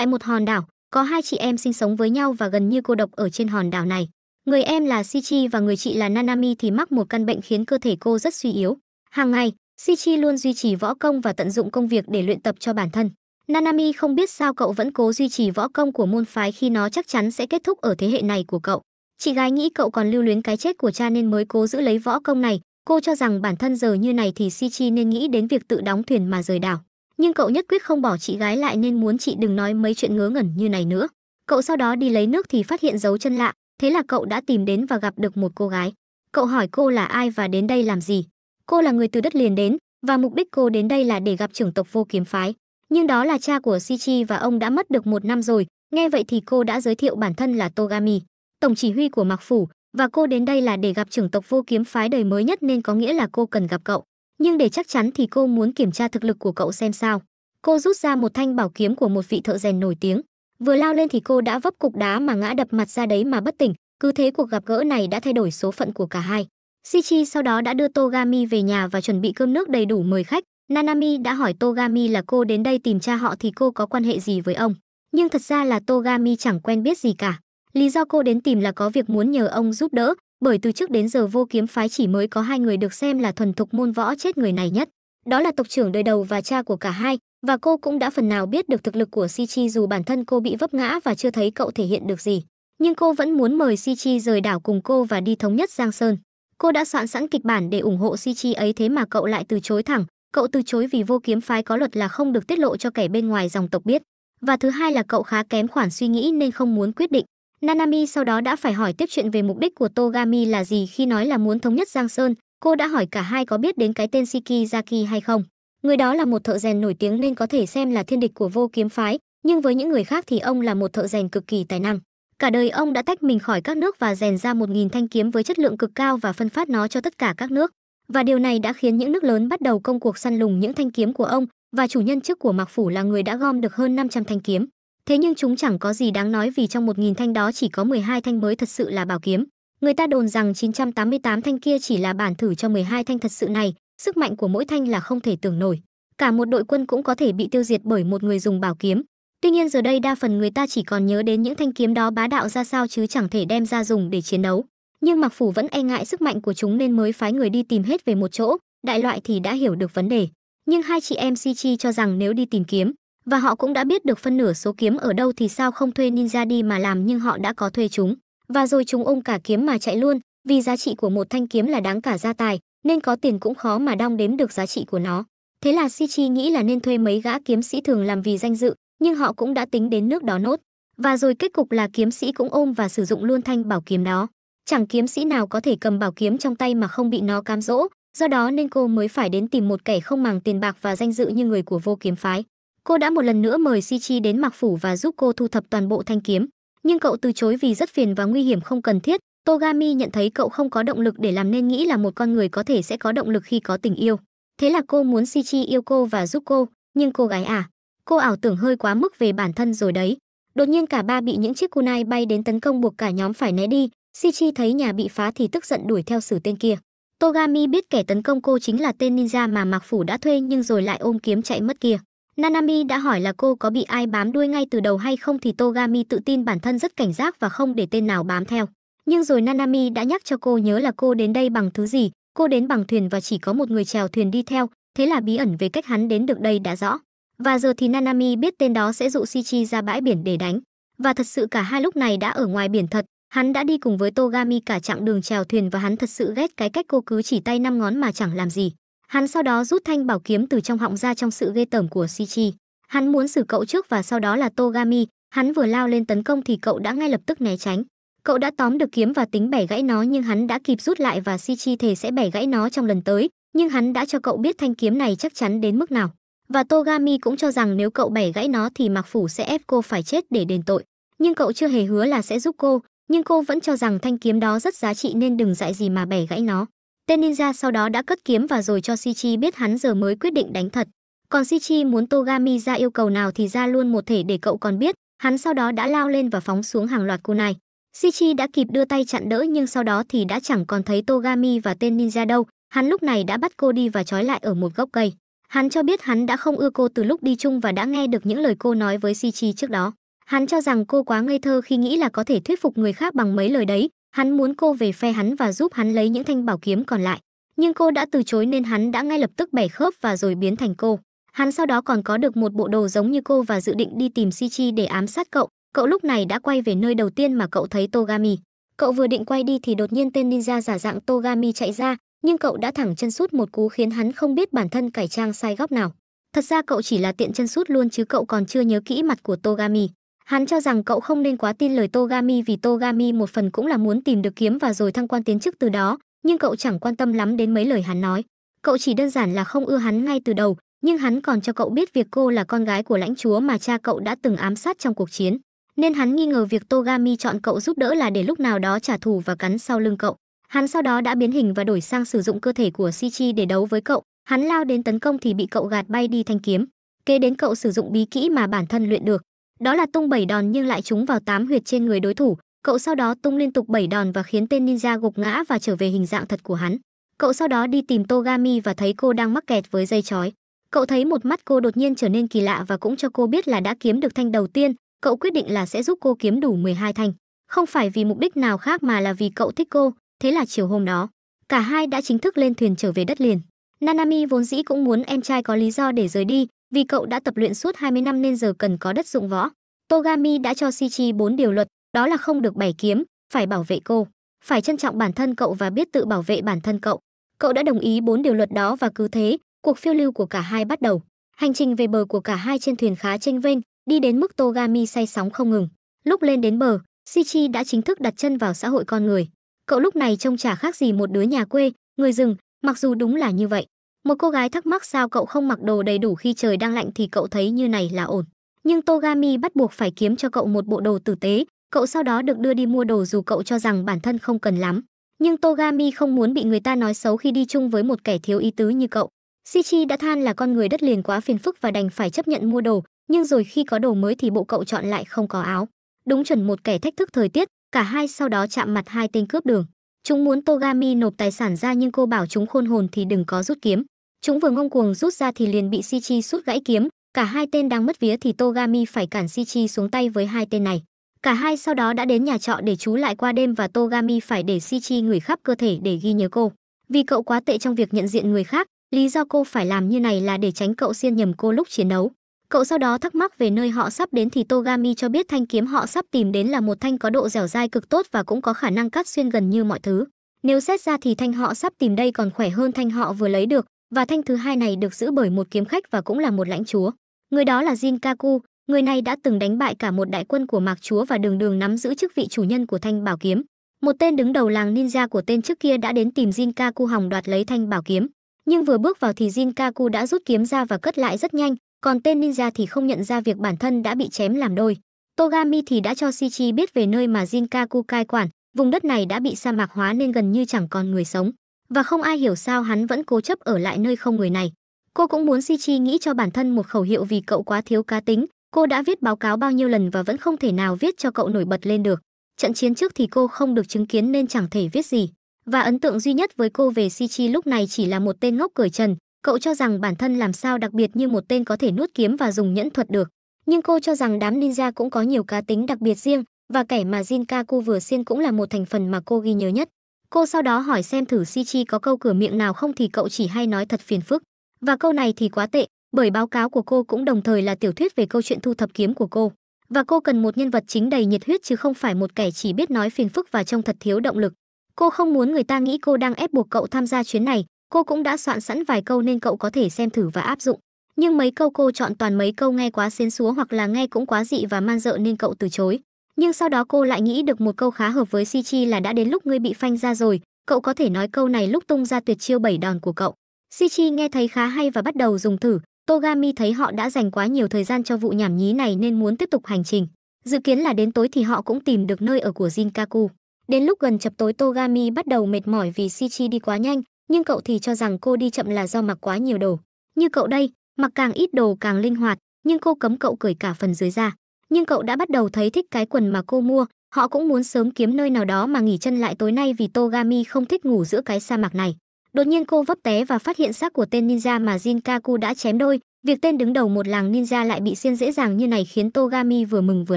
Tại một hòn đảo, có hai chị em sinh sống với nhau và gần như cô độc ở trên hòn đảo này. Người em là Sichi và người chị là Nanami thì mắc một căn bệnh khiến cơ thể cô rất suy yếu. Hàng ngày, Sichi luôn duy trì võ công và tận dụng công việc để luyện tập cho bản thân. Nanami không biết sao cậu vẫn cố duy trì võ công của môn phái khi nó chắc chắn sẽ kết thúc ở thế hệ này của cậu. Chị gái nghĩ cậu còn lưu luyến cái chết của cha nên mới cố giữ lấy võ công này. Cô cho rằng bản thân giờ như này thì Sichi nên nghĩ đến việc tự đóng thuyền mà rời đảo nhưng cậu nhất quyết không bỏ chị gái lại nên muốn chị đừng nói mấy chuyện ngớ ngẩn như này nữa. Cậu sau đó đi lấy nước thì phát hiện dấu chân lạ, thế là cậu đã tìm đến và gặp được một cô gái. Cậu hỏi cô là ai và đến đây làm gì. Cô là người từ đất liền đến và mục đích cô đến đây là để gặp trưởng tộc vô kiếm phái. Nhưng đó là cha của Shichi và ông đã mất được một năm rồi, nghe vậy thì cô đã giới thiệu bản thân là Togami, tổng chỉ huy của Mạc Phủ, và cô đến đây là để gặp trưởng tộc vô kiếm phái đời mới nhất nên có nghĩa là cô cần gặp cậu nhưng để chắc chắn thì cô muốn kiểm tra thực lực của cậu xem sao. Cô rút ra một thanh bảo kiếm của một vị thợ rèn nổi tiếng. Vừa lao lên thì cô đã vấp cục đá mà ngã đập mặt ra đấy mà bất tỉnh, cứ thế cuộc gặp gỡ này đã thay đổi số phận của cả hai. Shichi sau đó đã đưa Togami về nhà và chuẩn bị cơm nước đầy đủ mời khách. Nanami đã hỏi Togami là cô đến đây tìm cha họ thì cô có quan hệ gì với ông. Nhưng thật ra là Togami chẳng quen biết gì cả. Lý do cô đến tìm là có việc muốn nhờ ông giúp đỡ, bởi từ trước đến giờ vô kiếm phái chỉ mới có hai người được xem là thuần thục môn võ chết người này nhất. Đó là tộc trưởng đời đầu và cha của cả hai, và cô cũng đã phần nào biết được thực lực của Si Chi dù bản thân cô bị vấp ngã và chưa thấy cậu thể hiện được gì. Nhưng cô vẫn muốn mời Si Chi rời đảo cùng cô và đi thống nhất Giang Sơn. Cô đã soạn sẵn kịch bản để ủng hộ Si Chi ấy thế mà cậu lại từ chối thẳng. Cậu từ chối vì vô kiếm phái có luật là không được tiết lộ cho kẻ bên ngoài dòng tộc biết. Và thứ hai là cậu khá kém khoản suy nghĩ nên không muốn quyết định. Nanami sau đó đã phải hỏi tiếp chuyện về mục đích của Togami là gì khi nói là muốn thống nhất Giang Sơn, cô đã hỏi cả hai có biết đến cái tên Shikizaki hay không. Người đó là một thợ rèn nổi tiếng nên có thể xem là thiên địch của vô kiếm phái, nhưng với những người khác thì ông là một thợ rèn cực kỳ tài năng. Cả đời ông đã tách mình khỏi các nước và rèn ra một nghìn thanh kiếm với chất lượng cực cao và phân phát nó cho tất cả các nước. Và điều này đã khiến những nước lớn bắt đầu công cuộc săn lùng những thanh kiếm của ông và chủ nhân trước của Mạc Phủ là người đã gom được hơn 500 thanh kiếm. Thế nhưng chúng chẳng có gì đáng nói vì trong 1000 thanh đó chỉ có 12 thanh mới thật sự là bảo kiếm. Người ta đồn rằng 988 thanh kia chỉ là bản thử cho 12 thanh thật sự này, sức mạnh của mỗi thanh là không thể tưởng nổi. Cả một đội quân cũng có thể bị tiêu diệt bởi một người dùng bảo kiếm. Tuy nhiên giờ đây đa phần người ta chỉ còn nhớ đến những thanh kiếm đó bá đạo ra sao chứ chẳng thể đem ra dùng để chiến đấu. Nhưng Mạc Phủ vẫn e ngại sức mạnh của chúng nên mới phái người đi tìm hết về một chỗ, đại loại thì đã hiểu được vấn đề. Nhưng hai chị em Si Chi cho rằng nếu đi tìm kiếm, và họ cũng đã biết được phân nửa số kiếm ở đâu thì sao không thuê ninja đi mà làm nhưng họ đã có thuê chúng và rồi chúng ôm cả kiếm mà chạy luôn vì giá trị của một thanh kiếm là đáng cả gia tài nên có tiền cũng khó mà đong đếm được giá trị của nó thế là si chi nghĩ là nên thuê mấy gã kiếm sĩ thường làm vì danh dự nhưng họ cũng đã tính đến nước đó nốt và rồi kết cục là kiếm sĩ cũng ôm và sử dụng luôn thanh bảo kiếm đó chẳng kiếm sĩ nào có thể cầm bảo kiếm trong tay mà không bị nó cám dỗ do đó nên cô mới phải đến tìm một kẻ không màng tiền bạc và danh dự như người của vô kiếm phái Cô đã một lần nữa mời Sichi đến Mạc phủ và giúp cô thu thập toàn bộ thanh kiếm, nhưng cậu từ chối vì rất phiền và nguy hiểm không cần thiết. Togami nhận thấy cậu không có động lực để làm nên nghĩ là một con người có thể sẽ có động lực khi có tình yêu. Thế là cô muốn Sichi yêu cô và giúp cô, nhưng cô gái à, cô ảo tưởng hơi quá mức về bản thân rồi đấy. Đột nhiên cả ba bị những chiếc kunai bay đến tấn công buộc cả nhóm phải né đi, Sichi thấy nhà bị phá thì tức giận đuổi theo sử tên kia. Togami biết kẻ tấn công cô chính là tên ninja mà Mạc Phủ đã thuê nhưng rồi lại ôm kiếm chạy mất kia. Nanami đã hỏi là cô có bị ai bám đuôi ngay từ đầu hay không thì Togami tự tin bản thân rất cảnh giác và không để tên nào bám theo. Nhưng rồi Nanami đã nhắc cho cô nhớ là cô đến đây bằng thứ gì, cô đến bằng thuyền và chỉ có một người chèo thuyền đi theo, thế là bí ẩn về cách hắn đến được đây đã rõ. Và giờ thì Nanami biết tên đó sẽ dụ Shichi ra bãi biển để đánh. Và thật sự cả hai lúc này đã ở ngoài biển thật, hắn đã đi cùng với Togami cả chặng đường chèo thuyền và hắn thật sự ghét cái cách cô cứ chỉ tay năm ngón mà chẳng làm gì. Hắn sau đó rút thanh bảo kiếm từ trong họng ra trong sự ghê tởm của Shichi. Hắn muốn xử cậu trước và sau đó là Togami, hắn vừa lao lên tấn công thì cậu đã ngay lập tức né tránh. Cậu đã tóm được kiếm và tính bẻ gãy nó nhưng hắn đã kịp rút lại và Shichi thề sẽ bẻ gãy nó trong lần tới, nhưng hắn đã cho cậu biết thanh kiếm này chắc chắn đến mức nào. Và Togami cũng cho rằng nếu cậu bẻ gãy nó thì Mạc Phủ sẽ ép cô phải chết để đền tội. Nhưng cậu chưa hề hứa là sẽ giúp cô, nhưng cô vẫn cho rằng thanh kiếm đó rất giá trị nên đừng dại gì mà bẻ gãy nó. Tên ninja sau đó đã cất kiếm và rồi cho Shichi biết hắn giờ mới quyết định đánh thật. Còn Shichi muốn Togami ra yêu cầu nào thì ra luôn một thể để cậu còn biết, hắn sau đó đã lao lên và phóng xuống hàng loạt kunai. Shichi đã kịp đưa tay chặn đỡ nhưng sau đó thì đã chẳng còn thấy Togami và tên ninja đâu, hắn lúc này đã bắt cô đi và trói lại ở một gốc cây. Hắn cho biết hắn đã không ưa cô từ lúc đi chung và đã nghe được những lời cô nói với Shichi trước đó. Hắn cho rằng cô quá ngây thơ khi nghĩ là có thể thuyết phục người khác bằng mấy lời đấy, Hắn muốn cô về phe hắn và giúp hắn lấy những thanh bảo kiếm còn lại, nhưng cô đã từ chối nên hắn đã ngay lập tức bẻ khớp và rồi biến thành cô. Hắn sau đó còn có được một bộ đồ giống như cô và dự định đi tìm Shichi để ám sát cậu. Cậu lúc này đã quay về nơi đầu tiên mà cậu thấy Togami. Cậu vừa định quay đi thì đột nhiên tên ninja giả dạng Togami chạy ra, nhưng cậu đã thẳng chân sút một cú khiến hắn không biết bản thân cải trang sai góc nào. Thật ra cậu chỉ là tiện chân sút luôn chứ cậu còn chưa nhớ kỹ mặt của Togami. Hắn cho rằng cậu không nên quá tin lời Togami vì Togami một phần cũng là muốn tìm được kiếm và rồi thăng quan tiến chức từ đó, nhưng cậu chẳng quan tâm lắm đến mấy lời hắn nói. Cậu chỉ đơn giản là không ưa hắn ngay từ đầu, nhưng hắn còn cho cậu biết việc cô là con gái của lãnh chúa mà cha cậu đã từng ám sát trong cuộc chiến. Nên hắn nghi ngờ việc Togami chọn cậu giúp đỡ là để lúc nào đó trả thù và cắn sau lưng cậu. Hắn sau đó đã biến hình và đổi sang sử dụng cơ thể của Shichi để đấu với cậu. Hắn lao đến tấn công thì bị cậu gạt bay đi thanh kiếm. Kế đến cậu sử dụng bí kỹ mà bản thân luyện được, đó là tung 7 đòn nhưng lại trúng vào 8 huyệt trên người đối thủ, cậu sau đó tung liên tục 7 đòn và khiến tên ninja gục ngã và trở về hình dạng thật của hắn. Cậu sau đó đi tìm Togami và thấy cô đang mắc kẹt với dây chói. Cậu thấy một mắt cô đột nhiên trở nên kỳ lạ và cũng cho cô biết là đã kiếm được thanh đầu tiên, cậu quyết định là sẽ giúp cô kiếm đủ 12 thanh. Không phải vì mục đích nào khác mà là vì cậu thích cô, thế là chiều hôm đó, cả hai đã chính thức lên thuyền trở về đất liền. Nanami vốn dĩ cũng muốn em trai có lý do để rời đi, vì cậu đã tập luyện suốt 20 năm nên giờ cần có đất dụng võ. Togami đã cho Shichi bốn điều luật, đó là không được bày kiếm, phải bảo vệ cô, phải trân trọng bản thân cậu và biết tự bảo vệ bản thân cậu. Cậu đã đồng ý bốn điều luật đó và cứ thế, cuộc phiêu lưu của cả hai bắt đầu. Hành trình về bờ của cả hai trên thuyền khá chênh vênh, đi đến mức Togami say sóng không ngừng. Lúc lên đến bờ, Shichi đã chính thức đặt chân vào xã hội con người. Cậu lúc này trông chả khác gì một đứa nhà quê, người rừng, mặc dù đúng là như vậy. Một cô gái thắc mắc sao cậu không mặc đồ đầy đủ khi trời đang lạnh thì cậu thấy như này là ổn. Nhưng Togami bắt buộc phải kiếm cho cậu một bộ đồ tử tế, cậu sau đó được đưa đi mua đồ dù cậu cho rằng bản thân không cần lắm. Nhưng Togami không muốn bị người ta nói xấu khi đi chung với một kẻ thiếu ý tứ như cậu. Shichi đã than là con người đất liền quá phiền phức và đành phải chấp nhận mua đồ, nhưng rồi khi có đồ mới thì bộ cậu chọn lại không có áo. Đúng chuẩn một kẻ thách thức thời tiết, cả hai sau đó chạm mặt hai tên cướp đường. Chúng muốn Togami nộp tài sản ra nhưng cô bảo chúng khôn hồn thì đừng có rút kiếm. Chúng vừa ngông cuồng rút ra thì liền bị Shichi rút gãy kiếm, cả hai tên đang mất vía thì Togami phải cản Shichi xuống tay với hai tên này. Cả hai sau đó đã đến nhà trọ để trú lại qua đêm và Togami phải để Shichi ngửi khắp cơ thể để ghi nhớ cô. Vì cậu quá tệ trong việc nhận diện người khác, lý do cô phải làm như này là để tránh cậu xiên nhầm cô lúc chiến đấu. Cậu sau đó thắc mắc về nơi họ sắp đến thì Togami cho biết thanh kiếm họ sắp tìm đến là một thanh có độ dẻo dai cực tốt và cũng có khả năng cắt xuyên gần như mọi thứ. Nếu xét ra thì thanh họ sắp tìm đây còn khỏe hơn thanh họ vừa lấy được, và thanh thứ hai này được giữ bởi một kiếm khách và cũng là một lãnh chúa. Người đó là Jin Kaku, người này đã từng đánh bại cả một đại quân của Mạc Chúa và đường đường nắm giữ chức vị chủ nhân của thanh bảo kiếm. Một tên đứng đầu làng ninja của tên trước kia đã đến tìm Jin Kaku hòng đoạt lấy thanh bảo kiếm. Nhưng vừa bước vào thì Jin Kaku đã rút kiếm ra và cất lại rất nhanh, còn tên ninja thì không nhận ra việc bản thân đã bị chém làm đôi. Togami thì đã cho Shichi biết về nơi mà Jinkaku cai quản, vùng đất này đã bị sa mạc hóa nên gần như chẳng còn người sống. Và không ai hiểu sao hắn vẫn cố chấp ở lại nơi không người này. Cô cũng muốn Shichi nghĩ cho bản thân một khẩu hiệu vì cậu quá thiếu cá tính. Cô đã viết báo cáo bao nhiêu lần và vẫn không thể nào viết cho cậu nổi bật lên được. Trận chiến trước thì cô không được chứng kiến nên chẳng thể viết gì. Và ấn tượng duy nhất với cô về Shichi lúc này chỉ là một tên ngốc cởi trần, Cậu cho rằng bản thân làm sao đặc biệt như một tên có thể nuốt kiếm và dùng nhẫn thuật được. Nhưng cô cho rằng đám ninja cũng có nhiều cá tính đặc biệt riêng, và kẻ mà Jinkaku vừa xiên cũng là một thành phần mà cô ghi nhớ nhất. Cô sau đó hỏi xem thử Shichi có câu cửa miệng nào không thì cậu chỉ hay nói thật phiền phức. Và câu này thì quá tệ, bởi báo cáo của cô cũng đồng thời là tiểu thuyết về câu chuyện thu thập kiếm của cô. Và cô cần một nhân vật chính đầy nhiệt huyết chứ không phải một kẻ chỉ biết nói phiền phức và trông thật thiếu động lực. Cô không muốn người ta nghĩ cô đang ép buộc cậu tham gia chuyến này, Cô cũng đã soạn sẵn vài câu nên cậu có thể xem thử và áp dụng. Nhưng mấy câu cô chọn toàn mấy câu nghe quá xến xúa hoặc là nghe cũng quá dị và man dợ nên cậu từ chối. Nhưng sau đó cô lại nghĩ được một câu khá hợp với Si Chi là đã đến lúc ngươi bị phanh ra rồi, cậu có thể nói câu này lúc tung ra tuyệt chiêu bảy đòn của cậu. Si Chi nghe thấy khá hay và bắt đầu dùng thử, Togami thấy họ đã dành quá nhiều thời gian cho vụ nhảm nhí này nên muốn tiếp tục hành trình. Dự kiến là đến tối thì họ cũng tìm được nơi ở của Jinkaku. Đến lúc gần chập tối Togami bắt đầu mệt mỏi vì si chi đi quá nhanh, nhưng cậu thì cho rằng cô đi chậm là do mặc quá nhiều đồ. Như cậu đây, mặc càng ít đồ càng linh hoạt, nhưng cô cấm cậu cởi cả phần dưới ra. Nhưng cậu đã bắt đầu thấy thích cái quần mà cô mua, họ cũng muốn sớm kiếm nơi nào đó mà nghỉ chân lại tối nay vì Togami không thích ngủ giữa cái sa mạc này. Đột nhiên cô vấp té và phát hiện xác của tên ninja mà Jinkaku đã chém đôi, việc tên đứng đầu một làng ninja lại bị xiên dễ dàng như này khiến Togami vừa mừng vừa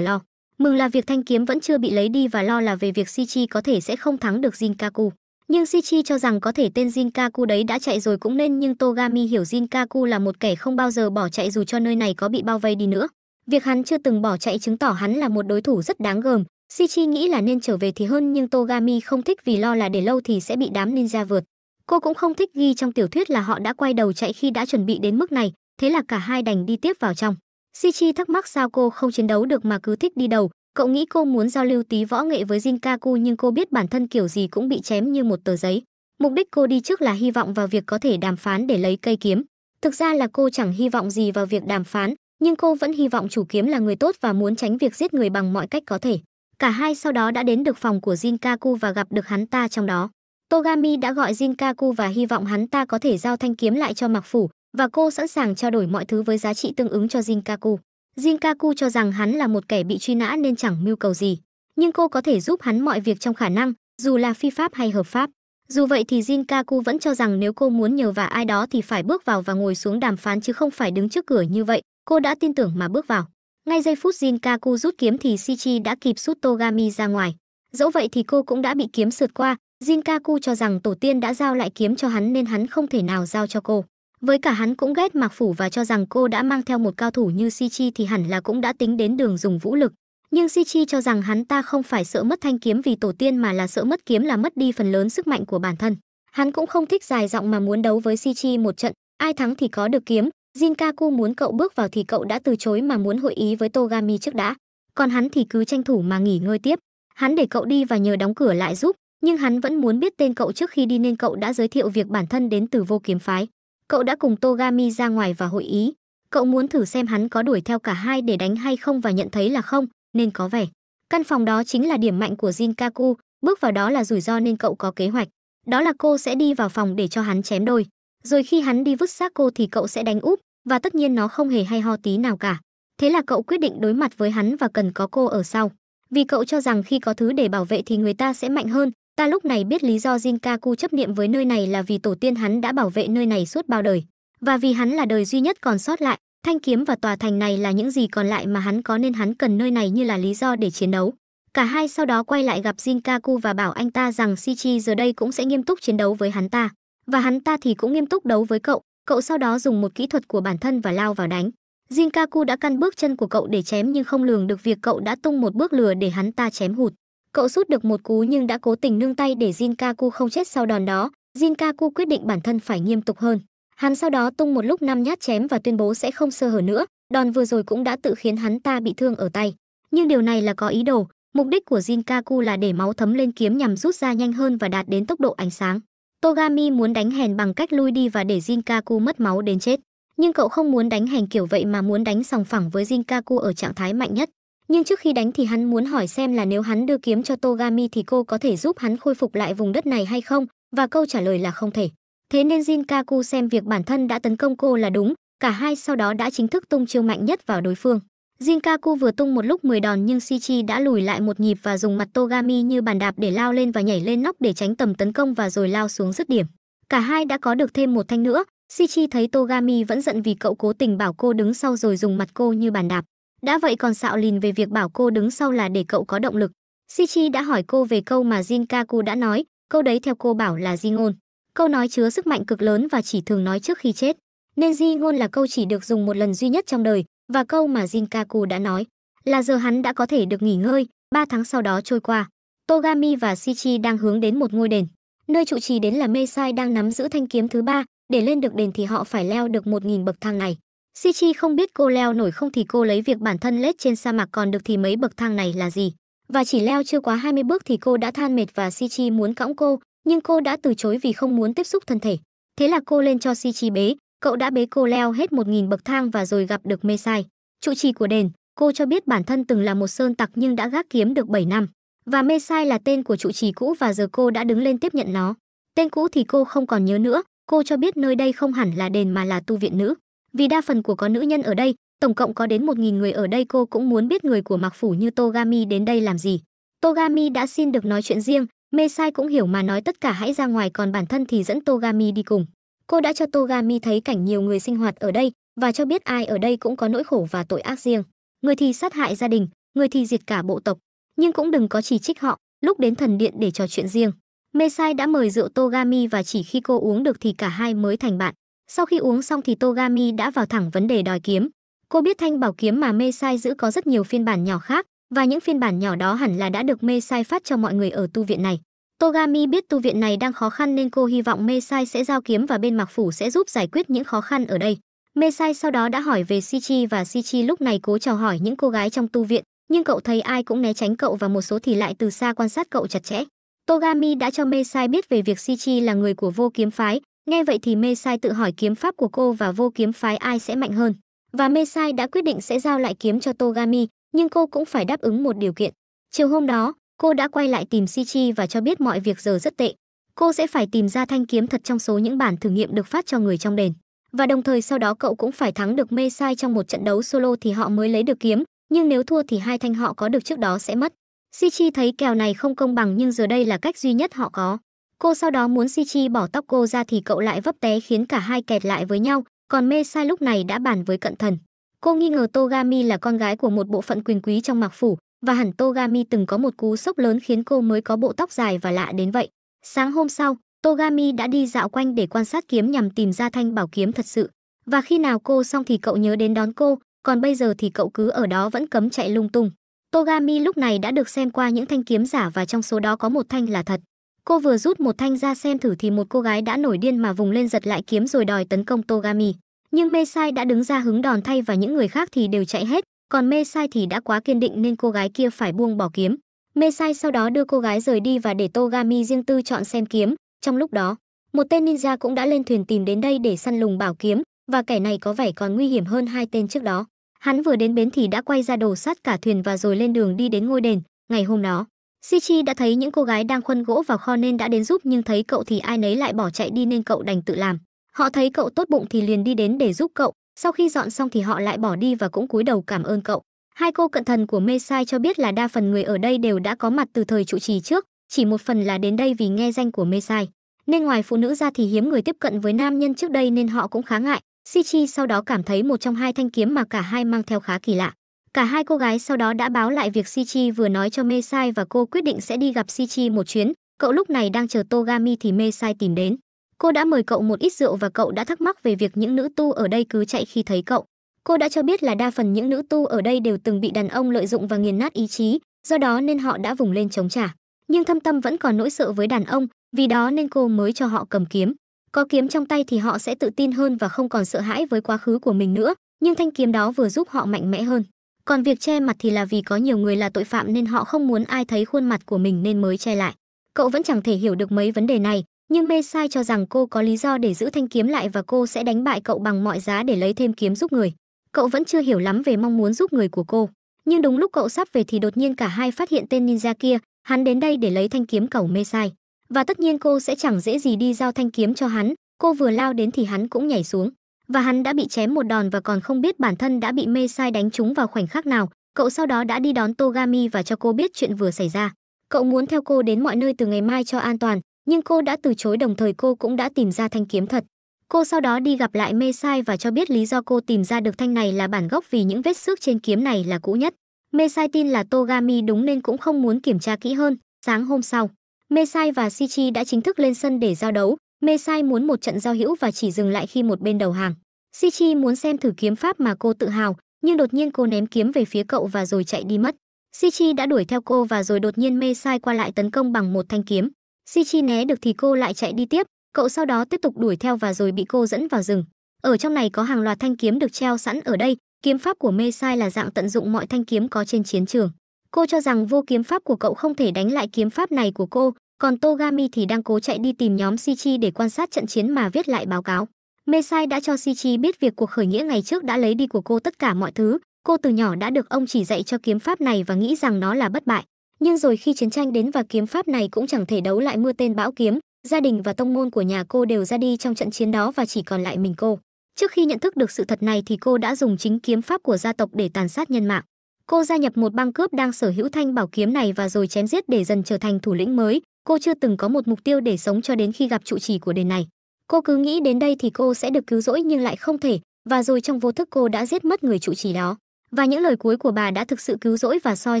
lo. Mừng là việc thanh kiếm vẫn chưa bị lấy đi và lo là về việc Shichi có thể sẽ không thắng được Jinkaku. Nhưng Shichi cho rằng có thể tên Jinkaku đấy đã chạy rồi cũng nên nhưng Togami hiểu Jinkaku là một kẻ không bao giờ bỏ chạy dù cho nơi này có bị bao vây đi nữa. Việc hắn chưa từng bỏ chạy chứng tỏ hắn là một đối thủ rất đáng gờm. Shichi nghĩ là nên trở về thì hơn nhưng Togami không thích vì lo là để lâu thì sẽ bị đám ninja vượt. Cô cũng không thích ghi trong tiểu thuyết là họ đã quay đầu chạy khi đã chuẩn bị đến mức này, thế là cả hai đành đi tiếp vào trong. Shichi thắc mắc sao cô không chiến đấu được mà cứ thích đi đầu, Cậu nghĩ cô muốn giao lưu tí võ nghệ với Jinkaku nhưng cô biết bản thân kiểu gì cũng bị chém như một tờ giấy. Mục đích cô đi trước là hy vọng vào việc có thể đàm phán để lấy cây kiếm. Thực ra là cô chẳng hy vọng gì vào việc đàm phán, nhưng cô vẫn hy vọng chủ kiếm là người tốt và muốn tránh việc giết người bằng mọi cách có thể. Cả hai sau đó đã đến được phòng của Jinkaku và gặp được hắn ta trong đó. Togami đã gọi Jinkaku và hy vọng hắn ta có thể giao thanh kiếm lại cho Mạc Phủ, và cô sẵn sàng trao đổi mọi thứ với giá trị tương ứng cho Jinkaku. Jin Kaku cho rằng hắn là một kẻ bị truy nã nên chẳng mưu cầu gì, nhưng cô có thể giúp hắn mọi việc trong khả năng, dù là phi pháp hay hợp pháp. Dù vậy thì Jin Kaku vẫn cho rằng nếu cô muốn nhờ vả ai đó thì phải bước vào và ngồi xuống đàm phán chứ không phải đứng trước cửa như vậy, cô đã tin tưởng mà bước vào. Ngay giây phút Jin Kaku rút kiếm thì Shichi đã kịp rút Togami ra ngoài. Dẫu vậy thì cô cũng đã bị kiếm sượt qua, Jin Kaku cho rằng tổ tiên đã giao lại kiếm cho hắn nên hắn không thể nào giao cho cô. Với cả hắn cũng ghét Mạc Phủ và cho rằng cô đã mang theo một cao thủ như Si Chi thì hẳn là cũng đã tính đến đường dùng vũ lực. Nhưng Si Chi cho rằng hắn ta không phải sợ mất thanh kiếm vì tổ tiên mà là sợ mất kiếm là mất đi phần lớn sức mạnh của bản thân. Hắn cũng không thích dài giọng mà muốn đấu với Si Chi một trận, ai thắng thì có được kiếm. Jinkaku muốn cậu bước vào thì cậu đã từ chối mà muốn hội ý với Togami trước đã. Còn hắn thì cứ tranh thủ mà nghỉ ngơi tiếp. Hắn để cậu đi và nhờ đóng cửa lại giúp, nhưng hắn vẫn muốn biết tên cậu trước khi đi nên cậu đã giới thiệu việc bản thân đến từ vô kiếm phái cậu đã cùng Togami ra ngoài và hội ý. Cậu muốn thử xem hắn có đuổi theo cả hai để đánh hay không và nhận thấy là không, nên có vẻ. Căn phòng đó chính là điểm mạnh của Jinkaku, bước vào đó là rủi ro nên cậu có kế hoạch. Đó là cô sẽ đi vào phòng để cho hắn chém đôi. Rồi khi hắn đi vứt xác cô thì cậu sẽ đánh úp, và tất nhiên nó không hề hay ho tí nào cả. Thế là cậu quyết định đối mặt với hắn và cần có cô ở sau. Vì cậu cho rằng khi có thứ để bảo vệ thì người ta sẽ mạnh hơn, Ta lúc này biết lý do Jinkaku chấp niệm với nơi này là vì tổ tiên hắn đã bảo vệ nơi này suốt bao đời, và vì hắn là đời duy nhất còn sót lại, thanh kiếm và tòa thành này là những gì còn lại mà hắn có nên hắn cần nơi này như là lý do để chiến đấu. Cả hai sau đó quay lại gặp Jinkaku và bảo anh ta rằng Shichi giờ đây cũng sẽ nghiêm túc chiến đấu với hắn ta, và hắn ta thì cũng nghiêm túc đấu với cậu, cậu sau đó dùng một kỹ thuật của bản thân và lao vào đánh. Jinkaku đã căn bước chân của cậu để chém nhưng không lường được việc cậu đã tung một bước lừa để hắn ta chém hụt. Cậu rút được một cú nhưng đã cố tình nương tay để Jinkaku không chết sau đòn đó. Jinkaku quyết định bản thân phải nghiêm túc hơn. Hắn sau đó tung một lúc năm nhát chém và tuyên bố sẽ không sơ hở nữa. Đòn vừa rồi cũng đã tự khiến hắn ta bị thương ở tay. Nhưng điều này là có ý đồ. Mục đích của Jinkaku là để máu thấm lên kiếm nhằm rút ra nhanh hơn và đạt đến tốc độ ánh sáng. Togami muốn đánh hèn bằng cách lui đi và để Jinkaku mất máu đến chết. Nhưng cậu không muốn đánh hèn kiểu vậy mà muốn đánh sòng phẳng với Jinkaku ở trạng thái mạnh nhất nhưng trước khi đánh thì hắn muốn hỏi xem là nếu hắn đưa kiếm cho Togami thì cô có thể giúp hắn khôi phục lại vùng đất này hay không, và câu trả lời là không thể. Thế nên Jin Kaku xem việc bản thân đã tấn công cô là đúng, cả hai sau đó đã chính thức tung chiêu mạnh nhất vào đối phương. Jin Kaku vừa tung một lúc 10 đòn nhưng Shichi đã lùi lại một nhịp và dùng mặt Togami như bàn đạp để lao lên và nhảy lên nóc để tránh tầm tấn công và rồi lao xuống dứt điểm. Cả hai đã có được thêm một thanh nữa, Shichi thấy Togami vẫn giận vì cậu cố tình bảo cô đứng sau rồi dùng mặt cô như bàn đạp. Đã vậy còn xạo lìn về việc bảo cô đứng sau là để cậu có động lực. Sichi đã hỏi cô về câu mà Jin Kaku đã nói, câu đấy theo cô bảo là di ngôn. Câu nói chứa sức mạnh cực lớn và chỉ thường nói trước khi chết. Nên di ngôn là câu chỉ được dùng một lần duy nhất trong đời, và câu mà Jin Kaku đã nói là giờ hắn đã có thể được nghỉ ngơi, 3 tháng sau đó trôi qua. Togami và Shichi đang hướng đến một ngôi đền. Nơi trụ trì đến là Mesai đang nắm giữ thanh kiếm thứ ba, để lên được đền thì họ phải leo được 1000 bậc thang này. Si Chi không biết cô leo nổi không thì cô lấy việc bản thân lết trên sa mạc còn được thì mấy bậc thang này là gì. Và chỉ leo chưa quá 20 bước thì cô đã than mệt và Si Chi muốn cõng cô, nhưng cô đã từ chối vì không muốn tiếp xúc thân thể. Thế là cô lên cho Si Chi bế, cậu đã bế cô leo hết 1.000 bậc thang và rồi gặp được mê sai. Trụ trì của đền, cô cho biết bản thân từng là một sơn tặc nhưng đã gác kiếm được 7 năm. Và mê sai là tên của trụ trì cũ và giờ cô đã đứng lên tiếp nhận nó. Tên cũ thì cô không còn nhớ nữa, cô cho biết nơi đây không hẳn là đền mà là tu viện nữ vì đa phần của có nữ nhân ở đây, tổng cộng có đến một nghìn người ở đây cô cũng muốn biết người của mặc Phủ như Togami đến đây làm gì. Togami đã xin được nói chuyện riêng, mê sai cũng hiểu mà nói tất cả hãy ra ngoài còn bản thân thì dẫn Togami đi cùng. Cô đã cho Togami thấy cảnh nhiều người sinh hoạt ở đây và cho biết ai ở đây cũng có nỗi khổ và tội ác riêng. Người thì sát hại gia đình, người thì diệt cả bộ tộc, nhưng cũng đừng có chỉ trích họ, lúc đến thần điện để trò chuyện riêng. Mê Sai đã mời rượu Togami và chỉ khi cô uống được thì cả hai mới thành bạn. Sau khi uống xong thì Togami đã vào thẳng vấn đề đòi kiếm. Cô biết thanh bảo kiếm mà mê sai giữ có rất nhiều phiên bản nhỏ khác, và những phiên bản nhỏ đó hẳn là đã được mê sai phát cho mọi người ở tu viện này. Togami biết tu viện này đang khó khăn nên cô hy vọng mê sai sẽ giao kiếm và bên mạc phủ sẽ giúp giải quyết những khó khăn ở đây. Mê sai sau đó đã hỏi về Shichi và Shichi lúc này cố chào hỏi những cô gái trong tu viện, nhưng cậu thấy ai cũng né tránh cậu và một số thì lại từ xa quan sát cậu chặt chẽ. Togami đã cho Mei Sai biết về việc Shichi là người của vô kiếm phái Nghe vậy thì Mê Sai tự hỏi kiếm pháp của cô và vô kiếm phái ai sẽ mạnh hơn. Và Mê Sai đã quyết định sẽ giao lại kiếm cho Togami, nhưng cô cũng phải đáp ứng một điều kiện. Chiều hôm đó, cô đã quay lại tìm Shichi và cho biết mọi việc giờ rất tệ. Cô sẽ phải tìm ra thanh kiếm thật trong số những bản thử nghiệm được phát cho người trong đền. Và đồng thời sau đó cậu cũng phải thắng được Mê Sai trong một trận đấu solo thì họ mới lấy được kiếm, nhưng nếu thua thì hai thanh họ có được trước đó sẽ mất. Shichi thấy kèo này không công bằng nhưng giờ đây là cách duy nhất họ có. Cô sau đó muốn Sichi bỏ tóc cô ra thì cậu lại vấp té khiến cả hai kẹt lại với nhau, còn mê sai lúc này đã bàn với cận thần. Cô nghi ngờ Togami là con gái của một bộ phận quyền quý trong mạc phủ, và hẳn Togami từng có một cú sốc lớn khiến cô mới có bộ tóc dài và lạ đến vậy. Sáng hôm sau, Togami đã đi dạo quanh để quan sát kiếm nhằm tìm ra thanh bảo kiếm thật sự. Và khi nào cô xong thì cậu nhớ đến đón cô, còn bây giờ thì cậu cứ ở đó vẫn cấm chạy lung tung. Togami lúc này đã được xem qua những thanh kiếm giả và trong số đó có một thanh là thật. Cô vừa rút một thanh ra xem thử thì một cô gái đã nổi điên mà vùng lên giật lại kiếm rồi đòi tấn công Togami. Nhưng Mê Sai đã đứng ra hứng đòn thay và những người khác thì đều chạy hết, còn Mê Sai thì đã quá kiên định nên cô gái kia phải buông bỏ kiếm. Mê Sai sau đó đưa cô gái rời đi và để Togami riêng tư chọn xem kiếm. Trong lúc đó, một tên ninja cũng đã lên thuyền tìm đến đây để săn lùng bảo kiếm, và kẻ này có vẻ còn nguy hiểm hơn hai tên trước đó. Hắn vừa đến bến thì đã quay ra đồ sát cả thuyền và rồi lên đường đi đến ngôi đền. Ngày hôm đó, Sichi đã thấy những cô gái đang khuân gỗ vào kho nên đã đến giúp nhưng thấy cậu thì ai nấy lại bỏ chạy đi nên cậu đành tự làm. Họ thấy cậu tốt bụng thì liền đi đến để giúp cậu, sau khi dọn xong thì họ lại bỏ đi và cũng cúi đầu cảm ơn cậu. Hai cô cận thần của Mesai cho biết là đa phần người ở đây đều đã có mặt từ thời trụ trì trước, chỉ một phần là đến đây vì nghe danh của Mesai. Nên ngoài phụ nữ ra thì hiếm người tiếp cận với nam nhân trước đây nên họ cũng khá ngại. Sichi sau đó cảm thấy một trong hai thanh kiếm mà cả hai mang theo khá kỳ lạ. Cả hai cô gái sau đó đã báo lại việc Shichi vừa nói cho Mesai và cô quyết định sẽ đi gặp Shichi một chuyến. Cậu lúc này đang chờ Togami thì Mesai tìm đến. Cô đã mời cậu một ít rượu và cậu đã thắc mắc về việc những nữ tu ở đây cứ chạy khi thấy cậu. Cô đã cho biết là đa phần những nữ tu ở đây đều từng bị đàn ông lợi dụng và nghiền nát ý chí, do đó nên họ đã vùng lên chống trả. Nhưng thâm tâm vẫn còn nỗi sợ với đàn ông, vì đó nên cô mới cho họ cầm kiếm. Có kiếm trong tay thì họ sẽ tự tin hơn và không còn sợ hãi với quá khứ của mình nữa, nhưng thanh kiếm đó vừa giúp họ mạnh mẽ hơn. Còn việc che mặt thì là vì có nhiều người là tội phạm nên họ không muốn ai thấy khuôn mặt của mình nên mới che lại. Cậu vẫn chẳng thể hiểu được mấy vấn đề này, nhưng mê sai cho rằng cô có lý do để giữ thanh kiếm lại và cô sẽ đánh bại cậu bằng mọi giá để lấy thêm kiếm giúp người. Cậu vẫn chưa hiểu lắm về mong muốn giúp người của cô. Nhưng đúng lúc cậu sắp về thì đột nhiên cả hai phát hiện tên ninja kia, hắn đến đây để lấy thanh kiếm cầu mê sai. Và tất nhiên cô sẽ chẳng dễ gì đi giao thanh kiếm cho hắn, cô vừa lao đến thì hắn cũng nhảy xuống và hắn đã bị chém một đòn và còn không biết bản thân đã bị mê sai đánh trúng vào khoảnh khắc nào. Cậu sau đó đã đi đón Togami và cho cô biết chuyện vừa xảy ra. Cậu muốn theo cô đến mọi nơi từ ngày mai cho an toàn, nhưng cô đã từ chối đồng thời cô cũng đã tìm ra thanh kiếm thật. Cô sau đó đi gặp lại mê sai và cho biết lý do cô tìm ra được thanh này là bản gốc vì những vết xước trên kiếm này là cũ nhất. Mê sai tin là Togami đúng nên cũng không muốn kiểm tra kỹ hơn. Sáng hôm sau, Mê sai và Shichi đã chính thức lên sân để giao đấu. Mê sai muốn một trận giao hữu và chỉ dừng lại khi một bên đầu hàng. Si Chi muốn xem thử kiếm pháp mà cô tự hào, nhưng đột nhiên cô ném kiếm về phía cậu và rồi chạy đi mất. Si Chi đã đuổi theo cô và rồi đột nhiên mê sai qua lại tấn công bằng một thanh kiếm. Si Chi né được thì cô lại chạy đi tiếp, cậu sau đó tiếp tục đuổi theo và rồi bị cô dẫn vào rừng. Ở trong này có hàng loạt thanh kiếm được treo sẵn ở đây, kiếm pháp của mê sai là dạng tận dụng mọi thanh kiếm có trên chiến trường. Cô cho rằng vô kiếm pháp của cậu không thể đánh lại kiếm pháp này của cô, còn Togami thì đang cố chạy đi tìm nhóm Si Chi để quan sát trận chiến mà viết lại báo cáo. Mesai đã cho Sichi biết việc cuộc khởi nghĩa ngày trước đã lấy đi của cô tất cả mọi thứ. Cô từ nhỏ đã được ông chỉ dạy cho kiếm pháp này và nghĩ rằng nó là bất bại. Nhưng rồi khi chiến tranh đến và kiếm pháp này cũng chẳng thể đấu lại mưa tên bão kiếm, gia đình và tông môn của nhà cô đều ra đi trong trận chiến đó và chỉ còn lại mình cô. Trước khi nhận thức được sự thật này thì cô đã dùng chính kiếm pháp của gia tộc để tàn sát nhân mạng. Cô gia nhập một băng cướp đang sở hữu thanh bảo kiếm này và rồi chém giết để dần trở thành thủ lĩnh mới. Cô chưa từng có một mục tiêu để sống cho đến khi gặp trụ trì của đền này cô cứ nghĩ đến đây thì cô sẽ được cứu rỗi nhưng lại không thể và rồi trong vô thức cô đã giết mất người trụ trì đó và những lời cuối của bà đã thực sự cứu rỗi và soi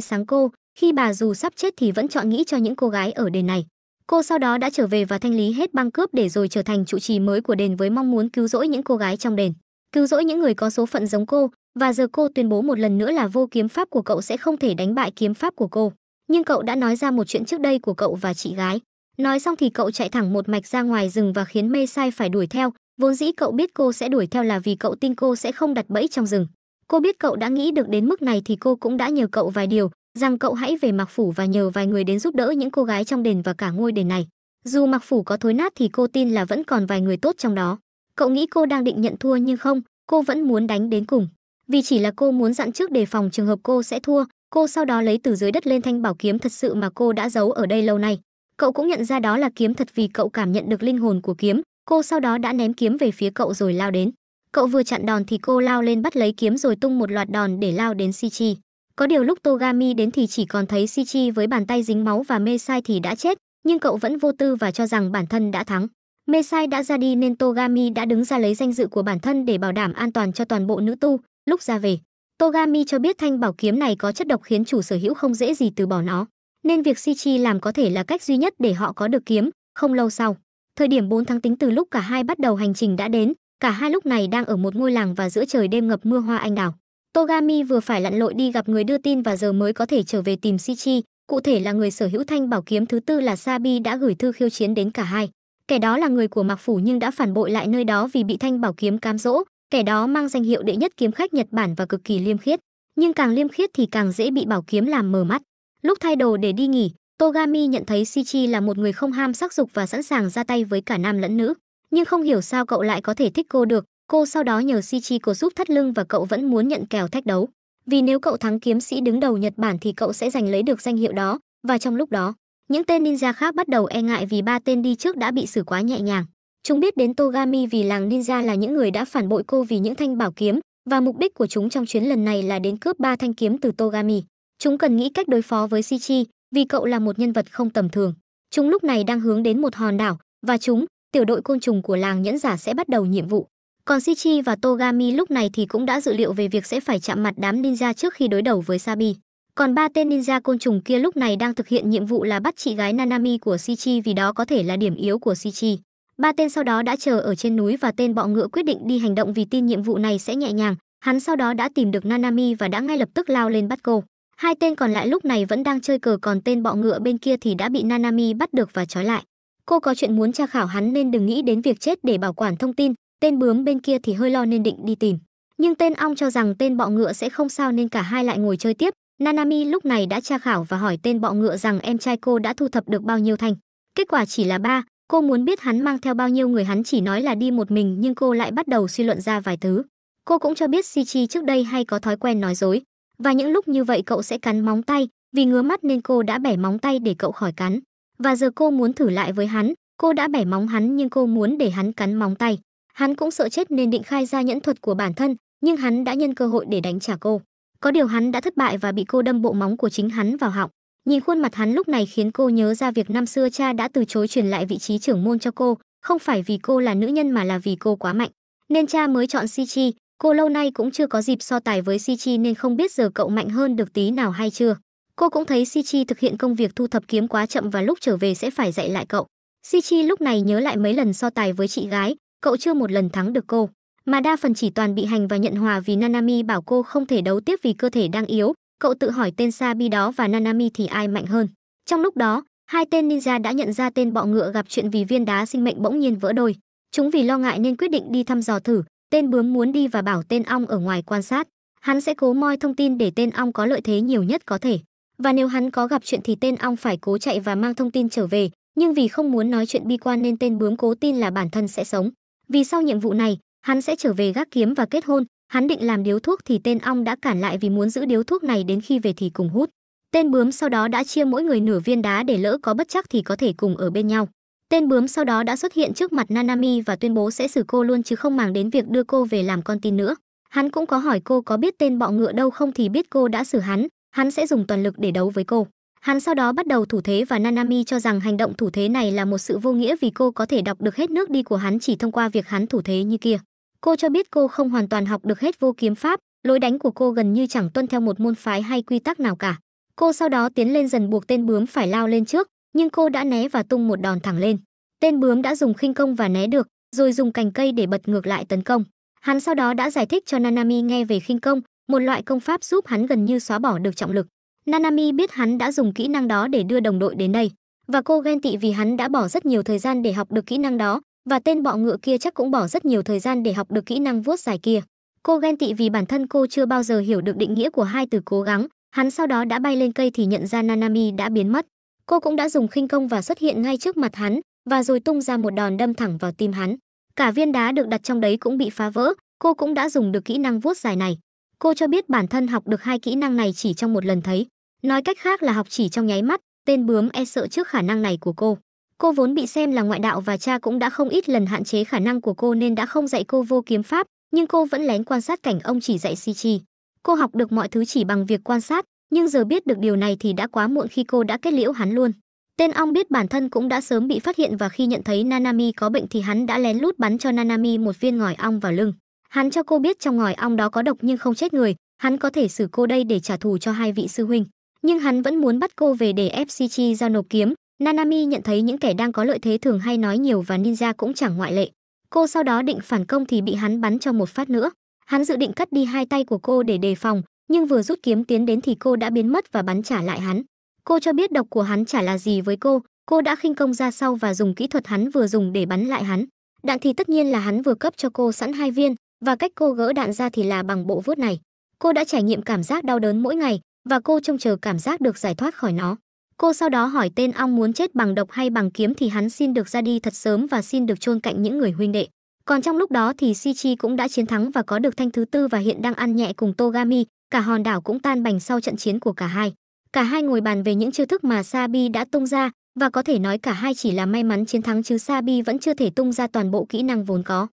sáng cô khi bà dù sắp chết thì vẫn chọn nghĩ cho những cô gái ở đền này cô sau đó đã trở về và thanh lý hết băng cướp để rồi trở thành trụ trì mới của đền với mong muốn cứu rỗi những cô gái trong đền cứu rỗi những người có số phận giống cô và giờ cô tuyên bố một lần nữa là vô kiếm pháp của cậu sẽ không thể đánh bại kiếm pháp của cô nhưng cậu đã nói ra một chuyện trước đây của cậu và chị gái Nói xong thì cậu chạy thẳng một mạch ra ngoài rừng và khiến mê sai phải đuổi theo, vốn dĩ cậu biết cô sẽ đuổi theo là vì cậu tin cô sẽ không đặt bẫy trong rừng. Cô biết cậu đã nghĩ được đến mức này thì cô cũng đã nhờ cậu vài điều, rằng cậu hãy về Mạc Phủ và nhờ vài người đến giúp đỡ những cô gái trong đền và cả ngôi đền này. Dù Mạc Phủ có thối nát thì cô tin là vẫn còn vài người tốt trong đó. Cậu nghĩ cô đang định nhận thua nhưng không, cô vẫn muốn đánh đến cùng. Vì chỉ là cô muốn dặn trước đề phòng trường hợp cô sẽ thua, cô sau đó lấy từ dưới đất lên thanh bảo kiếm thật sự mà cô đã giấu ở đây lâu nay cậu cũng nhận ra đó là kiếm thật vì cậu cảm nhận được linh hồn của kiếm cô sau đó đã ném kiếm về phía cậu rồi lao đến cậu vừa chặn đòn thì cô lao lên bắt lấy kiếm rồi tung một loạt đòn để lao đến Shichi. Có điều lúc Togami đến thì chỉ còn thấy Shichi với bàn tay dính máu và mê sai thì đã chết, nhưng cậu vẫn vô tư và cho rằng bản thân đã thắng. Mê sai đã ra đi nên Togami đã đứng ra lấy danh dự của bản thân để bảo đảm an toàn cho toàn bộ nữ tu. Lúc ra về, Togami cho biết thanh bảo kiếm này có chất độc khiến chủ sở hữu không dễ gì từ bỏ nó nên việc si chi làm có thể là cách duy nhất để họ có được kiếm không lâu sau thời điểm 4 tháng tính từ lúc cả hai bắt đầu hành trình đã đến cả hai lúc này đang ở một ngôi làng và giữa trời đêm ngập mưa hoa anh đào togami vừa phải lặn lội đi gặp người đưa tin và giờ mới có thể trở về tìm si chi cụ thể là người sở hữu thanh bảo kiếm thứ tư là sabi đã gửi thư khiêu chiến đến cả hai kẻ đó là người của mạc phủ nhưng đã phản bội lại nơi đó vì bị thanh bảo kiếm cám dỗ kẻ đó mang danh hiệu đệ nhất kiếm khách nhật bản và cực kỳ liêm khiết nhưng càng liêm khiết thì càng dễ bị bảo kiếm làm mờ mắt Lúc thay đồ để đi nghỉ, Togami nhận thấy Shichi là một người không ham sắc dục và sẵn sàng ra tay với cả nam lẫn nữ. Nhưng không hiểu sao cậu lại có thể thích cô được, cô sau đó nhờ Shichi cổ giúp thắt lưng và cậu vẫn muốn nhận kèo thách đấu. Vì nếu cậu thắng kiếm sĩ đứng đầu Nhật Bản thì cậu sẽ giành lấy được danh hiệu đó, và trong lúc đó, những tên ninja khác bắt đầu e ngại vì ba tên đi trước đã bị xử quá nhẹ nhàng. Chúng biết đến Togami vì làng ninja là những người đã phản bội cô vì những thanh bảo kiếm, và mục đích của chúng trong chuyến lần này là đến cướp ba thanh kiếm từ Togami. Chúng cần nghĩ cách đối phó với Si vì cậu là một nhân vật không tầm thường. Chúng lúc này đang hướng đến một hòn đảo và chúng, tiểu đội côn trùng của làng nhẫn giả sẽ bắt đầu nhiệm vụ. Còn Si và Togami lúc này thì cũng đã dự liệu về việc sẽ phải chạm mặt đám ninja trước khi đối đầu với Sabi. Còn ba tên ninja côn trùng kia lúc này đang thực hiện nhiệm vụ là bắt chị gái Nanami của Shichi vì đó có thể là điểm yếu của Shichi. Ba tên sau đó đã chờ ở trên núi và tên bọ ngựa quyết định đi hành động vì tin nhiệm vụ này sẽ nhẹ nhàng. Hắn sau đó đã tìm được Nanami và đã ngay lập tức lao lên bắt cô. Hai tên còn lại lúc này vẫn đang chơi cờ còn tên bọ ngựa bên kia thì đã bị Nanami bắt được và trói lại. Cô có chuyện muốn tra khảo hắn nên đừng nghĩ đến việc chết để bảo quản thông tin, tên bướm bên kia thì hơi lo nên định đi tìm. Nhưng tên ong cho rằng tên bọ ngựa sẽ không sao nên cả hai lại ngồi chơi tiếp. Nanami lúc này đã tra khảo và hỏi tên bọ ngựa rằng em trai cô đã thu thập được bao nhiêu thành. Kết quả chỉ là ba, cô muốn biết hắn mang theo bao nhiêu người hắn chỉ nói là đi một mình nhưng cô lại bắt đầu suy luận ra vài thứ. Cô cũng cho biết Shichi trước đây hay có thói quen nói dối, và những lúc như vậy cậu sẽ cắn móng tay, vì ngứa mắt nên cô đã bẻ móng tay để cậu khỏi cắn. Và giờ cô muốn thử lại với hắn, cô đã bẻ móng hắn nhưng cô muốn để hắn cắn móng tay. Hắn cũng sợ chết nên định khai ra nhẫn thuật của bản thân, nhưng hắn đã nhân cơ hội để đánh trả cô. Có điều hắn đã thất bại và bị cô đâm bộ móng của chính hắn vào họng. Nhìn khuôn mặt hắn lúc này khiến cô nhớ ra việc năm xưa cha đã từ chối truyền lại vị trí trưởng môn cho cô, không phải vì cô là nữ nhân mà là vì cô quá mạnh. Nên cha mới chọn Si Chi, Cô lâu nay cũng chưa có dịp so tài với Sichi nên không biết giờ cậu mạnh hơn được tí nào hay chưa. Cô cũng thấy Sichi thực hiện công việc thu thập kiếm quá chậm và lúc trở về sẽ phải dạy lại cậu. Sichi lúc này nhớ lại mấy lần so tài với chị gái, cậu chưa một lần thắng được cô, mà đa phần chỉ toàn bị hành và nhận hòa vì Nanami bảo cô không thể đấu tiếp vì cơ thể đang yếu. Cậu tự hỏi tên Sabi đó và Nanami thì ai mạnh hơn. Trong lúc đó, hai tên ninja đã nhận ra tên bọ ngựa gặp chuyện vì viên đá sinh mệnh bỗng nhiên vỡ đôi. Chúng vì lo ngại nên quyết định đi thăm dò thử, Tên bướm muốn đi và bảo tên ong ở ngoài quan sát. Hắn sẽ cố moi thông tin để tên ong có lợi thế nhiều nhất có thể. Và nếu hắn có gặp chuyện thì tên ong phải cố chạy và mang thông tin trở về. Nhưng vì không muốn nói chuyện bi quan nên tên bướm cố tin là bản thân sẽ sống. Vì sau nhiệm vụ này, hắn sẽ trở về gác kiếm và kết hôn. Hắn định làm điếu thuốc thì tên ong đã cản lại vì muốn giữ điếu thuốc này đến khi về thì cùng hút. Tên bướm sau đó đã chia mỗi người nửa viên đá để lỡ có bất chắc thì có thể cùng ở bên nhau. Tên bướm sau đó đã xuất hiện trước mặt Nanami và tuyên bố sẽ xử cô luôn chứ không màng đến việc đưa cô về làm con tin nữa. Hắn cũng có hỏi cô có biết tên bọ ngựa đâu không thì biết cô đã xử hắn, hắn sẽ dùng toàn lực để đấu với cô. Hắn sau đó bắt đầu thủ thế và Nanami cho rằng hành động thủ thế này là một sự vô nghĩa vì cô có thể đọc được hết nước đi của hắn chỉ thông qua việc hắn thủ thế như kia. Cô cho biết cô không hoàn toàn học được hết vô kiếm pháp, lối đánh của cô gần như chẳng tuân theo một môn phái hay quy tắc nào cả. Cô sau đó tiến lên dần buộc tên bướm phải lao lên trước, nhưng cô đã né và tung một đòn thẳng lên. Tên bướm đã dùng khinh công và né được, rồi dùng cành cây để bật ngược lại tấn công. Hắn sau đó đã giải thích cho Nanami nghe về khinh công, một loại công pháp giúp hắn gần như xóa bỏ được trọng lực. Nanami biết hắn đã dùng kỹ năng đó để đưa đồng đội đến đây, và cô ghen tị vì hắn đã bỏ rất nhiều thời gian để học được kỹ năng đó, và tên bọ ngựa kia chắc cũng bỏ rất nhiều thời gian để học được kỹ năng vuốt dài kia. Cô ghen tị vì bản thân cô chưa bao giờ hiểu được định nghĩa của hai từ cố gắng, hắn sau đó đã bay lên cây thì nhận ra Nanami đã biến mất cô cũng đã dùng khinh công và xuất hiện ngay trước mặt hắn và rồi tung ra một đòn đâm thẳng vào tim hắn cả viên đá được đặt trong đấy cũng bị phá vỡ cô cũng đã dùng được kỹ năng vuốt dài này cô cho biết bản thân học được hai kỹ năng này chỉ trong một lần thấy nói cách khác là học chỉ trong nháy mắt tên bướm e sợ trước khả năng này của cô cô vốn bị xem là ngoại đạo và cha cũng đã không ít lần hạn chế khả năng của cô nên đã không dạy cô vô kiếm pháp nhưng cô vẫn lén quan sát cảnh ông chỉ dạy si chi cô học được mọi thứ chỉ bằng việc quan sát nhưng giờ biết được điều này thì đã quá muộn khi cô đã kết liễu hắn luôn. Tên ong biết bản thân cũng đã sớm bị phát hiện và khi nhận thấy Nanami có bệnh thì hắn đã lén lút bắn cho Nanami một viên ngòi ong vào lưng. Hắn cho cô biết trong ngòi ong đó có độc nhưng không chết người, hắn có thể xử cô đây để trả thù cho hai vị sư huynh. Nhưng hắn vẫn muốn bắt cô về để ép Shichi ra nộp kiếm. Nanami nhận thấy những kẻ đang có lợi thế thường hay nói nhiều và ninja cũng chẳng ngoại lệ. Cô sau đó định phản công thì bị hắn bắn cho một phát nữa. Hắn dự định cắt đi hai tay của cô để đề phòng, nhưng vừa rút kiếm tiến đến thì cô đã biến mất và bắn trả lại hắn. Cô cho biết độc của hắn trả là gì với cô, cô đã khinh công ra sau và dùng kỹ thuật hắn vừa dùng để bắn lại hắn. Đạn thì tất nhiên là hắn vừa cấp cho cô sẵn hai viên, và cách cô gỡ đạn ra thì là bằng bộ vuốt này. Cô đã trải nghiệm cảm giác đau đớn mỗi ngày và cô trông chờ cảm giác được giải thoát khỏi nó. Cô sau đó hỏi tên ong muốn chết bằng độc hay bằng kiếm thì hắn xin được ra đi thật sớm và xin được chôn cạnh những người huynh đệ. Còn trong lúc đó thì Shichi cũng đã chiến thắng và có được thanh thứ tư và hiện đang ăn nhẹ cùng Togami, cả hòn đảo cũng tan bành sau trận chiến của cả hai. Cả hai ngồi bàn về những chiêu thức mà Sabi đã tung ra và có thể nói cả hai chỉ là may mắn chiến thắng chứ Sabi vẫn chưa thể tung ra toàn bộ kỹ năng vốn có.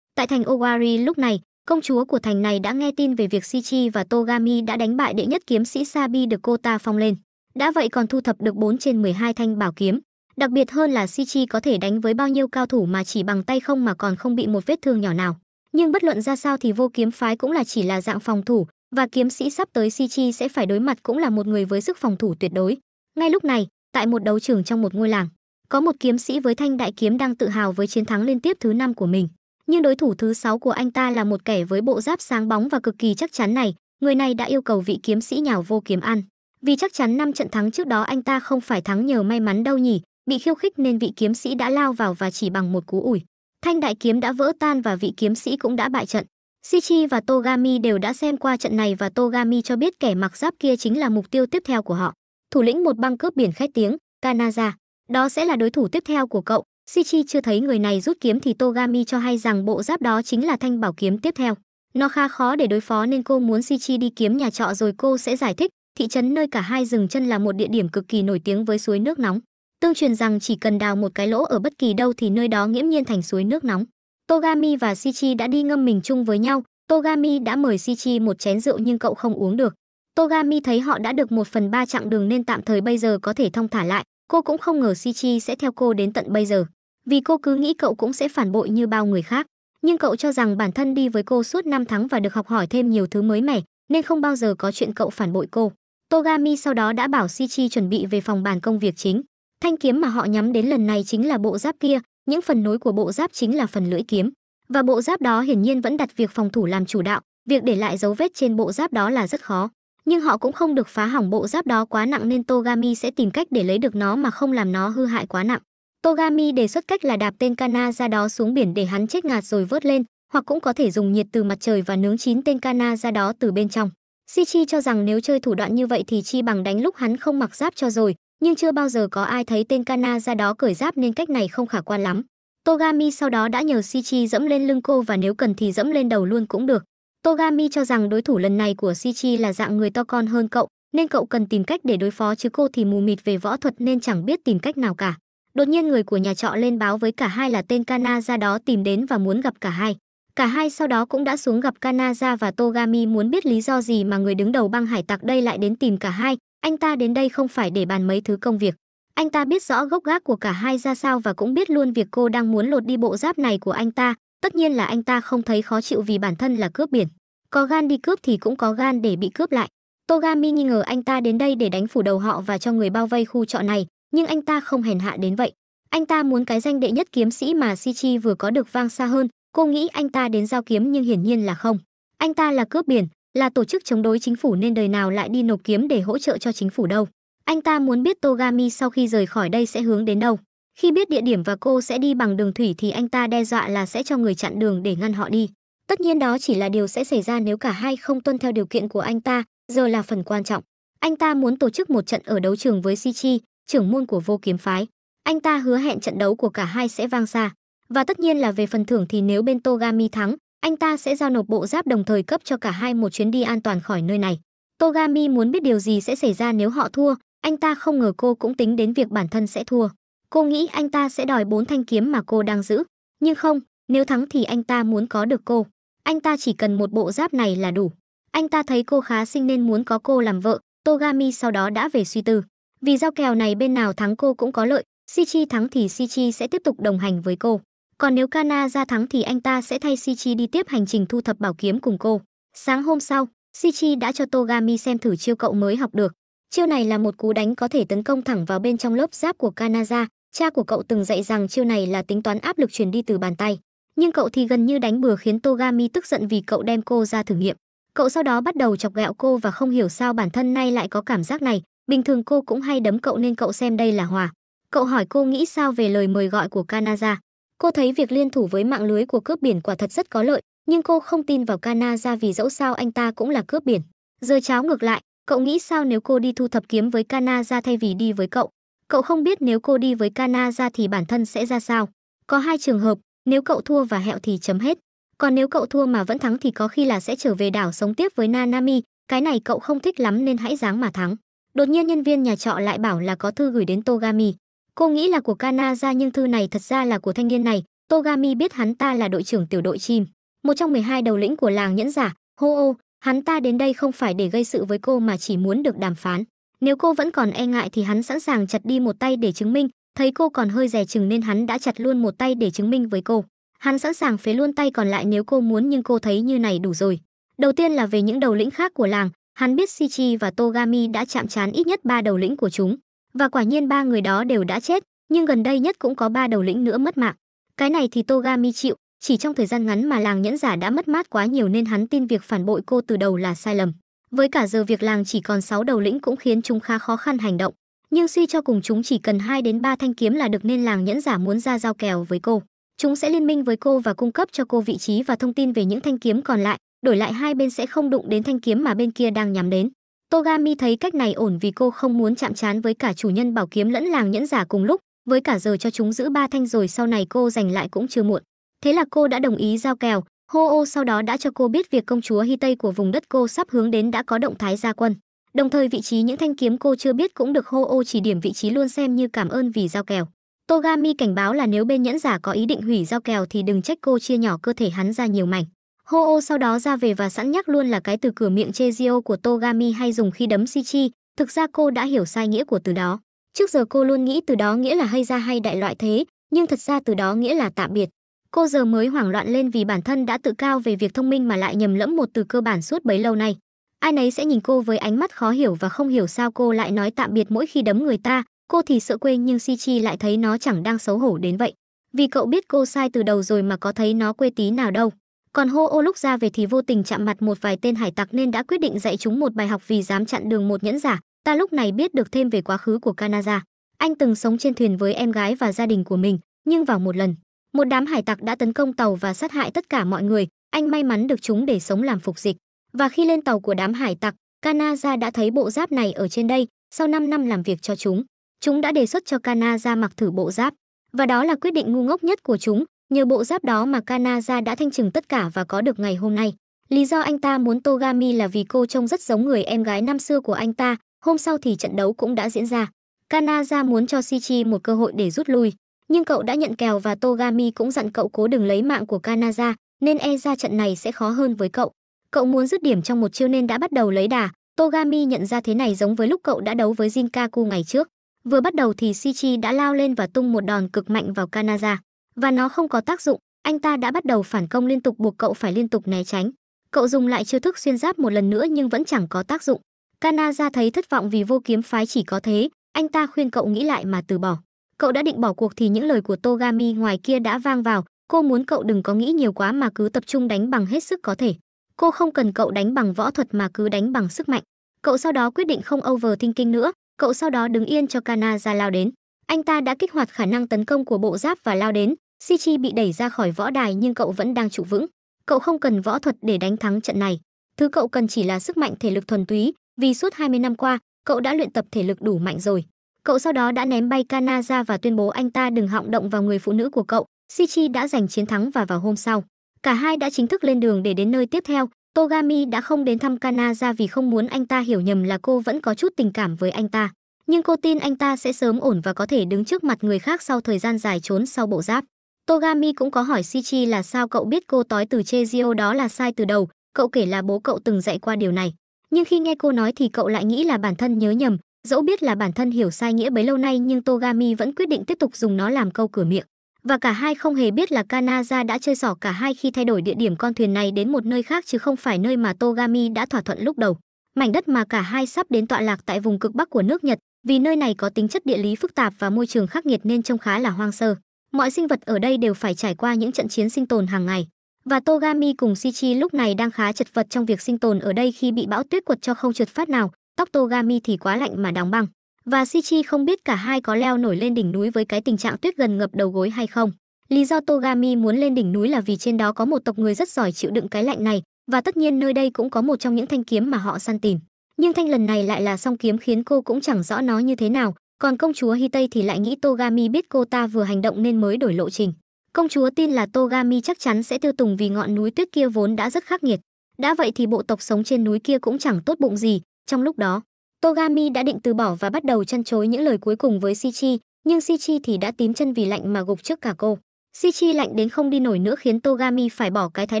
Tại thành Owari lúc này, công chúa của thành này đã nghe tin về việc Shichi và Togami đã đánh bại đệ nhất kiếm sĩ Sabi được cô ta phong lên. Đã vậy còn thu thập được 4 trên 12 thanh bảo kiếm. Đặc biệt hơn là Shichi có thể đánh với bao nhiêu cao thủ mà chỉ bằng tay không mà còn không bị một vết thương nhỏ nào. Nhưng bất luận ra sao thì vô kiếm phái cũng là chỉ là dạng phòng thủ, và kiếm sĩ sắp tới Sichi sẽ phải đối mặt cũng là một người với sức phòng thủ tuyệt đối. Ngay lúc này, tại một đấu trường trong một ngôi làng, có một kiếm sĩ với thanh đại kiếm đang tự hào với chiến thắng liên tiếp thứ năm của mình. Nhưng đối thủ thứ sáu của anh ta là một kẻ với bộ giáp sáng bóng và cực kỳ chắc chắn này, người này đã yêu cầu vị kiếm sĩ nhào vô kiếm ăn. Vì chắc chắn năm trận thắng trước đó anh ta không phải thắng nhờ may mắn đâu nhỉ, bị khiêu khích nên vị kiếm sĩ đã lao vào và chỉ bằng một cú ủi. Thanh đại kiếm đã vỡ tan và vị kiếm sĩ cũng đã bại trận. Shichi và Togami đều đã xem qua trận này và Togami cho biết kẻ mặc giáp kia chính là mục tiêu tiếp theo của họ. Thủ lĩnh một băng cướp biển khét tiếng, Kanaza. Đó sẽ là đối thủ tiếp theo của cậu. Shichi chưa thấy người này rút kiếm thì Togami cho hay rằng bộ giáp đó chính là thanh bảo kiếm tiếp theo. Nó khá khó để đối phó nên cô muốn Shichi đi kiếm nhà trọ rồi cô sẽ giải thích. Thị trấn nơi cả hai dừng chân là một địa điểm cực kỳ nổi tiếng với suối nước nóng. Tương truyền rằng chỉ cần đào một cái lỗ ở bất kỳ đâu thì nơi đó nghiễm nhiên thành suối nước nóng. Togami và Shichi đã đi ngâm mình chung với nhau, Togami đã mời Shichi một chén rượu nhưng cậu không uống được. Togami thấy họ đã được một phần ba chặng đường nên tạm thời bây giờ có thể thông thả lại, cô cũng không ngờ Shichi sẽ theo cô đến tận bây giờ. Vì cô cứ nghĩ cậu cũng sẽ phản bội như bao người khác, nhưng cậu cho rằng bản thân đi với cô suốt 5 tháng và được học hỏi thêm nhiều thứ mới mẻ, nên không bao giờ có chuyện cậu phản bội cô. Togami sau đó đã bảo Shichi chuẩn bị về phòng bàn công việc chính. Thanh kiếm mà họ nhắm đến lần này chính là bộ giáp kia, những phần nối của bộ giáp chính là phần lưỡi kiếm và bộ giáp đó hiển nhiên vẫn đặt việc phòng thủ làm chủ đạo việc để lại dấu vết trên bộ giáp đó là rất khó nhưng họ cũng không được phá hỏng bộ giáp đó quá nặng nên togami sẽ tìm cách để lấy được nó mà không làm nó hư hại quá nặng togami đề xuất cách là đạp tên kana ra đó xuống biển để hắn chết ngạt rồi vớt lên hoặc cũng có thể dùng nhiệt từ mặt trời và nướng chín tên kana ra đó từ bên trong Sichi cho rằng nếu chơi thủ đoạn như vậy thì chi bằng đánh lúc hắn không mặc giáp cho rồi, nhưng chưa bao giờ có ai thấy tên Kana ra đó cởi giáp nên cách này không khả quan lắm. Togami sau đó đã nhờ Shichi dẫm lên lưng cô và nếu cần thì dẫm lên đầu luôn cũng được. Togami cho rằng đối thủ lần này của Shichi là dạng người to con hơn cậu, nên cậu cần tìm cách để đối phó chứ cô thì mù mịt về võ thuật nên chẳng biết tìm cách nào cả. Đột nhiên người của nhà trọ lên báo với cả hai là tên Kana ra đó tìm đến và muốn gặp cả hai. Cả hai sau đó cũng đã xuống gặp Kanaza và Togami muốn biết lý do gì mà người đứng đầu băng hải tặc đây lại đến tìm cả hai, anh ta đến đây không phải để bàn mấy thứ công việc. Anh ta biết rõ gốc gác của cả hai ra sao và cũng biết luôn việc cô đang muốn lột đi bộ giáp này của anh ta. Tất nhiên là anh ta không thấy khó chịu vì bản thân là cướp biển. Có gan đi cướp thì cũng có gan để bị cướp lại. Togami nghi ngờ anh ta đến đây để đánh phủ đầu họ và cho người bao vây khu trọ này, nhưng anh ta không hèn hạ đến vậy. Anh ta muốn cái danh đệ nhất kiếm sĩ mà Shichi vừa có được vang xa hơn, cô nghĩ anh ta đến giao kiếm nhưng hiển nhiên là không. Anh ta là cướp biển, là tổ chức chống đối chính phủ nên đời nào lại đi nộp kiếm để hỗ trợ cho chính phủ đâu. Anh ta muốn biết Togami sau khi rời khỏi đây sẽ hướng đến đâu. Khi biết địa điểm và cô sẽ đi bằng đường thủy thì anh ta đe dọa là sẽ cho người chặn đường để ngăn họ đi. Tất nhiên đó chỉ là điều sẽ xảy ra nếu cả hai không tuân theo điều kiện của anh ta, giờ là phần quan trọng. Anh ta muốn tổ chức một trận ở đấu trường với Shichi, trưởng môn của vô kiếm phái. Anh ta hứa hẹn trận đấu của cả hai sẽ vang xa. Và tất nhiên là về phần thưởng thì nếu bên Togami thắng, anh ta sẽ giao nộp bộ giáp đồng thời cấp cho cả hai một chuyến đi an toàn khỏi nơi này. Togami muốn biết điều gì sẽ xảy ra nếu họ thua, anh ta không ngờ cô cũng tính đến việc bản thân sẽ thua. Cô nghĩ anh ta sẽ đòi bốn thanh kiếm mà cô đang giữ, nhưng không, nếu thắng thì anh ta muốn có được cô. Anh ta chỉ cần một bộ giáp này là đủ. Anh ta thấy cô khá xinh nên muốn có cô làm vợ, Togami sau đó đã về suy tư. Vì giao kèo này bên nào thắng cô cũng có lợi, Shichi thắng thì Shichi sẽ tiếp tục đồng hành với cô. Còn nếu Kana ra thắng thì anh ta sẽ thay Shichi đi tiếp hành trình thu thập bảo kiếm cùng cô. Sáng hôm sau, Shichi đã cho Togami xem thử chiêu cậu mới học được. Chiêu này là một cú đánh có thể tấn công thẳng vào bên trong lớp giáp của Kanaza. Cha của cậu từng dạy rằng chiêu này là tính toán áp lực truyền đi từ bàn tay. Nhưng cậu thì gần như đánh bừa khiến Togami tức giận vì cậu đem cô ra thử nghiệm. Cậu sau đó bắt đầu chọc gẹo cô và không hiểu sao bản thân nay lại có cảm giác này. Bình thường cô cũng hay đấm cậu nên cậu xem đây là hòa. Cậu hỏi cô nghĩ sao về lời mời gọi của Kanaza. Cô thấy việc liên thủ với mạng lưới của cướp biển quả thật rất có lợi, nhưng cô không tin vào Kana ra vì dẫu sao anh ta cũng là cướp biển. Giờ cháo ngược lại, cậu nghĩ sao nếu cô đi thu thập kiếm với Kana ra thay vì đi với cậu? Cậu không biết nếu cô đi với Kana ra thì bản thân sẽ ra sao. Có hai trường hợp, nếu cậu thua và hẹo thì chấm hết. Còn nếu cậu thua mà vẫn thắng thì có khi là sẽ trở về đảo sống tiếp với Nanami, cái này cậu không thích lắm nên hãy dáng mà thắng. Đột nhiên nhân viên nhà trọ lại bảo là có thư gửi đến Togami. Cô nghĩ là của Kana ra nhưng thư này thật ra là của thanh niên này, Togami biết hắn ta là đội trưởng tiểu đội chim, một trong 12 đầu lĩnh của làng nhẫn giả, hô ô, hắn ta đến đây không phải để gây sự với cô mà chỉ muốn được đàm phán. Nếu cô vẫn còn e ngại thì hắn sẵn sàng chặt đi một tay để chứng minh, thấy cô còn hơi dè chừng nên hắn đã chặt luôn một tay để chứng minh với cô. Hắn sẵn sàng phế luôn tay còn lại nếu cô muốn nhưng cô thấy như này đủ rồi. Đầu tiên là về những đầu lĩnh khác của làng, hắn biết Shichi và Togami đã chạm trán ít nhất ba đầu lĩnh của chúng, và quả nhiên ba người đó đều đã chết, nhưng gần đây nhất cũng có ba đầu lĩnh nữa mất mạng. Cái này thì Togami chịu, chỉ trong thời gian ngắn mà làng nhẫn giả đã mất mát quá nhiều nên hắn tin việc phản bội cô từ đầu là sai lầm. Với cả giờ việc làng chỉ còn 6 đầu lĩnh cũng khiến chúng khá khó khăn hành động, nhưng suy cho cùng chúng chỉ cần 2 đến 3 thanh kiếm là được nên làng nhẫn giả muốn ra giao kèo với cô. Chúng sẽ liên minh với cô và cung cấp cho cô vị trí và thông tin về những thanh kiếm còn lại, đổi lại hai bên sẽ không đụng đến thanh kiếm mà bên kia đang nhắm đến. Togami thấy cách này ổn vì cô không muốn chạm trán với cả chủ nhân bảo kiếm lẫn làng nhẫn giả cùng lúc, với cả giờ cho chúng giữ ba thanh rồi sau này cô giành lại cũng chưa muộn. Thế là cô đã đồng ý giao kèo, Hô ô sau đó đã cho cô biết việc công chúa Hy Tây của vùng đất cô sắp hướng đến đã có động thái gia quân. Đồng thời vị trí những thanh kiếm cô chưa biết cũng được Hô ô chỉ điểm vị trí luôn xem như cảm ơn vì giao kèo. Togami cảnh báo là nếu bên nhẫn giả có ý định hủy giao kèo thì đừng trách cô chia nhỏ cơ thể hắn ra nhiều mảnh. Ho-o sau đó ra về và sẵn nhắc luôn là cái từ cửa miệng Chezio của Togami hay dùng khi đấm Shichi, thực ra cô đã hiểu sai nghĩa của từ đó. Trước giờ cô luôn nghĩ từ đó nghĩa là hay ra hay đại loại thế, nhưng thật ra từ đó nghĩa là tạm biệt. Cô giờ mới hoảng loạn lên vì bản thân đã tự cao về việc thông minh mà lại nhầm lẫn một từ cơ bản suốt bấy lâu nay. Ai nấy sẽ nhìn cô với ánh mắt khó hiểu và không hiểu sao cô lại nói tạm biệt mỗi khi đấm người ta, cô thì sợ quê nhưng Shichi lại thấy nó chẳng đang xấu hổ đến vậy. Vì cậu biết cô sai từ đầu rồi mà có thấy nó quê tí nào đâu. Còn hô ô lúc ra về thì vô tình chạm mặt một vài tên hải tặc nên đã quyết định dạy chúng một bài học vì dám chặn đường một nhẫn giả. Ta lúc này biết được thêm về quá khứ của Kanaza. Anh từng sống trên thuyền với em gái và gia đình của mình, nhưng vào một lần, một đám hải tặc đã tấn công tàu và sát hại tất cả mọi người. Anh may mắn được chúng để sống làm phục dịch. Và khi lên tàu của đám hải tặc, Kanaza đã thấy bộ giáp này ở trên đây. Sau 5 năm làm việc cho chúng, chúng đã đề xuất cho Kanaza mặc thử bộ giáp. Và đó là quyết định ngu ngốc nhất của chúng, Nhờ bộ giáp đó mà Kanaza đã thanh trừng tất cả và có được ngày hôm nay. Lý do anh ta muốn Togami là vì cô trông rất giống người em gái năm xưa của anh ta, hôm sau thì trận đấu cũng đã diễn ra. Kanaza muốn cho Shichi một cơ hội để rút lui, nhưng cậu đã nhận kèo và Togami cũng dặn cậu cố đừng lấy mạng của Kanaza, nên e ra trận này sẽ khó hơn với cậu. Cậu muốn dứt điểm trong một chiêu nên đã bắt đầu lấy đà, Togami nhận ra thế này giống với lúc cậu đã đấu với Jinkaku ngày trước. Vừa bắt đầu thì Shichi đã lao lên và tung một đòn cực mạnh vào Kanaza và nó không có tác dụng, anh ta đã bắt đầu phản công liên tục buộc cậu phải liên tục né tránh. Cậu dùng lại chiêu thức xuyên giáp một lần nữa nhưng vẫn chẳng có tác dụng. Kana ra thấy thất vọng vì vô kiếm phái chỉ có thế, anh ta khuyên cậu nghĩ lại mà từ bỏ. Cậu đã định bỏ cuộc thì những lời của Togami ngoài kia đã vang vào, cô muốn cậu đừng có nghĩ nhiều quá mà cứ tập trung đánh bằng hết sức có thể. Cô không cần cậu đánh bằng võ thuật mà cứ đánh bằng sức mạnh. Cậu sau đó quyết định không overthinking nữa, cậu sau đó đứng yên cho Kana ra lao đến. Anh ta đã kích hoạt khả năng tấn công của bộ giáp và lao đến, Sichi bị đẩy ra khỏi võ đài nhưng cậu vẫn đang trụ vững. Cậu không cần võ thuật để đánh thắng trận này. Thứ cậu cần chỉ là sức mạnh thể lực thuần túy, vì suốt 20 năm qua, cậu đã luyện tập thể lực đủ mạnh rồi. Cậu sau đó đã ném bay Kana ra và tuyên bố anh ta đừng họng động vào người phụ nữ của cậu. Sichi đã giành chiến thắng và vào hôm sau, cả hai đã chính thức lên đường để đến nơi tiếp theo. Togami đã không đến thăm Kana ra vì không muốn anh ta hiểu nhầm là cô vẫn có chút tình cảm với anh ta. Nhưng cô tin anh ta sẽ sớm ổn và có thể đứng trước mặt người khác sau thời gian dài trốn sau bộ giáp. Togami cũng có hỏi Shichi là sao cậu biết cô tói từ Chezio đó là sai từ đầu, cậu kể là bố cậu từng dạy qua điều này. Nhưng khi nghe cô nói thì cậu lại nghĩ là bản thân nhớ nhầm, dẫu biết là bản thân hiểu sai nghĩa bấy lâu nay nhưng Togami vẫn quyết định tiếp tục dùng nó làm câu cửa miệng. Và cả hai không hề biết là Kanaza đã chơi xỏ cả hai khi thay đổi địa điểm con thuyền này đến một nơi khác chứ không phải nơi mà Togami đã thỏa thuận lúc đầu. Mảnh đất mà cả hai sắp đến tọa lạc tại vùng cực bắc của nước Nhật, vì nơi này có tính chất địa lý phức tạp và môi trường khắc nghiệt nên trông khá là hoang sơ mọi sinh vật ở đây đều phải trải qua những trận chiến sinh tồn hàng ngày. Và Togami cùng Shichi lúc này đang khá chật vật trong việc sinh tồn ở đây khi bị bão tuyết quật cho không trượt phát nào, tóc Togami thì quá lạnh mà đóng băng. Và Shichi không biết cả hai có leo nổi lên đỉnh núi với cái tình trạng tuyết gần ngập đầu gối hay không. Lý do Togami muốn lên đỉnh núi là vì trên đó có một tộc người rất giỏi chịu đựng cái lạnh này, và tất nhiên nơi đây cũng có một trong những thanh kiếm mà họ săn tìm. Nhưng thanh lần này lại là song kiếm khiến cô cũng chẳng rõ nó như thế nào, còn công chúa Hitei thì lại nghĩ Togami biết cô ta vừa hành động nên mới đổi lộ trình. Công chúa tin là Togami chắc chắn sẽ tiêu tùng vì ngọn núi tuyết kia vốn đã rất khắc nghiệt. Đã vậy thì bộ tộc sống trên núi kia cũng chẳng tốt bụng gì. Trong lúc đó, Togami đã định từ bỏ và bắt đầu chăn chối những lời cuối cùng với Shichi, nhưng Shichi thì đã tím chân vì lạnh mà gục trước cả cô. Shichi lạnh đến không đi nổi nữa khiến Togami phải bỏ cái thái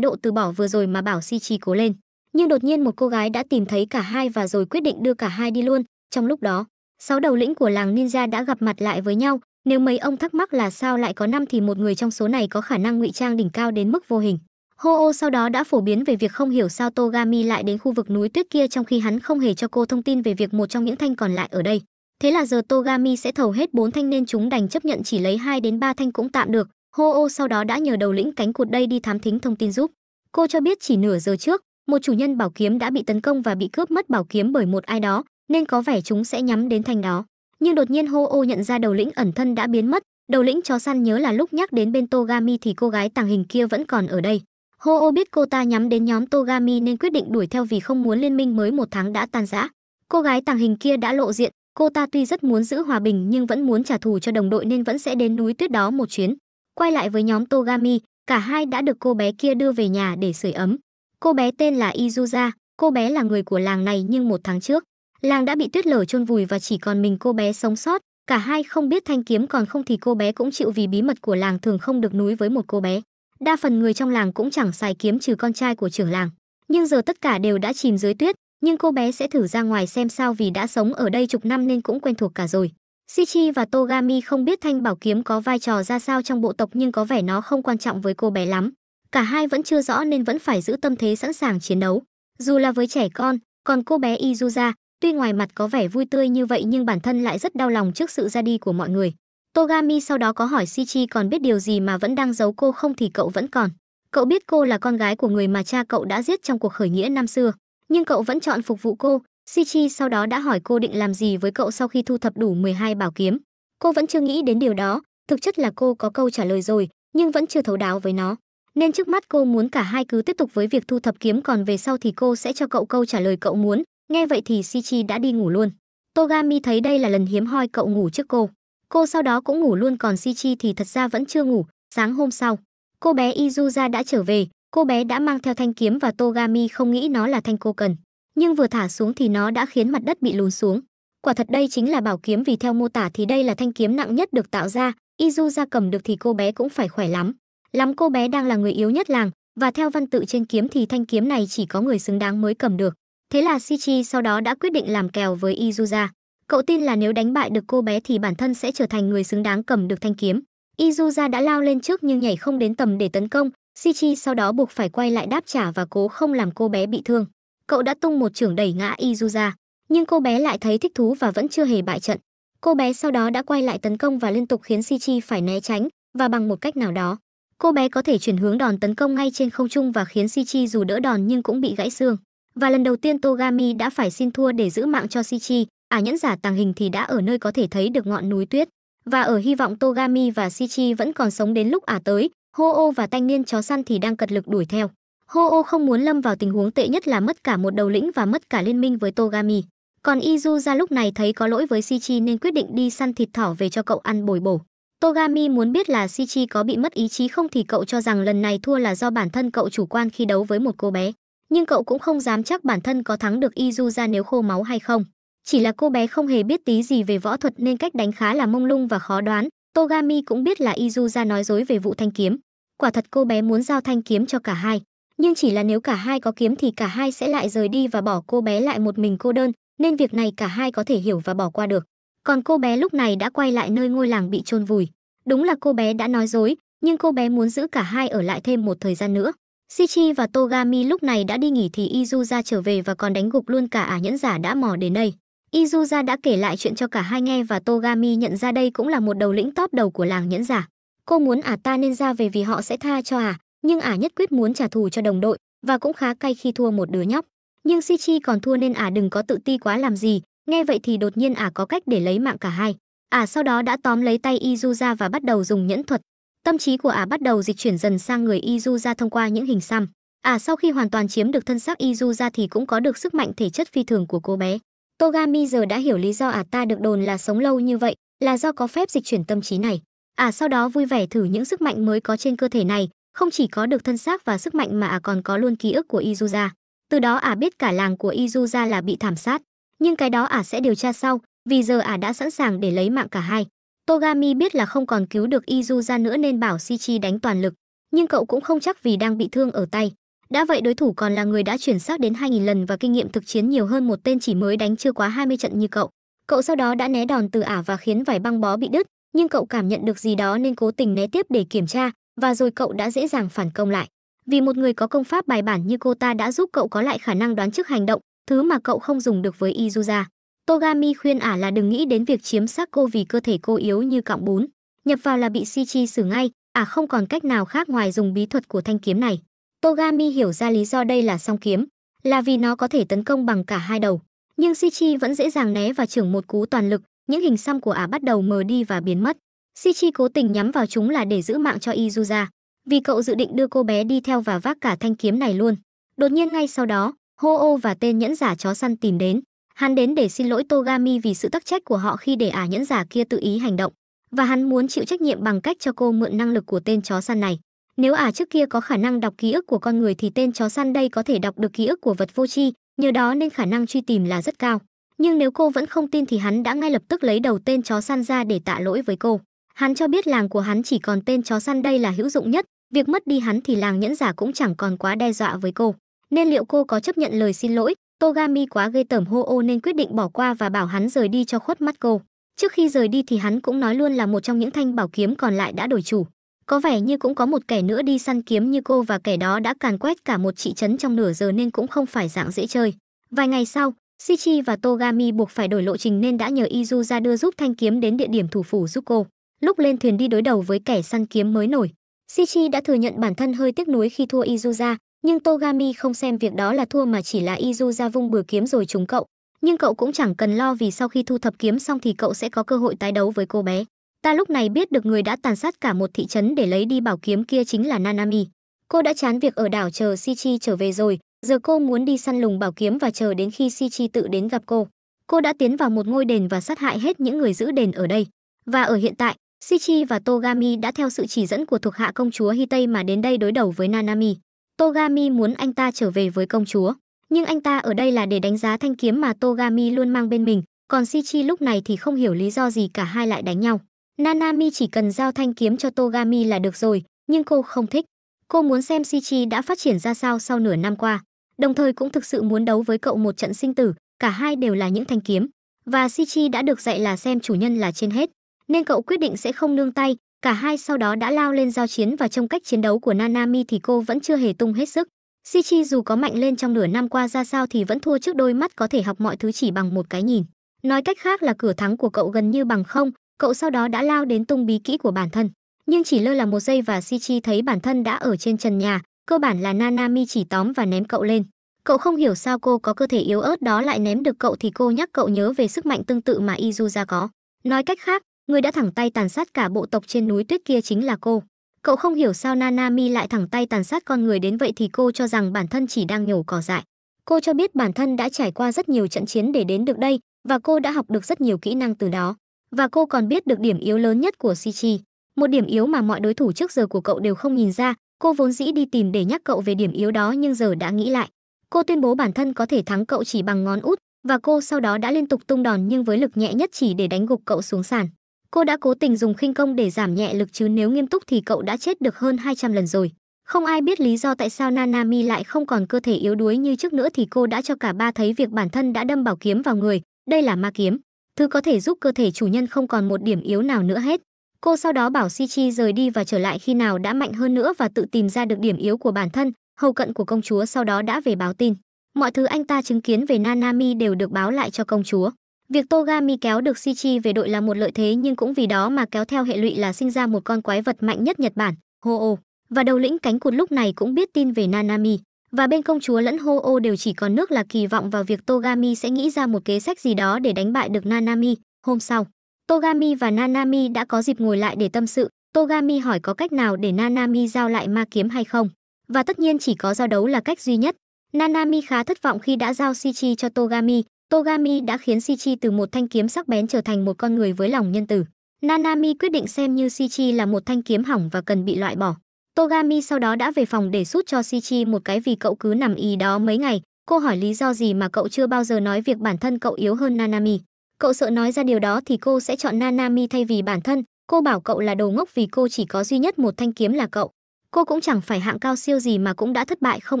độ từ bỏ vừa rồi mà bảo Shichi cố lên. Nhưng đột nhiên một cô gái đã tìm thấy cả hai và rồi quyết định đưa cả hai đi luôn. Trong lúc đó, sáu đầu lĩnh của làng ninja đã gặp mặt lại với nhau nếu mấy ông thắc mắc là sao lại có năm thì một người trong số này có khả năng ngụy trang đỉnh cao đến mức vô hình Ho ô sau đó đã phổ biến về việc không hiểu sao togami lại đến khu vực núi tuyết kia trong khi hắn không hề cho cô thông tin về việc một trong những thanh còn lại ở đây thế là giờ togami sẽ thầu hết bốn thanh nên chúng đành chấp nhận chỉ lấy hai đến ba thanh cũng tạm được Ho ô sau đó đã nhờ đầu lĩnh cánh cụt đây đi thám thính thông tin giúp cô cho biết chỉ nửa giờ trước một chủ nhân bảo kiếm đã bị tấn công và bị cướp mất bảo kiếm bởi một ai đó nên có vẻ chúng sẽ nhắm đến thành đó nhưng đột nhiên hô ô nhận ra đầu lĩnh ẩn thân đã biến mất đầu lĩnh chó săn nhớ là lúc nhắc đến bên togami thì cô gái tàng hình kia vẫn còn ở đây hô ô biết cô ta nhắm đến nhóm togami nên quyết định đuổi theo vì không muốn liên minh mới một tháng đã tan rã cô gái tàng hình kia đã lộ diện cô ta tuy rất muốn giữ hòa bình nhưng vẫn muốn trả thù cho đồng đội nên vẫn sẽ đến núi tuyết đó một chuyến quay lại với nhóm togami cả hai đã được cô bé kia đưa về nhà để sưởi ấm cô bé tên là izuza cô bé là người của làng này nhưng một tháng trước làng đã bị tuyết lở chôn vùi và chỉ còn mình cô bé sống sót cả hai không biết thanh kiếm còn không thì cô bé cũng chịu vì bí mật của làng thường không được núi với một cô bé đa phần người trong làng cũng chẳng xài kiếm trừ con trai của trưởng làng nhưng giờ tất cả đều đã chìm dưới tuyết nhưng cô bé sẽ thử ra ngoài xem sao vì đã sống ở đây chục năm nên cũng quen thuộc cả rồi Shichi và Togami không biết thanh bảo kiếm có vai trò ra sao trong bộ tộc nhưng có vẻ nó không quan trọng với cô bé lắm. Cả hai vẫn chưa rõ nên vẫn phải giữ tâm thế sẵn sàng chiến đấu. Dù là với trẻ con, còn cô bé Izuza, Tuy ngoài mặt có vẻ vui tươi như vậy nhưng bản thân lại rất đau lòng trước sự ra đi của mọi người. Togami sau đó có hỏi Shichi còn biết điều gì mà vẫn đang giấu cô không thì cậu vẫn còn. Cậu biết cô là con gái của người mà cha cậu đã giết trong cuộc khởi nghĩa năm xưa, nhưng cậu vẫn chọn phục vụ cô. Shichi sau đó đã hỏi cô định làm gì với cậu sau khi thu thập đủ 12 bảo kiếm. Cô vẫn chưa nghĩ đến điều đó, thực chất là cô có câu trả lời rồi, nhưng vẫn chưa thấu đáo với nó. Nên trước mắt cô muốn cả hai cứ tiếp tục với việc thu thập kiếm còn về sau thì cô sẽ cho cậu câu trả lời cậu muốn, Nghe vậy thì Shichi đã đi ngủ luôn. Togami thấy đây là lần hiếm hoi cậu ngủ trước cô. Cô sau đó cũng ngủ luôn còn Shichi thì thật ra vẫn chưa ngủ, sáng hôm sau. Cô bé Izuza đã trở về, cô bé đã mang theo thanh kiếm và Togami không nghĩ nó là thanh cô cần. Nhưng vừa thả xuống thì nó đã khiến mặt đất bị lún xuống. Quả thật đây chính là bảo kiếm vì theo mô tả thì đây là thanh kiếm nặng nhất được tạo ra, Izuza cầm được thì cô bé cũng phải khỏe lắm. Lắm cô bé đang là người yếu nhất làng, và theo văn tự trên kiếm thì thanh kiếm này chỉ có người xứng đáng mới cầm được. Thế là Shichi sau đó đã quyết định làm kèo với Izuza. Cậu tin là nếu đánh bại được cô bé thì bản thân sẽ trở thành người xứng đáng cầm được thanh kiếm. Izuza đã lao lên trước nhưng nhảy không đến tầm để tấn công, Shichi sau đó buộc phải quay lại đáp trả và cố không làm cô bé bị thương. Cậu đã tung một chưởng đẩy ngã Izuza, nhưng cô bé lại thấy thích thú và vẫn chưa hề bại trận. Cô bé sau đó đã quay lại tấn công và liên tục khiến Shichi phải né tránh và bằng một cách nào đó, cô bé có thể chuyển hướng đòn tấn công ngay trên không trung và khiến Shichi dù đỡ đòn nhưng cũng bị gãy xương. Và lần đầu tiên Togami đã phải xin thua để giữ mạng cho Shichi, ả à nhẫn giả tàng hình thì đã ở nơi có thể thấy được ngọn núi tuyết. Và ở hy vọng Togami và Shichi vẫn còn sống đến lúc ả à tới, Ho-o và thanh niên chó săn thì đang cật lực đuổi theo. Ho-o không muốn lâm vào tình huống tệ nhất là mất cả một đầu lĩnh và mất cả liên minh với Togami. Còn Izu ra lúc này thấy có lỗi với Shichi nên quyết định đi săn thịt thỏ về cho cậu ăn bồi bổ. Togami muốn biết là Shichi có bị mất ý chí không thì cậu cho rằng lần này thua là do bản thân cậu chủ quan khi đấu với một cô bé nhưng cậu cũng không dám chắc bản thân có thắng được Izuza nếu khô máu hay không. Chỉ là cô bé không hề biết tí gì về võ thuật nên cách đánh khá là mông lung và khó đoán. Togami cũng biết là Izuza nói dối về vụ thanh kiếm. Quả thật cô bé muốn giao thanh kiếm cho cả hai, nhưng chỉ là nếu cả hai có kiếm thì cả hai sẽ lại rời đi và bỏ cô bé lại một mình cô đơn, nên việc này cả hai có thể hiểu và bỏ qua được. Còn cô bé lúc này đã quay lại nơi ngôi làng bị chôn vùi. Đúng là cô bé đã nói dối, nhưng cô bé muốn giữ cả hai ở lại thêm một thời gian nữa. Shichi và Togami lúc này đã đi nghỉ thì Izuza trở về và còn đánh gục luôn cả ả à nhẫn giả đã mò đến đây. Izuza đã kể lại chuyện cho cả hai nghe và Togami nhận ra đây cũng là một đầu lĩnh top đầu của làng nhẫn giả. Cô muốn ả à ta nên ra về vì họ sẽ tha cho ả, à, nhưng ả nhất quyết muốn trả thù cho đồng đội và cũng khá cay khi thua một đứa nhóc. Nhưng Shichi còn thua nên ả đừng có tự ti quá làm gì, nghe vậy thì đột nhiên ả có cách để lấy mạng cả hai. Ả sau đó đã tóm lấy tay Izuza và bắt đầu dùng nhẫn thuật Tâm trí của ả bắt đầu dịch chuyển dần sang người Izuza thông qua những hình xăm. Ả sau khi hoàn toàn chiếm được thân xác Izuza thì cũng có được sức mạnh thể chất phi thường của cô bé. Togami giờ đã hiểu lý do ả ta được đồn là sống lâu như vậy, là do có phép dịch chuyển tâm trí này. Ả sau đó vui vẻ thử những sức mạnh mới có trên cơ thể này, không chỉ có được thân xác và sức mạnh mà ả còn có luôn ký ức của Izuza. Từ đó ả biết cả làng của Izuza là bị thảm sát, nhưng cái đó ả sẽ điều tra sau, vì giờ ả đã sẵn sàng để lấy mạng cả hai. Togami biết là không còn cứu được Izuza nữa nên bảo Shichi đánh toàn lực, nhưng cậu cũng không chắc vì đang bị thương ở tay. Đã vậy đối thủ còn là người đã chuyển xác đến 2.000 lần và kinh nghiệm thực chiến nhiều hơn một tên chỉ mới đánh chưa quá 20 trận như cậu. Cậu sau đó đã né đòn từ ả và khiến vải băng bó bị đứt, nhưng cậu cảm nhận được gì đó nên cố tình né tiếp để kiểm tra, và rồi cậu đã dễ dàng phản công lại. Vì một người có công pháp bài bản như cô ta đã giúp cậu có lại khả năng đoán trước hành động, thứ mà cậu không dùng được với Izuza. Togami khuyên ả là đừng nghĩ đến việc chiếm xác cô vì cơ thể cô yếu như cọng bún. Nhập vào là bị si xử ngay, ả không còn cách nào khác ngoài dùng bí thuật của thanh kiếm này. Togami hiểu ra lý do đây là song kiếm, là vì nó có thể tấn công bằng cả hai đầu. Nhưng Sichi vẫn dễ dàng né và trưởng một cú toàn lực, những hình xăm của ả bắt đầu mờ đi và biến mất. Sichi cố tình nhắm vào chúng là để giữ mạng cho Izuza, vì cậu dự định đưa cô bé đi theo và vác cả thanh kiếm này luôn. Đột nhiên ngay sau đó, Ho-O và tên nhẫn giả chó săn tìm đến. Hắn đến để xin lỗi Togami vì sự tắc trách của họ khi để ả nhẫn giả kia tự ý hành động, và hắn muốn chịu trách nhiệm bằng cách cho cô mượn năng lực của tên chó săn này. Nếu ả trước kia có khả năng đọc ký ức của con người thì tên chó săn đây có thể đọc được ký ức của vật vô tri, nhờ đó nên khả năng truy tìm là rất cao. Nhưng nếu cô vẫn không tin thì hắn đã ngay lập tức lấy đầu tên chó săn ra để tạ lỗi với cô. Hắn cho biết làng của hắn chỉ còn tên chó săn đây là hữu dụng nhất, việc mất đi hắn thì làng nhẫn giả cũng chẳng còn quá đe dọa với cô. Nên liệu cô có chấp nhận lời xin lỗi, Togami quá gây tởm hô ô nên quyết định bỏ qua và bảo hắn rời đi cho khuất mắt cô. Trước khi rời đi thì hắn cũng nói luôn là một trong những thanh bảo kiếm còn lại đã đổi chủ. Có vẻ như cũng có một kẻ nữa đi săn kiếm như cô và kẻ đó đã càn quét cả một thị trấn trong nửa giờ nên cũng không phải dạng dễ chơi. Vài ngày sau, Shichi và Togami buộc phải đổi lộ trình nên đã nhờ Izu ra đưa giúp thanh kiếm đến địa điểm thủ phủ giúp cô. Lúc lên thuyền đi đối đầu với kẻ săn kiếm mới nổi, Shichi đã thừa nhận bản thân hơi tiếc nuối khi thua Izuza nhưng Togami không xem việc đó là thua mà chỉ là Izu ra vung bừa kiếm rồi trúng cậu. Nhưng cậu cũng chẳng cần lo vì sau khi thu thập kiếm xong thì cậu sẽ có cơ hội tái đấu với cô bé. Ta lúc này biết được người đã tàn sát cả một thị trấn để lấy đi bảo kiếm kia chính là Nanami. Cô đã chán việc ở đảo chờ Shichi trở về rồi, giờ cô muốn đi săn lùng bảo kiếm và chờ đến khi Shichi tự đến gặp cô. Cô đã tiến vào một ngôi đền và sát hại hết những người giữ đền ở đây. Và ở hiện tại, Shichi và Togami đã theo sự chỉ dẫn của thuộc hạ công chúa Hitei mà đến đây đối đầu với Nanami. Togami muốn anh ta trở về với công chúa, nhưng anh ta ở đây là để đánh giá thanh kiếm mà Togami luôn mang bên mình, còn Shichi lúc này thì không hiểu lý do gì cả hai lại đánh nhau. Nanami chỉ cần giao thanh kiếm cho Togami là được rồi, nhưng cô không thích. Cô muốn xem Shichi đã phát triển ra sao sau nửa năm qua, đồng thời cũng thực sự muốn đấu với cậu một trận sinh tử, cả hai đều là những thanh kiếm. Và Shichi đã được dạy là xem chủ nhân là trên hết, nên cậu quyết định sẽ không nương tay, Cả hai sau đó đã lao lên giao chiến và trong cách chiến đấu của Nanami thì cô vẫn chưa hề tung hết sức. Shichi dù có mạnh lên trong nửa năm qua ra sao thì vẫn thua trước đôi mắt có thể học mọi thứ chỉ bằng một cái nhìn. Nói cách khác là cửa thắng của cậu gần như bằng không, cậu sau đó đã lao đến tung bí kỹ của bản thân. Nhưng chỉ lơ là một giây và Shichi thấy bản thân đã ở trên trần nhà, cơ bản là Nanami chỉ tóm và ném cậu lên. Cậu không hiểu sao cô có cơ thể yếu ớt đó lại ném được cậu thì cô nhắc cậu nhớ về sức mạnh tương tự mà Izuza có. Nói cách khác, người đã thẳng tay tàn sát cả bộ tộc trên núi tuyết kia chính là cô cậu không hiểu sao nanami lại thẳng tay tàn sát con người đến vậy thì cô cho rằng bản thân chỉ đang nhổ cỏ dại cô cho biết bản thân đã trải qua rất nhiều trận chiến để đến được đây và cô đã học được rất nhiều kỹ năng từ đó và cô còn biết được điểm yếu lớn nhất của Shichi. Một điểm yếu mà mọi đối thủ trước giờ của cậu đều không nhìn ra, cô vốn dĩ đi tìm để nhắc cậu về điểm yếu đó nhưng giờ đã nghĩ lại. Cô tuyên bố bản thân có thể thắng cậu chỉ bằng ngón út và cô sau đó đã liên tục tung đòn nhưng với lực nhẹ nhất chỉ để đánh gục cậu xuống sàn. Cô đã cố tình dùng khinh công để giảm nhẹ lực chứ nếu nghiêm túc thì cậu đã chết được hơn 200 lần rồi. Không ai biết lý do tại sao Nanami lại không còn cơ thể yếu đuối như trước nữa thì cô đã cho cả ba thấy việc bản thân đã đâm bảo kiếm vào người, đây là ma kiếm, thứ có thể giúp cơ thể chủ nhân không còn một điểm yếu nào nữa hết. Cô sau đó bảo Shichi rời đi và trở lại khi nào đã mạnh hơn nữa và tự tìm ra được điểm yếu của bản thân, hầu cận của công chúa sau đó đã về báo tin. Mọi thứ anh ta chứng kiến về Nanami đều được báo lại cho công chúa. Việc Togami kéo được Shichi về đội là một lợi thế nhưng cũng vì đó mà kéo theo hệ lụy là sinh ra một con quái vật mạnh nhất Nhật Bản, ho O. Và đầu lĩnh cánh cụt lúc này cũng biết tin về Nanami. Và bên công chúa lẫn ho O đều chỉ còn nước là kỳ vọng vào việc Togami sẽ nghĩ ra một kế sách gì đó để đánh bại được Nanami. Hôm sau, Togami và Nanami đã có dịp ngồi lại để tâm sự. Togami hỏi có cách nào để Nanami giao lại ma kiếm hay không? Và tất nhiên chỉ có giao đấu là cách duy nhất. Nanami khá thất vọng khi đã giao Shichi cho Togami, Togami đã khiến Shichi từ một thanh kiếm sắc bén trở thành một con người với lòng nhân từ. Nanami quyết định xem như Shichi là một thanh kiếm hỏng và cần bị loại bỏ. Togami sau đó đã về phòng để sút cho Shichi một cái vì cậu cứ nằm y đó mấy ngày. Cô hỏi lý do gì mà cậu chưa bao giờ nói việc bản thân cậu yếu hơn Nanami. Cậu sợ nói ra điều đó thì cô sẽ chọn Nanami thay vì bản thân. Cô bảo cậu là đồ ngốc vì cô chỉ có duy nhất một thanh kiếm là cậu. Cô cũng chẳng phải hạng cao siêu gì mà cũng đã thất bại không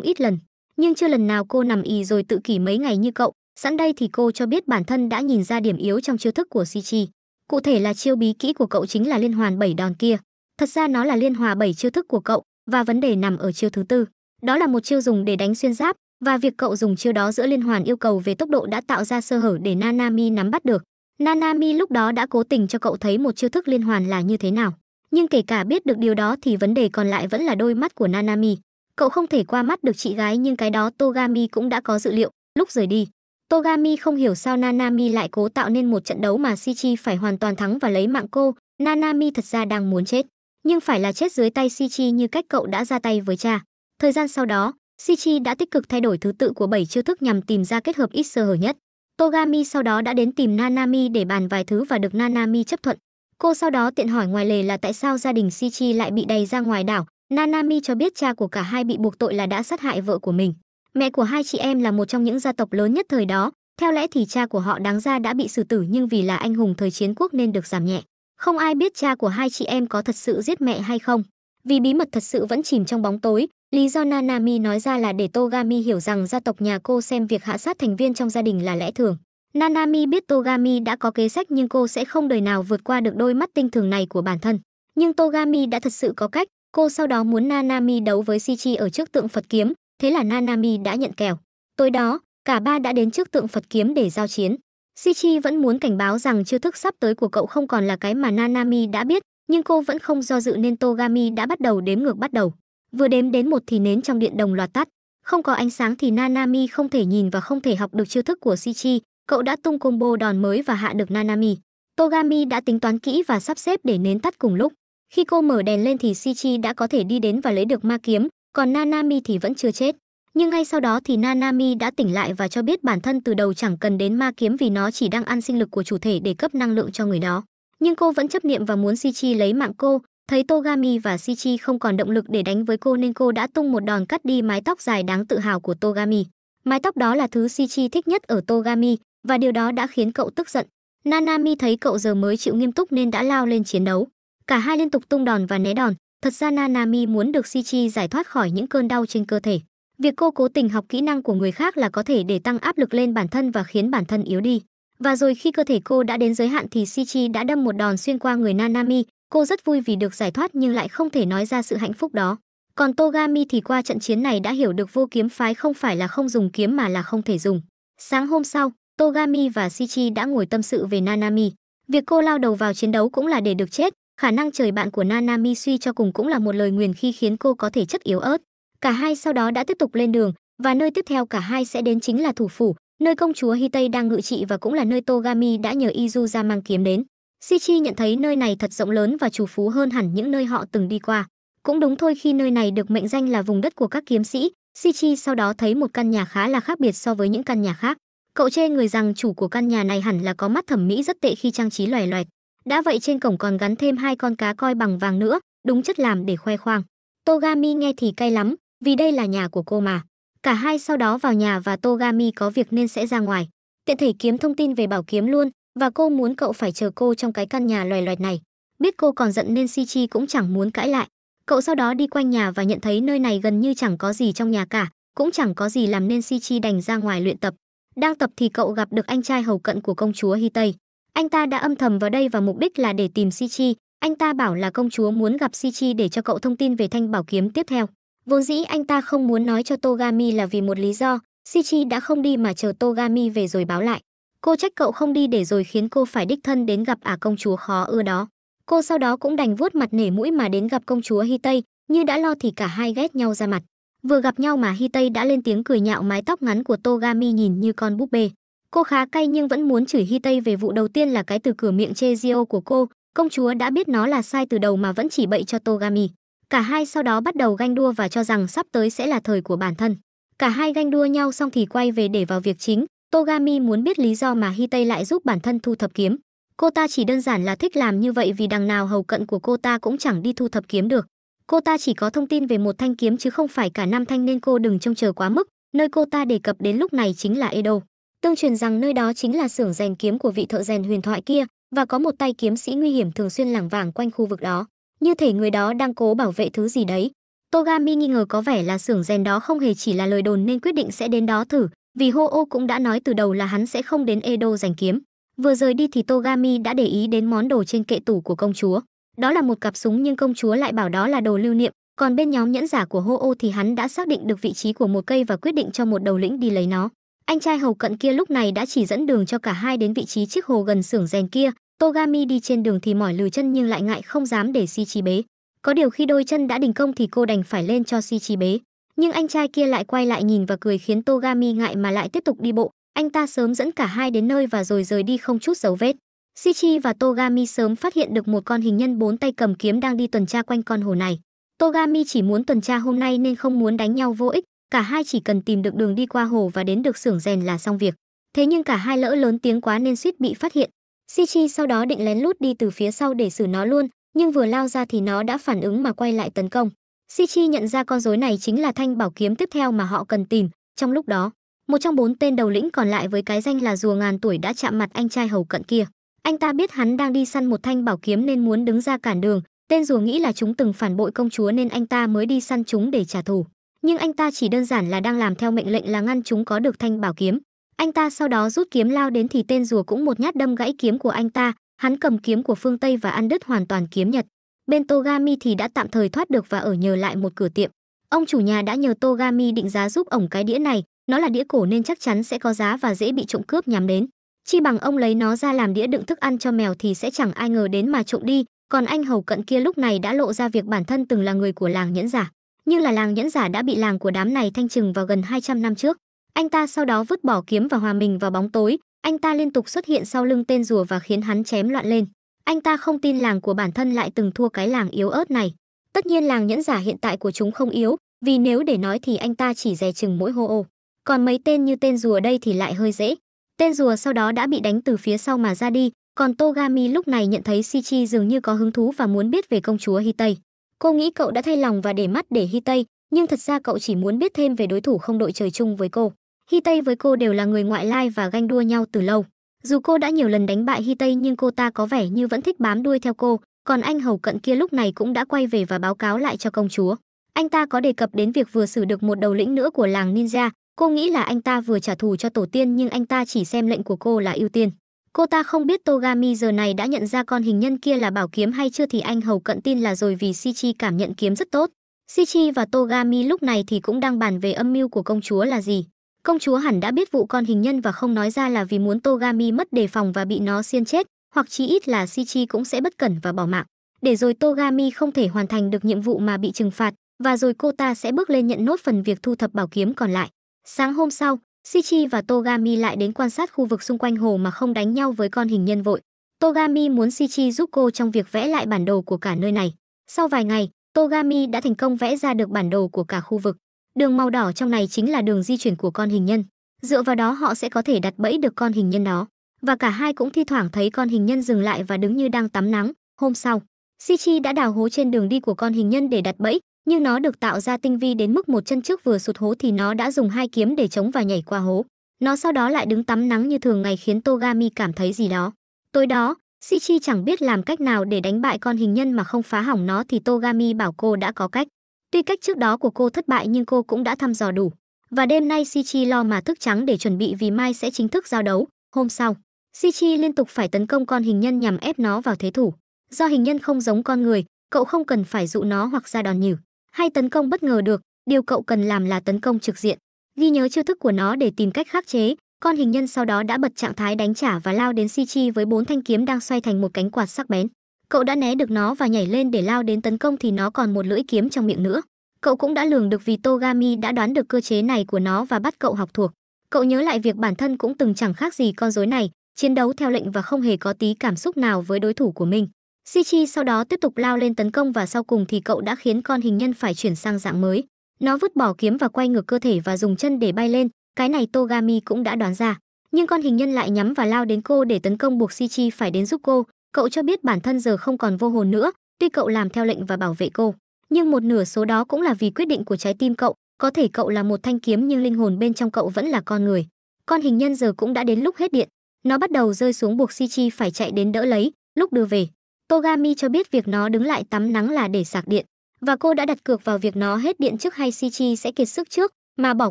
ít lần. Nhưng chưa lần nào cô nằm y rồi tự kỷ mấy ngày như cậu. Sẵn đây thì cô cho biết bản thân đã nhìn ra điểm yếu trong chiêu thức của Sichi. Cụ thể là chiêu bí kỹ của cậu chính là liên hoàn bảy đòn kia. Thật ra nó là liên hòa bảy chiêu thức của cậu và vấn đề nằm ở chiêu thứ tư. Đó là một chiêu dùng để đánh xuyên giáp và việc cậu dùng chiêu đó giữa liên hoàn yêu cầu về tốc độ đã tạo ra sơ hở để Nanami nắm bắt được. Nanami lúc đó đã cố tình cho cậu thấy một chiêu thức liên hoàn là như thế nào. Nhưng kể cả biết được điều đó thì vấn đề còn lại vẫn là đôi mắt của Nanami. Cậu không thể qua mắt được chị gái nhưng cái đó Togami cũng đã có dự liệu lúc rời đi. Togami không hiểu sao Nanami lại cố tạo nên một trận đấu mà Shichi phải hoàn toàn thắng và lấy mạng cô. Nanami thật ra đang muốn chết, nhưng phải là chết dưới tay Shichi như cách cậu đã ra tay với cha. Thời gian sau đó, Shichi đã tích cực thay đổi thứ tự của 7 chiêu thức nhằm tìm ra kết hợp ít sơ hở nhất. Togami sau đó đã đến tìm Nanami để bàn vài thứ và được Nanami chấp thuận. Cô sau đó tiện hỏi ngoài lề là tại sao gia đình Shichi lại bị đày ra ngoài đảo. Nanami cho biết cha của cả hai bị buộc tội là đã sát hại vợ của mình. Mẹ của hai chị em là một trong những gia tộc lớn nhất thời đó, theo lẽ thì cha của họ đáng ra đã bị xử tử nhưng vì là anh hùng thời chiến quốc nên được giảm nhẹ. Không ai biết cha của hai chị em có thật sự giết mẹ hay không. Vì bí mật thật sự vẫn chìm trong bóng tối, lý do Nanami nói ra là để Togami hiểu rằng gia tộc nhà cô xem việc hạ sát thành viên trong gia đình là lẽ thường. Nanami biết Togami đã có kế sách nhưng cô sẽ không đời nào vượt qua được đôi mắt tinh thường này của bản thân. Nhưng Togami đã thật sự có cách, cô sau đó muốn Nanami đấu với Shichi ở trước tượng Phật kiếm, thế là Nanami đã nhận kèo. Tối đó, cả ba đã đến trước tượng Phật kiếm để giao chiến. Shichi vẫn muốn cảnh báo rằng chiêu thức sắp tới của cậu không còn là cái mà Nanami đã biết, nhưng cô vẫn không do dự nên Togami đã bắt đầu đếm ngược bắt đầu. Vừa đếm đến một thì nến trong điện đồng loạt tắt. Không có ánh sáng thì Nanami không thể nhìn và không thể học được chiêu thức của Shichi, cậu đã tung combo đòn mới và hạ được Nanami. Togami đã tính toán kỹ và sắp xếp để nến tắt cùng lúc. Khi cô mở đèn lên thì Shichi đã có thể đi đến và lấy được ma kiếm, còn Nanami thì vẫn chưa chết. Nhưng ngay sau đó thì Nanami đã tỉnh lại và cho biết bản thân từ đầu chẳng cần đến ma kiếm vì nó chỉ đang ăn sinh lực của chủ thể để cấp năng lượng cho người đó. Nhưng cô vẫn chấp niệm và muốn Shichi lấy mạng cô, thấy Togami và Shichi không còn động lực để đánh với cô nên cô đã tung một đòn cắt đi mái tóc dài đáng tự hào của Togami. Mái tóc đó là thứ Shichi thích nhất ở Togami và điều đó đã khiến cậu tức giận. Nanami thấy cậu giờ mới chịu nghiêm túc nên đã lao lên chiến đấu. Cả hai liên tục tung đòn và né đòn, Thật ra Nanami muốn được Shichi giải thoát khỏi những cơn đau trên cơ thể. Việc cô cố tình học kỹ năng của người khác là có thể để tăng áp lực lên bản thân và khiến bản thân yếu đi. Và rồi khi cơ thể cô đã đến giới hạn thì Shichi đã đâm một đòn xuyên qua người Nanami. Cô rất vui vì được giải thoát nhưng lại không thể nói ra sự hạnh phúc đó. Còn Togami thì qua trận chiến này đã hiểu được vô kiếm phái không phải là không dùng kiếm mà là không thể dùng. Sáng hôm sau, Togami và Shichi đã ngồi tâm sự về Nanami. Việc cô lao đầu vào chiến đấu cũng là để được chết, Khả năng trời bạn của Nanami suy cho cùng cũng là một lời nguyền khi khiến cô có thể chất yếu ớt. Cả hai sau đó đã tiếp tục lên đường, và nơi tiếp theo cả hai sẽ đến chính là thủ phủ, nơi công chúa Hitei đang ngự trị và cũng là nơi Togami đã nhờ Izuza mang kiếm đến. Shichi nhận thấy nơi này thật rộng lớn và chủ phú hơn hẳn những nơi họ từng đi qua. Cũng đúng thôi khi nơi này được mệnh danh là vùng đất của các kiếm sĩ, Shichi sau đó thấy một căn nhà khá là khác biệt so với những căn nhà khác. Cậu chê người rằng chủ của căn nhà này hẳn là có mắt thẩm mỹ rất tệ khi trang trí loài loẹt. Đã vậy trên cổng còn gắn thêm hai con cá coi bằng vàng nữa, đúng chất làm để khoe khoang. Togami nghe thì cay lắm, vì đây là nhà của cô mà. Cả hai sau đó vào nhà và Togami có việc nên sẽ ra ngoài. Tiện thể kiếm thông tin về bảo kiếm luôn, và cô muốn cậu phải chờ cô trong cái căn nhà loài loài này. Biết cô còn giận nên Shichi cũng chẳng muốn cãi lại. Cậu sau đó đi quanh nhà và nhận thấy nơi này gần như chẳng có gì trong nhà cả, cũng chẳng có gì làm nên Shichi đành ra ngoài luyện tập. Đang tập thì cậu gặp được anh trai hầu cận của công chúa Tây. Anh ta đã âm thầm vào đây và mục đích là để tìm Si Chi. Anh ta bảo là công chúa muốn gặp Si Chi để cho cậu thông tin về thanh bảo kiếm tiếp theo. Vốn dĩ anh ta không muốn nói cho Togami là vì một lý do, Si Chi đã không đi mà chờ Togami về rồi báo lại. Cô trách cậu không đi để rồi khiến cô phải đích thân đến gặp ả à công chúa khó ưa đó. Cô sau đó cũng đành vuốt mặt nể mũi mà đến gặp công chúa Hi Tây, như đã lo thì cả hai ghét nhau ra mặt. Vừa gặp nhau mà Hi Tây đã lên tiếng cười nhạo mái tóc ngắn của Togami nhìn như con búp bê. Cô khá cay nhưng vẫn muốn chửi Hi Tây về vụ đầu tiên là cái từ cửa miệng chê Gio của cô, công chúa đã biết nó là sai từ đầu mà vẫn chỉ bậy cho Togami. Cả hai sau đó bắt đầu ganh đua và cho rằng sắp tới sẽ là thời của bản thân. Cả hai ganh đua nhau xong thì quay về để vào việc chính, Togami muốn biết lý do mà Hi Tây lại giúp bản thân thu thập kiếm. Cô ta chỉ đơn giản là thích làm như vậy vì đằng nào hầu cận của cô ta cũng chẳng đi thu thập kiếm được. Cô ta chỉ có thông tin về một thanh kiếm chứ không phải cả năm thanh nên cô đừng trông chờ quá mức, nơi cô ta đề cập đến lúc này chính là Edo. Tương truyền rằng nơi đó chính là xưởng rèn kiếm của vị thợ rèn huyền thoại kia và có một tay kiếm sĩ nguy hiểm thường xuyên lảng vảng quanh khu vực đó, như thể người đó đang cố bảo vệ thứ gì đấy. Togami nghi ngờ có vẻ là xưởng rèn đó không hề chỉ là lời đồn nên quyết định sẽ đến đó thử, vì ho ô cũng đã nói từ đầu là hắn sẽ không đến Edo rèn kiếm. Vừa rời đi thì Togami đã để ý đến món đồ trên kệ tủ của công chúa. Đó là một cặp súng nhưng công chúa lại bảo đó là đồ lưu niệm, còn bên nhóm nhẫn giả của ho ô thì hắn đã xác định được vị trí của một cây và quyết định cho một đầu lĩnh đi lấy nó. Anh trai hầu cận kia lúc này đã chỉ dẫn đường cho cả hai đến vị trí chiếc hồ gần xưởng rèn kia. Togami đi trên đường thì mỏi lừ chân nhưng lại ngại không dám để si trí bế. Có điều khi đôi chân đã đình công thì cô đành phải lên cho si trí bế. Nhưng anh trai kia lại quay lại nhìn và cười khiến Togami ngại mà lại tiếp tục đi bộ. Anh ta sớm dẫn cả hai đến nơi và rồi rời đi không chút dấu vết. Shichi và Togami sớm phát hiện được một con hình nhân bốn tay cầm kiếm đang đi tuần tra quanh con hồ này. Togami chỉ muốn tuần tra hôm nay nên không muốn đánh nhau vô ích, cả hai chỉ cần tìm được đường đi qua hồ và đến được xưởng rèn là xong việc. Thế nhưng cả hai lỡ lớn tiếng quá nên suýt bị phát hiện. si chi sau đó định lén lút đi từ phía sau để xử nó luôn, nhưng vừa lao ra thì nó đã phản ứng mà quay lại tấn công. si chi nhận ra con rối này chính là thanh bảo kiếm tiếp theo mà họ cần tìm. Trong lúc đó, một trong bốn tên đầu lĩnh còn lại với cái danh là rùa ngàn tuổi đã chạm mặt anh trai hầu cận kia. Anh ta biết hắn đang đi săn một thanh bảo kiếm nên muốn đứng ra cản đường. Tên rùa nghĩ là chúng từng phản bội công chúa nên anh ta mới đi săn chúng để trả thù nhưng anh ta chỉ đơn giản là đang làm theo mệnh lệnh là ngăn chúng có được thanh bảo kiếm. Anh ta sau đó rút kiếm lao đến thì tên rùa cũng một nhát đâm gãy kiếm của anh ta, hắn cầm kiếm của phương Tây và ăn đứt hoàn toàn kiếm Nhật. Bên Togami thì đã tạm thời thoát được và ở nhờ lại một cửa tiệm. Ông chủ nhà đã nhờ Togami định giá giúp ổng cái đĩa này, nó là đĩa cổ nên chắc chắn sẽ có giá và dễ bị trộm cướp nhắm đến. Chi bằng ông lấy nó ra làm đĩa đựng thức ăn cho mèo thì sẽ chẳng ai ngờ đến mà trộm đi, còn anh hầu cận kia lúc này đã lộ ra việc bản thân từng là người của làng nhẫn giả như là làng nhẫn giả đã bị làng của đám này thanh trừng vào gần 200 năm trước. Anh ta sau đó vứt bỏ kiếm và hòa mình vào bóng tối, anh ta liên tục xuất hiện sau lưng tên rùa và khiến hắn chém loạn lên. Anh ta không tin làng của bản thân lại từng thua cái làng yếu ớt này. Tất nhiên làng nhẫn giả hiện tại của chúng không yếu, vì nếu để nói thì anh ta chỉ dè chừng mỗi hô ô. Còn mấy tên như tên rùa đây thì lại hơi dễ. Tên rùa sau đó đã bị đánh từ phía sau mà ra đi, còn Togami lúc này nhận thấy Shichi dường như có hứng thú và muốn biết về công chúa Hitei. Cô nghĩ cậu đã thay lòng và để mắt để Hi Tây, nhưng thật ra cậu chỉ muốn biết thêm về đối thủ không đội trời chung với cô. Hi Tây với cô đều là người ngoại lai và ganh đua nhau từ lâu. Dù cô đã nhiều lần đánh bại Hi Tây nhưng cô ta có vẻ như vẫn thích bám đuôi theo cô, còn anh hầu cận kia lúc này cũng đã quay về và báo cáo lại cho công chúa. Anh ta có đề cập đến việc vừa xử được một đầu lĩnh nữa của làng ninja, cô nghĩ là anh ta vừa trả thù cho tổ tiên nhưng anh ta chỉ xem lệnh của cô là ưu tiên. Cô ta không biết Togami giờ này đã nhận ra con hình nhân kia là bảo kiếm hay chưa thì anh hầu cận tin là rồi vì Shichi cảm nhận kiếm rất tốt. Shichi và Togami lúc này thì cũng đang bàn về âm mưu của công chúa là gì. Công chúa hẳn đã biết vụ con hình nhân và không nói ra là vì muốn Togami mất đề phòng và bị nó xiên chết, hoặc chí ít là Shichi cũng sẽ bất cẩn và bỏ mạng. Để rồi Togami không thể hoàn thành được nhiệm vụ mà bị trừng phạt, và rồi cô ta sẽ bước lên nhận nốt phần việc thu thập bảo kiếm còn lại. Sáng hôm sau, Shichi và Togami lại đến quan sát khu vực xung quanh hồ mà không đánh nhau với con hình nhân vội. Togami muốn Shichi giúp cô trong việc vẽ lại bản đồ của cả nơi này. Sau vài ngày, Togami đã thành công vẽ ra được bản đồ của cả khu vực. Đường màu đỏ trong này chính là đường di chuyển của con hình nhân. Dựa vào đó họ sẽ có thể đặt bẫy được con hình nhân đó. Và cả hai cũng thi thoảng thấy con hình nhân dừng lại và đứng như đang tắm nắng. Hôm sau, Shichi đã đào hố trên đường đi của con hình nhân để đặt bẫy, nhưng nó được tạo ra tinh vi đến mức một chân trước vừa sụt hố thì nó đã dùng hai kiếm để chống và nhảy qua hố. Nó sau đó lại đứng tắm nắng như thường ngày khiến Togami cảm thấy gì đó. Tối đó, Shichi chẳng biết làm cách nào để đánh bại con hình nhân mà không phá hỏng nó thì Togami bảo cô đã có cách. Tuy cách trước đó của cô thất bại nhưng cô cũng đã thăm dò đủ. Và đêm nay Shichi lo mà thức trắng để chuẩn bị vì mai sẽ chính thức giao đấu. Hôm sau, Shichi liên tục phải tấn công con hình nhân nhằm ép nó vào thế thủ. Do hình nhân không giống con người, cậu không cần phải dụ nó hoặc ra đòn nhử hay tấn công bất ngờ được, điều cậu cần làm là tấn công trực diện. Ghi nhớ chiêu thức của nó để tìm cách khắc chế, con hình nhân sau đó đã bật trạng thái đánh trả và lao đến Sichi với bốn thanh kiếm đang xoay thành một cánh quạt sắc bén. Cậu đã né được nó và nhảy lên để lao đến tấn công thì nó còn một lưỡi kiếm trong miệng nữa. Cậu cũng đã lường được vì Togami đã đoán được cơ chế này của nó và bắt cậu học thuộc. Cậu nhớ lại việc bản thân cũng từng chẳng khác gì con rối này, chiến đấu theo lệnh và không hề có tí cảm xúc nào với đối thủ của mình. Sichi sau đó tiếp tục lao lên tấn công và sau cùng thì cậu đã khiến con hình nhân phải chuyển sang dạng mới. Nó vứt bỏ kiếm và quay ngược cơ thể và dùng chân để bay lên, cái này Togami cũng đã đoán ra. Nhưng con hình nhân lại nhắm và lao đến cô để tấn công buộc Sichi phải đến giúp cô. Cậu cho biết bản thân giờ không còn vô hồn nữa, tuy cậu làm theo lệnh và bảo vệ cô. Nhưng một nửa số đó cũng là vì quyết định của trái tim cậu, có thể cậu là một thanh kiếm nhưng linh hồn bên trong cậu vẫn là con người. Con hình nhân giờ cũng đã đến lúc hết điện. Nó bắt đầu rơi xuống buộc Sichi phải chạy đến đỡ lấy, lúc đưa về, Togami cho biết việc nó đứng lại tắm nắng là để sạc điện, và cô đã đặt cược vào việc nó hết điện trước hay Shichi sẽ kiệt sức trước, mà bỏ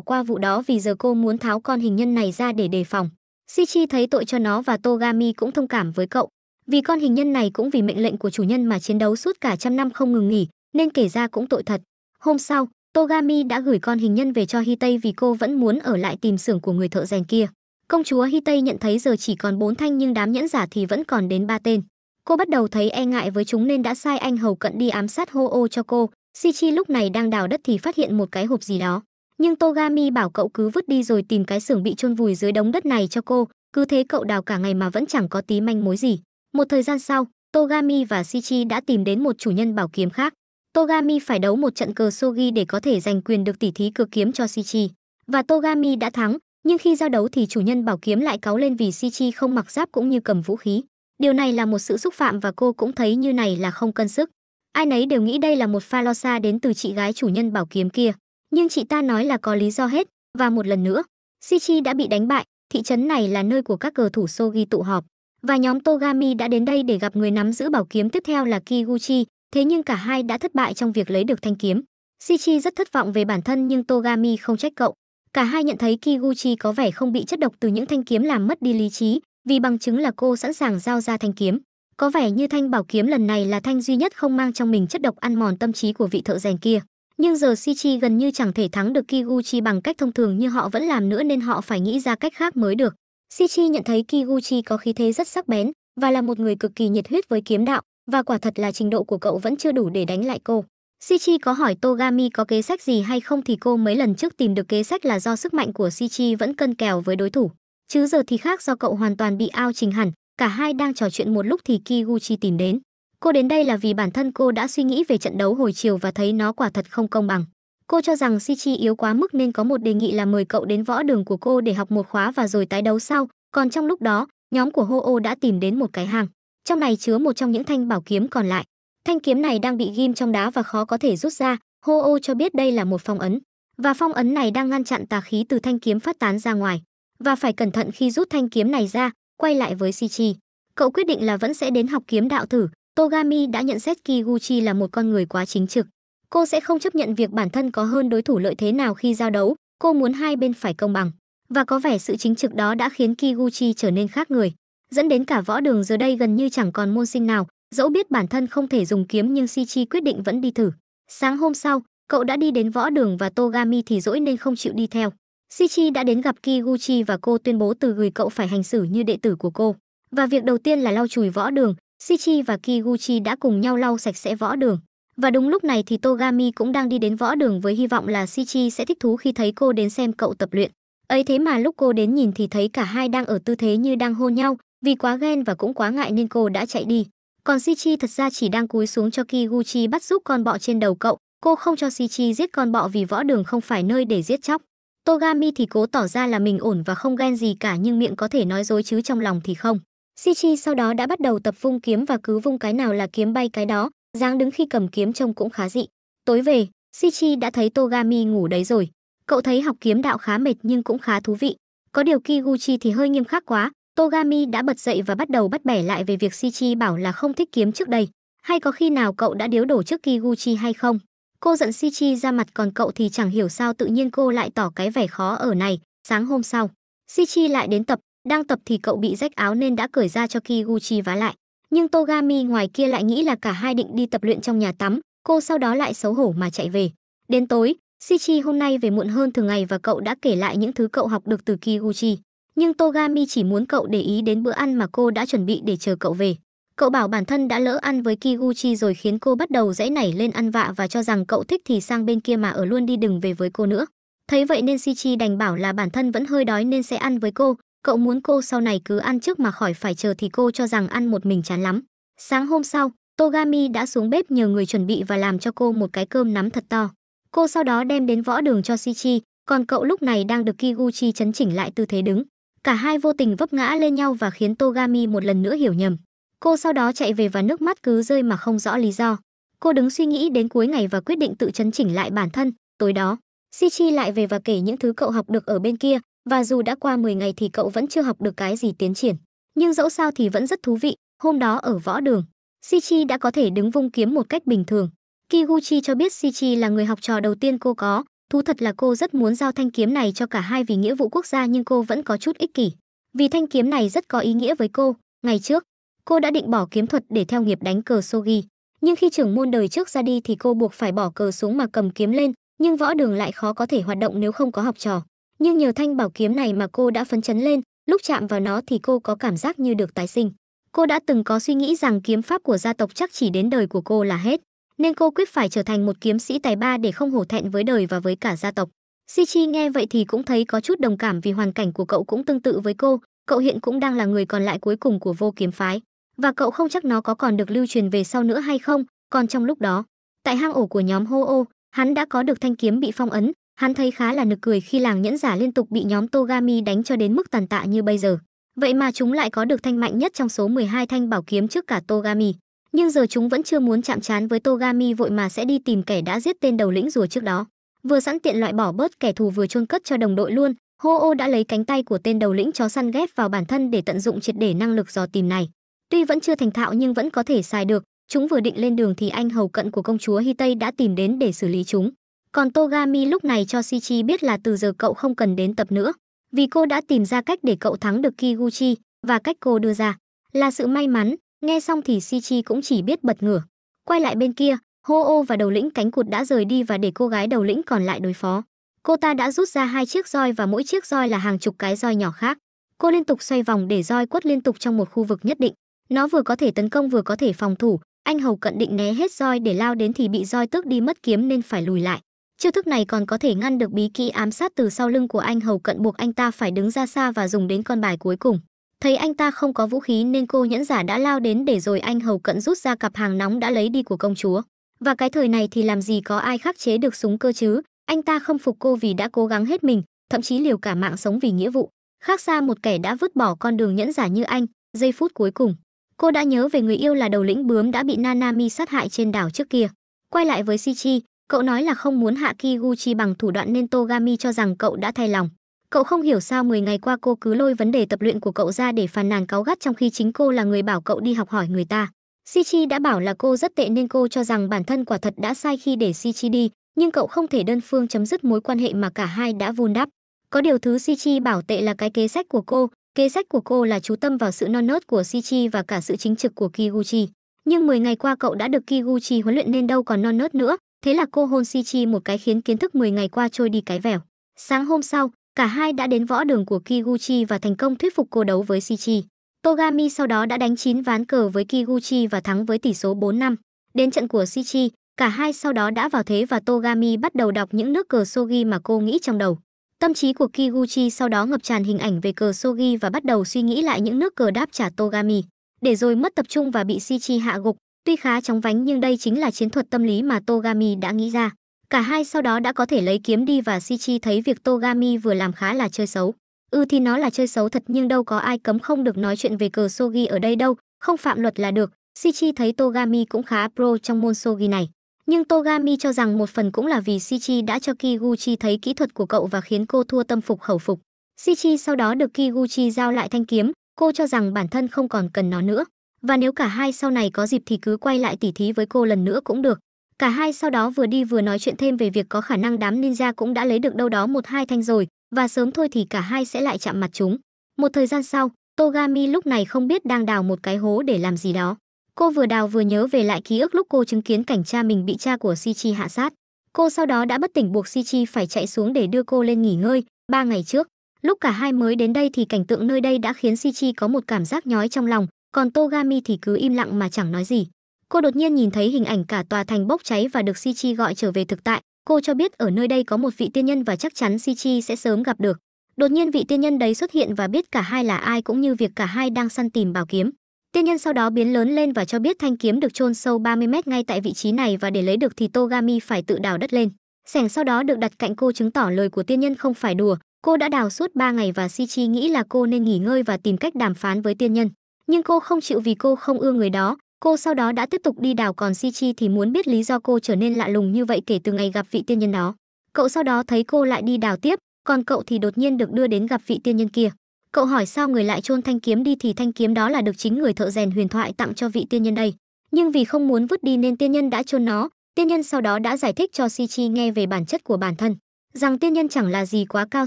qua vụ đó vì giờ cô muốn tháo con hình nhân này ra để đề phòng. Shichi thấy tội cho nó và Togami cũng thông cảm với cậu, vì con hình nhân này cũng vì mệnh lệnh của chủ nhân mà chiến đấu suốt cả trăm năm không ngừng nghỉ, nên kể ra cũng tội thật. Hôm sau, Togami đã gửi con hình nhân về cho Hitei vì cô vẫn muốn ở lại tìm xưởng của người thợ rèn kia. Công chúa Hitei nhận thấy giờ chỉ còn 4 thanh nhưng đám nhẫn giả thì vẫn còn đến 3 tên. Cô bắt đầu thấy e ngại với chúng nên đã sai anh Hầu Cận đi ám sát Hô Ô cho cô. Shichi lúc này đang đào đất thì phát hiện một cái hộp gì đó. Nhưng Togami bảo cậu cứ vứt đi rồi tìm cái xưởng bị chôn vùi dưới đống đất này cho cô, cứ thế cậu đào cả ngày mà vẫn chẳng có tí manh mối gì. Một thời gian sau, Togami và Shichi đã tìm đến một chủ nhân bảo kiếm khác. Togami phải đấu một trận cờ Sogi để có thể giành quyền được tỉ thí cược kiếm cho Shichi. Và Togami đã thắng, nhưng khi giao đấu thì chủ nhân bảo kiếm lại cáu lên vì Shichi không mặc giáp cũng như cầm vũ khí. Điều này là một sự xúc phạm và cô cũng thấy như này là không cân sức. Ai nấy đều nghĩ đây là một pha lo xa đến từ chị gái chủ nhân bảo kiếm kia. Nhưng chị ta nói là có lý do hết, và một lần nữa, Sichi đã bị đánh bại, thị trấn này là nơi của các cờ thủ Sogi tụ họp. Và nhóm Togami đã đến đây để gặp người nắm giữ bảo kiếm tiếp theo là Kiguchi, thế nhưng cả hai đã thất bại trong việc lấy được thanh kiếm. Sichi rất thất vọng về bản thân nhưng Togami không trách cậu. Cả hai nhận thấy Kiguchi có vẻ không bị chất độc từ những thanh kiếm làm mất đi lý trí, vì bằng chứng là cô sẵn sàng giao ra thanh kiếm có vẻ như thanh bảo kiếm lần này là thanh duy nhất không mang trong mình chất độc ăn mòn tâm trí của vị thợ rèn kia nhưng giờ Shichi gần như chẳng thể thắng được Kiguchi bằng cách thông thường như họ vẫn làm nữa nên họ phải nghĩ ra cách khác mới được. Shichi nhận thấy Kiguchi có khí thế rất sắc bén và là một người cực kỳ nhiệt huyết với kiếm đạo và quả thật là trình độ của cậu vẫn chưa đủ để đánh lại cô. Shichi có hỏi Togami có kế sách gì hay không thì cô mấy lần trước tìm được kế sách là do sức mạnh của Shichi vẫn cân kèo với đối thủ. Chứ giờ thì khác do cậu hoàn toàn bị ao trình hẳn, cả hai đang trò chuyện một lúc thì Kiguchi tìm đến. Cô đến đây là vì bản thân cô đã suy nghĩ về trận đấu hồi chiều và thấy nó quả thật không công bằng. Cô cho rằng Shichi yếu quá mức nên có một đề nghị là mời cậu đến võ đường của cô để học một khóa và rồi tái đấu sau, còn trong lúc đó, nhóm của Ho-o đã tìm đến một cái hàng. Trong này chứa một trong những thanh bảo kiếm còn lại. Thanh kiếm này đang bị ghim trong đá và khó có thể rút ra, Ho-o cho biết đây là một phong ấn. Và phong ấn này đang ngăn chặn tà khí từ thanh kiếm phát tán ra ngoài và phải cẩn thận khi rút thanh kiếm này ra, quay lại với Shichi. Cậu quyết định là vẫn sẽ đến học kiếm đạo thử, Togami đã nhận xét Kiguchi là một con người quá chính trực. Cô sẽ không chấp nhận việc bản thân có hơn đối thủ lợi thế nào khi giao đấu, cô muốn hai bên phải công bằng. Và có vẻ sự chính trực đó đã khiến Kiguchi trở nên khác người, dẫn đến cả võ đường giờ đây gần như chẳng còn môn sinh nào, dẫu biết bản thân không thể dùng kiếm nhưng Shichi quyết định vẫn đi thử. Sáng hôm sau, cậu đã đi đến võ đường và Togami thì dỗi nên không chịu đi theo. Sichi đã đến gặp Kiguchi và cô tuyên bố từ gửi cậu phải hành xử như đệ tử của cô. Và việc đầu tiên là lau chùi võ đường, Sichi và Kiguchi đã cùng nhau lau sạch sẽ võ đường. Và đúng lúc này thì Togami cũng đang đi đến võ đường với hy vọng là Sichi sẽ thích thú khi thấy cô đến xem cậu tập luyện. Ấy thế mà lúc cô đến nhìn thì thấy cả hai đang ở tư thế như đang hôn nhau, vì quá ghen và cũng quá ngại nên cô đã chạy đi. Còn Sichi thật ra chỉ đang cúi xuống cho Kiguchi bắt giúp con bọ trên đầu cậu, cô không cho Sichi giết con bọ vì võ đường không phải nơi để giết chóc. Togami thì cố tỏ ra là mình ổn và không ghen gì cả nhưng miệng có thể nói dối chứ trong lòng thì không. Shichi sau đó đã bắt đầu tập vung kiếm và cứ vung cái nào là kiếm bay cái đó, dáng đứng khi cầm kiếm trông cũng khá dị. Tối về, Shichi đã thấy Togami ngủ đấy rồi. Cậu thấy học kiếm đạo khá mệt nhưng cũng khá thú vị. Có điều Kiguchi thì hơi nghiêm khắc quá, Togami đã bật dậy và bắt đầu bắt bẻ lại về việc Shichi bảo là không thích kiếm trước đây. Hay có khi nào cậu đã điếu đổ trước Kiguchi hay không? Cô giận Si Chi ra mặt còn cậu thì chẳng hiểu sao tự nhiên cô lại tỏ cái vẻ khó ở này. Sáng hôm sau, Si Chi lại đến tập, đang tập thì cậu bị rách áo nên đã cởi ra cho Kiguchi vá lại. Nhưng Togami ngoài kia lại nghĩ là cả hai định đi tập luyện trong nhà tắm, cô sau đó lại xấu hổ mà chạy về. Đến tối, Shichi hôm nay về muộn hơn thường ngày và cậu đã kể lại những thứ cậu học được từ Kiguchi. Nhưng Togami chỉ muốn cậu để ý đến bữa ăn mà cô đã chuẩn bị để chờ cậu về. Cậu bảo bản thân đã lỡ ăn với Kiguchi rồi khiến cô bắt đầu dễ nảy lên ăn vạ và cho rằng cậu thích thì sang bên kia mà ở luôn đi đừng về với cô nữa. Thấy vậy nên Shichi đành bảo là bản thân vẫn hơi đói nên sẽ ăn với cô, cậu muốn cô sau này cứ ăn trước mà khỏi phải chờ thì cô cho rằng ăn một mình chán lắm. Sáng hôm sau, Togami đã xuống bếp nhờ người chuẩn bị và làm cho cô một cái cơm nắm thật to. Cô sau đó đem đến võ đường cho Shichi, còn cậu lúc này đang được Kiguchi chấn chỉnh lại tư thế đứng. Cả hai vô tình vấp ngã lên nhau và khiến Togami một lần nữa hiểu nhầm. Cô sau đó chạy về và nước mắt cứ rơi mà không rõ lý do. Cô đứng suy nghĩ đến cuối ngày và quyết định tự chấn chỉnh lại bản thân. Tối đó, Si Chi lại về và kể những thứ cậu học được ở bên kia, và dù đã qua 10 ngày thì cậu vẫn chưa học được cái gì tiến triển. Nhưng dẫu sao thì vẫn rất thú vị, hôm đó ở võ đường, Si Chi đã có thể đứng vung kiếm một cách bình thường. Kiguchi cho biết Si Chi là người học trò đầu tiên cô có, thú thật là cô rất muốn giao thanh kiếm này cho cả hai vì nghĩa vụ quốc gia nhưng cô vẫn có chút ích kỷ. Vì thanh kiếm này rất có ý nghĩa với cô, ngày trước, cô đã định bỏ kiếm thuật để theo nghiệp đánh cờ Sogi. Nhưng khi trưởng môn đời trước ra đi thì cô buộc phải bỏ cờ xuống mà cầm kiếm lên, nhưng võ đường lại khó có thể hoạt động nếu không có học trò. Nhưng nhờ thanh bảo kiếm này mà cô đã phấn chấn lên, lúc chạm vào nó thì cô có cảm giác như được tái sinh. Cô đã từng có suy nghĩ rằng kiếm pháp của gia tộc chắc chỉ đến đời của cô là hết, nên cô quyết phải trở thành một kiếm sĩ tài ba để không hổ thẹn với đời và với cả gia tộc. Si Chi nghe vậy thì cũng thấy có chút đồng cảm vì hoàn cảnh của cậu cũng tương tự với cô, cậu hiện cũng đang là người còn lại cuối cùng của vô kiếm phái và cậu không chắc nó có còn được lưu truyền về sau nữa hay không, còn trong lúc đó, tại hang ổ của nhóm Hô Ô, hắn đã có được thanh kiếm bị phong ấn, hắn thấy khá là nực cười khi làng nhẫn giả liên tục bị nhóm Togami đánh cho đến mức tàn tạ như bây giờ. Vậy mà chúng lại có được thanh mạnh nhất trong số 12 thanh bảo kiếm trước cả Togami. Nhưng giờ chúng vẫn chưa muốn chạm trán với Togami vội mà sẽ đi tìm kẻ đã giết tên đầu lĩnh rùa trước đó. Vừa sẵn tiện loại bỏ bớt kẻ thù vừa chôn cất cho đồng đội luôn, Hô ô đã lấy cánh tay của tên đầu lĩnh chó săn ghép vào bản thân để tận dụng triệt để năng lực dò tìm này. Tuy vẫn chưa thành thạo nhưng vẫn có thể xài được, chúng vừa định lên đường thì anh hầu cận của công chúa Hy Tây đã tìm đến để xử lý chúng. Còn Togami lúc này cho Shichi biết là từ giờ cậu không cần đến tập nữa, vì cô đã tìm ra cách để cậu thắng được Kiguchi và cách cô đưa ra là sự may mắn, nghe xong thì Shichi cũng chỉ biết bật ngửa. Quay lại bên kia, Ho-o và đầu lĩnh cánh cụt đã rời đi và để cô gái đầu lĩnh còn lại đối phó. Cô ta đã rút ra hai chiếc roi và mỗi chiếc roi là hàng chục cái roi nhỏ khác. Cô liên tục xoay vòng để roi quất liên tục trong một khu vực nhất định. Nó vừa có thể tấn công vừa có thể phòng thủ, anh Hầu Cận định né hết roi để lao đến thì bị roi tước đi mất kiếm nên phải lùi lại. Chiêu thức này còn có thể ngăn được bí kỹ ám sát từ sau lưng của anh Hầu Cận buộc anh ta phải đứng ra xa và dùng đến con bài cuối cùng. Thấy anh ta không có vũ khí nên cô nhẫn giả đã lao đến để rồi anh Hầu Cận rút ra cặp hàng nóng đã lấy đi của công chúa. Và cái thời này thì làm gì có ai khắc chế được súng cơ chứ, anh ta không phục cô vì đã cố gắng hết mình, thậm chí liều cả mạng sống vì nghĩa vụ. Khác xa một kẻ đã vứt bỏ con đường nhẫn giả như anh, giây phút cuối cùng, cô đã nhớ về người yêu là đầu lĩnh bướm đã bị nanami sát hại trên đảo trước kia quay lại với shichi cậu nói là không muốn hạ kiguchi bằng thủ đoạn nên togami cho rằng cậu đã thay lòng cậu không hiểu sao 10 ngày qua cô cứ lôi vấn đề tập luyện của cậu ra để phàn nàn cáu gắt trong khi chính cô là người bảo cậu đi học hỏi người ta shichi đã bảo là cô rất tệ nên cô cho rằng bản thân quả thật đã sai khi để shichi đi nhưng cậu không thể đơn phương chấm dứt mối quan hệ mà cả hai đã vun đắp có điều thứ Shichi bảo tệ là cái kế sách của cô, Kế sách của cô là chú tâm vào sự non nớt của Shichi và cả sự chính trực của Kiguchi. Nhưng 10 ngày qua cậu đã được Kiguchi huấn luyện nên đâu còn non nớt nữa, thế là cô hôn Shichi một cái khiến kiến thức 10 ngày qua trôi đi cái vẻo. Sáng hôm sau, cả hai đã đến võ đường của Kiguchi và thành công thuyết phục cô đấu với Shichi. Togami sau đó đã đánh 9 ván cờ với Kiguchi và thắng với tỷ số 4 năm. Đến trận của Shichi, cả hai sau đó đã vào thế và Togami bắt đầu đọc những nước cờ Sogi mà cô nghĩ trong đầu. Tâm trí của Kiguchi sau đó ngập tràn hình ảnh về cờ Sogi và bắt đầu suy nghĩ lại những nước cờ đáp trả Togami, để rồi mất tập trung và bị Shichi hạ gục. Tuy khá chóng vánh nhưng đây chính là chiến thuật tâm lý mà Togami đã nghĩ ra. Cả hai sau đó đã có thể lấy kiếm đi và Shichi thấy việc Togami vừa làm khá là chơi xấu. Ừ thì nó là chơi xấu thật nhưng đâu có ai cấm không được nói chuyện về cờ Sogi ở đây đâu, không phạm luật là được. Shichi thấy Togami cũng khá pro trong môn Sogi này. Nhưng Togami cho rằng một phần cũng là vì Shichi đã cho Kiguchi thấy kỹ thuật của cậu và khiến cô thua tâm phục khẩu phục. Shichi sau đó được Kiguchi giao lại thanh kiếm, cô cho rằng bản thân không còn cần nó nữa. Và nếu cả hai sau này có dịp thì cứ quay lại tỉ thí với cô lần nữa cũng được. Cả hai sau đó vừa đi vừa nói chuyện thêm về việc có khả năng đám ninja cũng đã lấy được đâu đó một hai thanh rồi, và sớm thôi thì cả hai sẽ lại chạm mặt chúng. Một thời gian sau, Togami lúc này không biết đang đào một cái hố để làm gì đó. Cô vừa đào vừa nhớ về lại ký ức lúc cô chứng kiến cảnh cha mình bị cha của Si Chi hạ sát. Cô sau đó đã bất tỉnh buộc Si Chi phải chạy xuống để đưa cô lên nghỉ ngơi, ba ngày trước. Lúc cả hai mới đến đây thì cảnh tượng nơi đây đã khiến Si Chi có một cảm giác nhói trong lòng, còn Togami thì cứ im lặng mà chẳng nói gì. Cô đột nhiên nhìn thấy hình ảnh cả tòa thành bốc cháy và được Si Chi gọi trở về thực tại. Cô cho biết ở nơi đây có một vị tiên nhân và chắc chắn Si Chi sẽ sớm gặp được. Đột nhiên vị tiên nhân đấy xuất hiện và biết cả hai là ai cũng như việc cả hai đang săn tìm bảo kiếm. Tiên nhân sau đó biến lớn lên và cho biết thanh kiếm được chôn sâu 30 mét ngay tại vị trí này và để lấy được thì Togami phải tự đào đất lên. Sẻng sau đó được đặt cạnh cô chứng tỏ lời của tiên nhân không phải đùa. Cô đã đào suốt 3 ngày và Shichi nghĩ là cô nên nghỉ ngơi và tìm cách đàm phán với tiên nhân. Nhưng cô không chịu vì cô không ưa người đó. Cô sau đó đã tiếp tục đi đào còn Shichi thì muốn biết lý do cô trở nên lạ lùng như vậy kể từ ngày gặp vị tiên nhân đó. Cậu sau đó thấy cô lại đi đào tiếp, còn cậu thì đột nhiên được đưa đến gặp vị tiên nhân kia cậu hỏi sao người lại chôn thanh kiếm đi thì thanh kiếm đó là được chính người thợ rèn huyền thoại tặng cho vị tiên nhân đây nhưng vì không muốn vứt đi nên tiên nhân đã chôn nó tiên nhân sau đó đã giải thích cho si chi nghe về bản chất của bản thân rằng tiên nhân chẳng là gì quá cao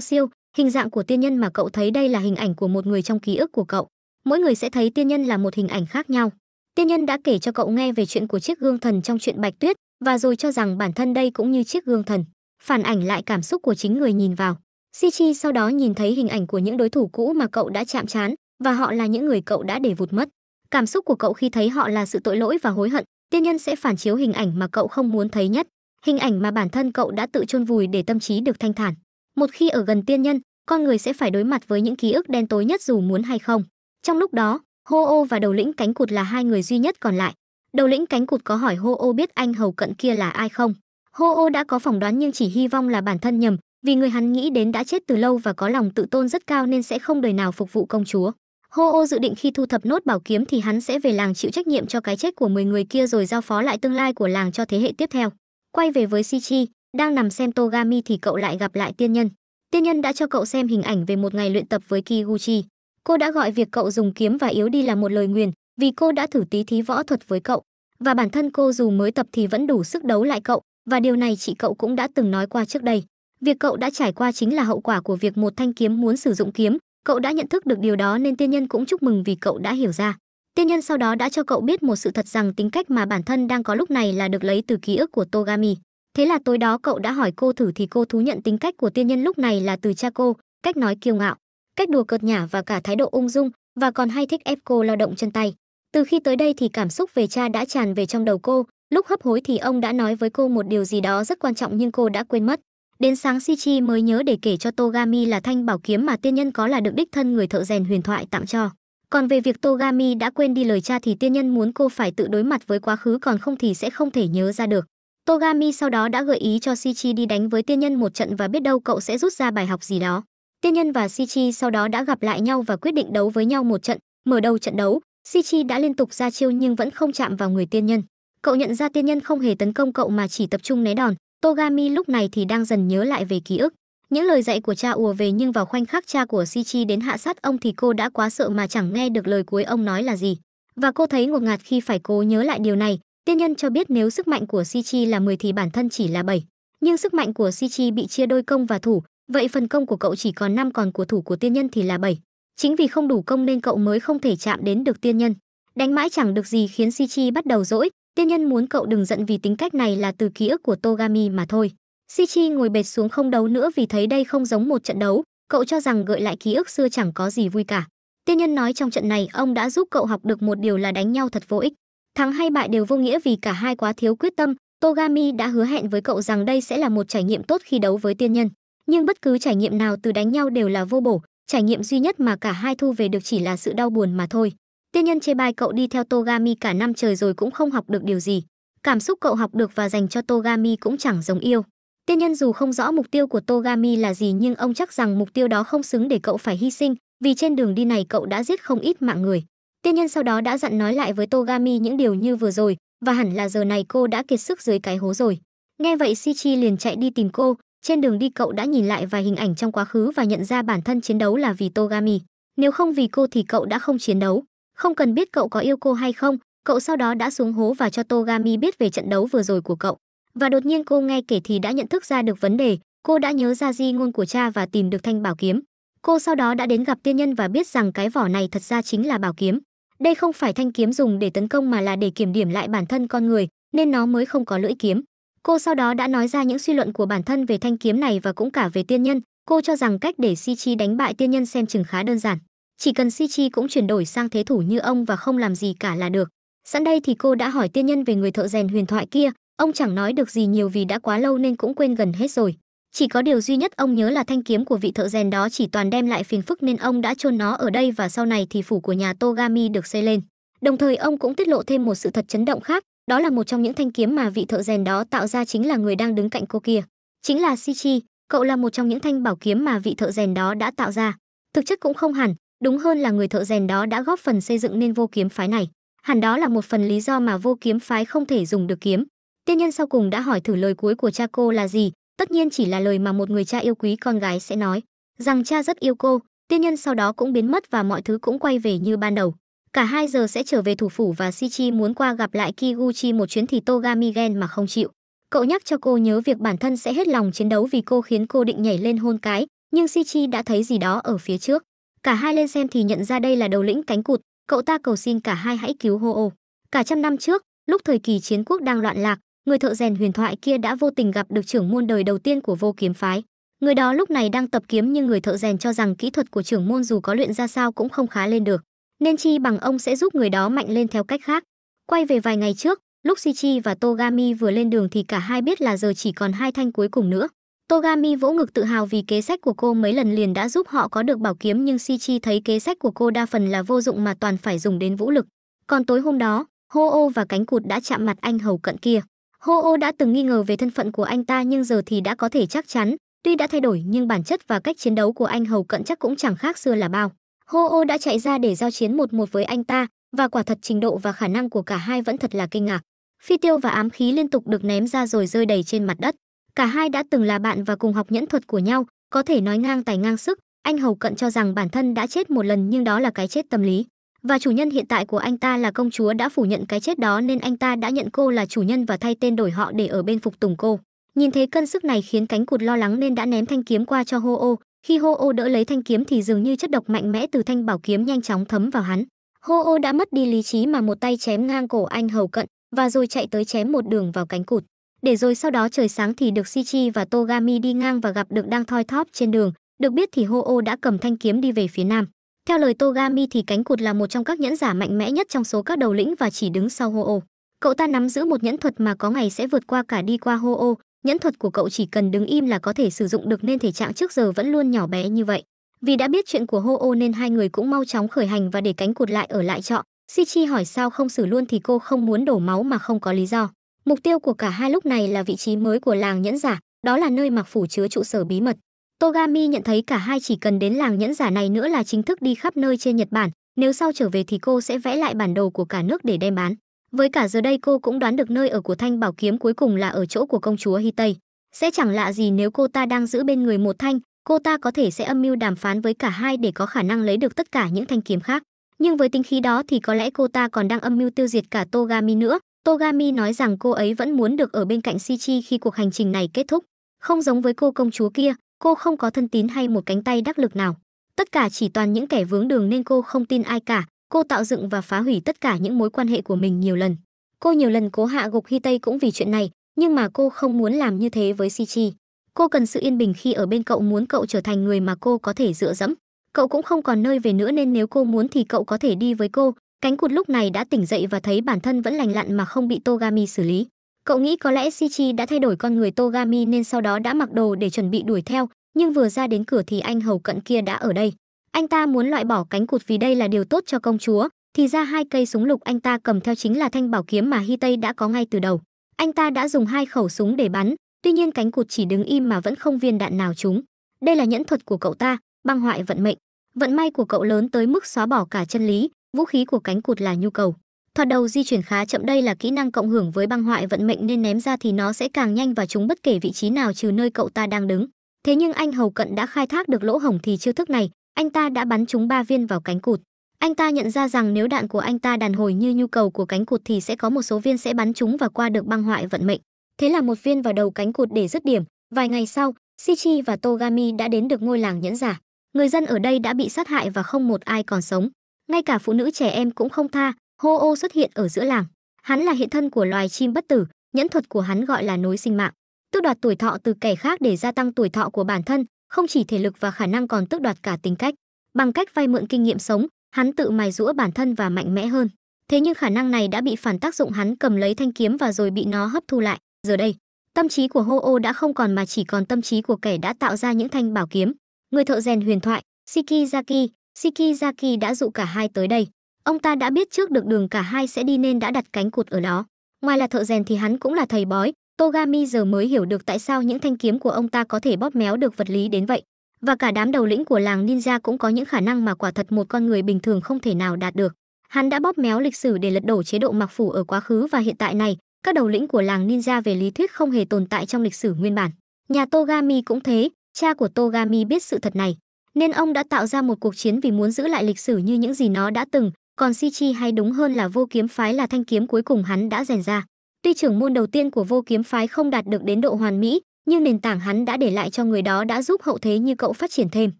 siêu hình dạng của tiên nhân mà cậu thấy đây là hình ảnh của một người trong ký ức của cậu mỗi người sẽ thấy tiên nhân là một hình ảnh khác nhau tiên nhân đã kể cho cậu nghe về chuyện của chiếc gương thần trong chuyện bạch tuyết và rồi cho rằng bản thân đây cũng như chiếc gương thần phản ảnh lại cảm xúc của chính người nhìn vào Sichi sau đó nhìn thấy hình ảnh của những đối thủ cũ mà cậu đã chạm trán và họ là những người cậu đã để vụt mất. Cảm xúc của cậu khi thấy họ là sự tội lỗi và hối hận, tiên nhân sẽ phản chiếu hình ảnh mà cậu không muốn thấy nhất, hình ảnh mà bản thân cậu đã tự chôn vùi để tâm trí được thanh thản. Một khi ở gần tiên nhân, con người sẽ phải đối mặt với những ký ức đen tối nhất dù muốn hay không. Trong lúc đó, Hô O và đầu lĩnh cánh cụt là hai người duy nhất còn lại. Đầu lĩnh cánh cụt có hỏi Hô O biết anh hầu cận kia là ai không. Hô O đã có phỏng đoán nhưng chỉ hy vọng là bản thân nhầm, vì người hắn nghĩ đến đã chết từ lâu và có lòng tự tôn rất cao nên sẽ không đời nào phục vụ công chúa. Hô ô dự định khi thu thập nốt bảo kiếm thì hắn sẽ về làng chịu trách nhiệm cho cái chết của 10 người kia rồi giao phó lại tương lai của làng cho thế hệ tiếp theo. Quay về với Shichi, đang nằm xem Togami thì cậu lại gặp lại tiên nhân. Tiên nhân đã cho cậu xem hình ảnh về một ngày luyện tập với Kiguchi. Cô đã gọi việc cậu dùng kiếm và yếu đi là một lời nguyền, vì cô đã thử tí thí võ thuật với cậu. Và bản thân cô dù mới tập thì vẫn đủ sức đấu lại cậu, và điều này chị cậu cũng đã từng nói qua trước đây. Việc cậu đã trải qua chính là hậu quả của việc một thanh kiếm muốn sử dụng kiếm, cậu đã nhận thức được điều đó nên tiên nhân cũng chúc mừng vì cậu đã hiểu ra. Tiên nhân sau đó đã cho cậu biết một sự thật rằng tính cách mà bản thân đang có lúc này là được lấy từ ký ức của Togami. Thế là tối đó cậu đã hỏi cô thử thì cô thú nhận tính cách của tiên nhân lúc này là từ cha cô, cách nói kiêu ngạo, cách đùa cợt nhả và cả thái độ ung dung và còn hay thích ép cô lao động chân tay. Từ khi tới đây thì cảm xúc về cha đã tràn về trong đầu cô, lúc hấp hối thì ông đã nói với cô một điều gì đó rất quan trọng nhưng cô đã quên mất. Đến sáng Shichi mới nhớ để kể cho Togami là thanh bảo kiếm mà tiên nhân có là được đích thân người thợ rèn huyền thoại tặng cho. Còn về việc Togami đã quên đi lời cha thì tiên nhân muốn cô phải tự đối mặt với quá khứ còn không thì sẽ không thể nhớ ra được. Togami sau đó đã gợi ý cho Shichi đi đánh với tiên nhân một trận và biết đâu cậu sẽ rút ra bài học gì đó. Tiên nhân và Shichi sau đó đã gặp lại nhau và quyết định đấu với nhau một trận. Mở đầu trận đấu, Shichi đã liên tục ra chiêu nhưng vẫn không chạm vào người tiên nhân. Cậu nhận ra tiên nhân không hề tấn công cậu mà chỉ tập trung né đòn, Togami lúc này thì đang dần nhớ lại về ký ức. Những lời dạy của cha ùa về nhưng vào khoảnh khắc cha của Shichi đến hạ sát ông thì cô đã quá sợ mà chẳng nghe được lời cuối ông nói là gì. Và cô thấy ngột ngạt khi phải cố nhớ lại điều này. Tiên nhân cho biết nếu sức mạnh của Shichi là 10 thì bản thân chỉ là 7. Nhưng sức mạnh của Shichi bị chia đôi công và thủ, vậy phần công của cậu chỉ còn 5 còn của thủ của tiên nhân thì là 7. Chính vì không đủ công nên cậu mới không thể chạm đến được tiên nhân. Đánh mãi chẳng được gì khiến Shichi bắt đầu dỗi, Tiên nhân muốn cậu đừng giận vì tính cách này là từ ký ức của Togami mà thôi. Shichi ngồi bệt xuống không đấu nữa vì thấy đây không giống một trận đấu, cậu cho rằng gợi lại ký ức xưa chẳng có gì vui cả. Tiên nhân nói trong trận này ông đã giúp cậu học được một điều là đánh nhau thật vô ích. Thắng hay bại đều vô nghĩa vì cả hai quá thiếu quyết tâm, Togami đã hứa hẹn với cậu rằng đây sẽ là một trải nghiệm tốt khi đấu với tiên nhân. Nhưng bất cứ trải nghiệm nào từ đánh nhau đều là vô bổ, trải nghiệm duy nhất mà cả hai thu về được chỉ là sự đau buồn mà thôi. Tiên nhân chê bai cậu đi theo Togami cả năm trời rồi cũng không học được điều gì. Cảm xúc cậu học được và dành cho Togami cũng chẳng giống yêu. Tiên nhân dù không rõ mục tiêu của Togami là gì nhưng ông chắc rằng mục tiêu đó không xứng để cậu phải hy sinh, vì trên đường đi này cậu đã giết không ít mạng người. Tiên nhân sau đó đã dặn nói lại với Togami những điều như vừa rồi, và hẳn là giờ này cô đã kiệt sức dưới cái hố rồi. Nghe vậy Shichi liền chạy đi tìm cô, trên đường đi cậu đã nhìn lại vài hình ảnh trong quá khứ và nhận ra bản thân chiến đấu là vì Togami. Nếu không vì cô thì cậu đã không chiến đấu. Không cần biết cậu có yêu cô hay không, cậu sau đó đã xuống hố và cho Togami biết về trận đấu vừa rồi của cậu. Và đột nhiên cô nghe kể thì đã nhận thức ra được vấn đề, cô đã nhớ ra di ngôn của cha và tìm được thanh bảo kiếm. Cô sau đó đã đến gặp tiên nhân và biết rằng cái vỏ này thật ra chính là bảo kiếm. Đây không phải thanh kiếm dùng để tấn công mà là để kiểm điểm lại bản thân con người, nên nó mới không có lưỡi kiếm. Cô sau đó đã nói ra những suy luận của bản thân về thanh kiếm này và cũng cả về tiên nhân. Cô cho rằng cách để si chi đánh bại tiên nhân xem chừng khá đơn giản chỉ cần si chi cũng chuyển đổi sang thế thủ như ông và không làm gì cả là được sẵn đây thì cô đã hỏi tiên nhân về người thợ rèn huyền thoại kia ông chẳng nói được gì nhiều vì đã quá lâu nên cũng quên gần hết rồi chỉ có điều duy nhất ông nhớ là thanh kiếm của vị thợ rèn đó chỉ toàn đem lại phiền phức nên ông đã chôn nó ở đây và sau này thì phủ của nhà togami được xây lên đồng thời ông cũng tiết lộ thêm một sự thật chấn động khác đó là một trong những thanh kiếm mà vị thợ rèn đó tạo ra chính là người đang đứng cạnh cô kia chính là si chi cậu là một trong những thanh bảo kiếm mà vị thợ rèn đó đã tạo ra thực chất cũng không hẳn đúng hơn là người thợ rèn đó đã góp phần xây dựng nên vô kiếm phái này hẳn đó là một phần lý do mà vô kiếm phái không thể dùng được kiếm tiên nhân sau cùng đã hỏi thử lời cuối của cha cô là gì tất nhiên chỉ là lời mà một người cha yêu quý con gái sẽ nói rằng cha rất yêu cô tiên nhân sau đó cũng biến mất và mọi thứ cũng quay về như ban đầu cả hai giờ sẽ trở về thủ phủ và shichi muốn qua gặp lại kiguchi một chuyến thì togami ghen mà không chịu cậu nhắc cho cô nhớ việc bản thân sẽ hết lòng chiến đấu vì cô khiến cô định nhảy lên hôn cái nhưng shichi đã thấy gì đó ở phía trước cả hai lên xem thì nhận ra đây là đầu lĩnh cánh cụt cậu ta cầu xin cả hai hãy cứu hô ô cả trăm năm trước lúc thời kỳ chiến quốc đang loạn lạc người thợ rèn huyền thoại kia đã vô tình gặp được trưởng môn đời đầu tiên của vô kiếm phái người đó lúc này đang tập kiếm nhưng người thợ rèn cho rằng kỹ thuật của trưởng môn dù có luyện ra sao cũng không khá lên được nên chi bằng ông sẽ giúp người đó mạnh lên theo cách khác quay về vài ngày trước lúc Shichi và Togami vừa lên đường thì cả hai biết là giờ chỉ còn hai thanh cuối cùng nữa. Togami vỗ ngực tự hào vì kế sách của cô mấy lần liền đã giúp họ có được bảo kiếm nhưng Shichi thấy kế sách của cô đa phần là vô dụng mà toàn phải dùng đến vũ lực. Còn tối hôm đó, Ho-o oh và cánh cụt đã chạm mặt anh hầu cận kia. Ho-o oh đã từng nghi ngờ về thân phận của anh ta nhưng giờ thì đã có thể chắc chắn, tuy đã thay đổi nhưng bản chất và cách chiến đấu của anh hầu cận chắc cũng chẳng khác xưa là bao. Ho-o oh đã chạy ra để giao chiến một một với anh ta và quả thật trình độ và khả năng của cả hai vẫn thật là kinh ngạc. Phi tiêu và ám khí liên tục được ném ra rồi rơi đầy trên mặt đất. Cả hai đã từng là bạn và cùng học nhẫn thuật của nhau, có thể nói ngang tài ngang sức, anh Hầu Cận cho rằng bản thân đã chết một lần nhưng đó là cái chết tâm lý. Và chủ nhân hiện tại của anh ta là công chúa đã phủ nhận cái chết đó nên anh ta đã nhận cô là chủ nhân và thay tên đổi họ để ở bên phục tùng cô. Nhìn thấy cân sức này khiến cánh cụt lo lắng nên đã ném thanh kiếm qua cho Ho Ô. Khi Ho Ô đỡ lấy thanh kiếm thì dường như chất độc mạnh mẽ từ thanh bảo kiếm nhanh chóng thấm vào hắn. Ho Ô đã mất đi lý trí mà một tay chém ngang cổ anh Hầu Cận và rồi chạy tới chém một đường vào cánh cụt để rồi sau đó trời sáng thì được Shichi và Togami đi ngang và gặp được đang thoi thóp trên đường, được biết thì Ho-o đã cầm thanh kiếm đi về phía nam. Theo lời Togami thì cánh cụt là một trong các nhẫn giả mạnh mẽ nhất trong số các đầu lĩnh và chỉ đứng sau Ho-o. Cậu ta nắm giữ một nhẫn thuật mà có ngày sẽ vượt qua cả đi qua Ho-o, nhẫn thuật của cậu chỉ cần đứng im là có thể sử dụng được nên thể trạng trước giờ vẫn luôn nhỏ bé như vậy. Vì đã biết chuyện của Ho-o nên hai người cũng mau chóng khởi hành và để cánh cụt lại ở lại trọ. Shichi hỏi sao không xử luôn thì cô không muốn đổ máu mà không có lý do. Mục tiêu của cả hai lúc này là vị trí mới của làng nhẫn giả, đó là nơi mặc Phủ chứa trụ sở bí mật. Togami nhận thấy cả hai chỉ cần đến làng nhẫn giả này nữa là chính thức đi khắp nơi trên Nhật Bản, nếu sau trở về thì cô sẽ vẽ lại bản đồ của cả nước để đem bán. Với cả giờ đây cô cũng đoán được nơi ở của thanh bảo kiếm cuối cùng là ở chỗ của công chúa Hitei. Sẽ chẳng lạ gì nếu cô ta đang giữ bên người một thanh, cô ta có thể sẽ âm mưu đàm phán với cả hai để có khả năng lấy được tất cả những thanh kiếm khác. Nhưng với tinh khí đó thì có lẽ cô ta còn đang âm mưu tiêu diệt cả Togami nữa, Togami nói rằng cô ấy vẫn muốn được ở bên cạnh Shichi khi cuộc hành trình này kết thúc. Không giống với cô công chúa kia, cô không có thân tín hay một cánh tay đắc lực nào. Tất cả chỉ toàn những kẻ vướng đường nên cô không tin ai cả. Cô tạo dựng và phá hủy tất cả những mối quan hệ của mình nhiều lần. Cô nhiều lần cố hạ gục Hi cũng vì chuyện này, nhưng mà cô không muốn làm như thế với Shichi. Cô cần sự yên bình khi ở bên cậu muốn cậu trở thành người mà cô có thể dựa dẫm. Cậu cũng không còn nơi về nữa nên nếu cô muốn thì cậu có thể đi với cô, Cánh cụt lúc này đã tỉnh dậy và thấy bản thân vẫn lành lặn mà không bị Togami xử lý. Cậu nghĩ có lẽ Shichi đã thay đổi con người Togami nên sau đó đã mặc đồ để chuẩn bị đuổi theo, nhưng vừa ra đến cửa thì anh hầu cận kia đã ở đây. Anh ta muốn loại bỏ cánh cụt vì đây là điều tốt cho công chúa, thì ra hai cây súng lục anh ta cầm theo chính là thanh bảo kiếm mà Hitei đã có ngay từ đầu. Anh ta đã dùng hai khẩu súng để bắn, tuy nhiên cánh cụt chỉ đứng im mà vẫn không viên đạn nào trúng. Đây là nhẫn thuật của cậu ta, băng hoại vận mệnh. Vận may của cậu lớn tới mức xóa bỏ cả chân lý, vũ khí của cánh cụt là nhu cầu. Thoạt đầu di chuyển khá chậm đây là kỹ năng cộng hưởng với băng hoại vận mệnh nên ném ra thì nó sẽ càng nhanh và trúng bất kể vị trí nào trừ nơi cậu ta đang đứng. Thế nhưng anh Hầu Cận đã khai thác được lỗ hổng thì chiêu thức này, anh ta đã bắn trúng ba viên vào cánh cụt. Anh ta nhận ra rằng nếu đạn của anh ta đàn hồi như nhu cầu của cánh cụt thì sẽ có một số viên sẽ bắn trúng và qua được băng hoại vận mệnh. Thế là một viên vào đầu cánh cụt để dứt điểm. Vài ngày sau, Shichi và Togami đã đến được ngôi làng nhẫn giả. Người dân ở đây đã bị sát hại và không một ai còn sống ngay cả phụ nữ trẻ em cũng không tha, hô ô xuất hiện ở giữa làng. Hắn là hiện thân của loài chim bất tử, nhẫn thuật của hắn gọi là nối sinh mạng, tước đoạt tuổi thọ từ kẻ khác để gia tăng tuổi thọ của bản thân, không chỉ thể lực và khả năng còn tước đoạt cả tính cách. Bằng cách vay mượn kinh nghiệm sống, hắn tự mài rũa bản thân và mạnh mẽ hơn. Thế nhưng khả năng này đã bị phản tác dụng hắn cầm lấy thanh kiếm và rồi bị nó hấp thu lại. Giờ đây, tâm trí của Hô Ô đã không còn mà chỉ còn tâm trí của kẻ đã tạo ra những thanh bảo kiếm. Người thợ rèn huyền thoại, Shikizaki, Shikizaki đã dụ cả hai tới đây. Ông ta đã biết trước được đường cả hai sẽ đi nên đã đặt cánh cụt ở đó. Ngoài là thợ rèn thì hắn cũng là thầy bói, Togami giờ mới hiểu được tại sao những thanh kiếm của ông ta có thể bóp méo được vật lý đến vậy. Và cả đám đầu lĩnh của làng ninja cũng có những khả năng mà quả thật một con người bình thường không thể nào đạt được. Hắn đã bóp méo lịch sử để lật đổ chế độ mặc phủ ở quá khứ và hiện tại này, các đầu lĩnh của làng ninja về lý thuyết không hề tồn tại trong lịch sử nguyên bản. Nhà Togami cũng thế, cha của Togami biết sự thật này, nên ông đã tạo ra một cuộc chiến vì muốn giữ lại lịch sử như những gì nó đã từng, còn Si Chi hay đúng hơn là vô kiếm phái là thanh kiếm cuối cùng hắn đã rèn ra. Tuy trưởng môn đầu tiên của vô kiếm phái không đạt được đến độ hoàn mỹ, nhưng nền tảng hắn đã để lại cho người đó đã giúp hậu thế như cậu phát triển thêm.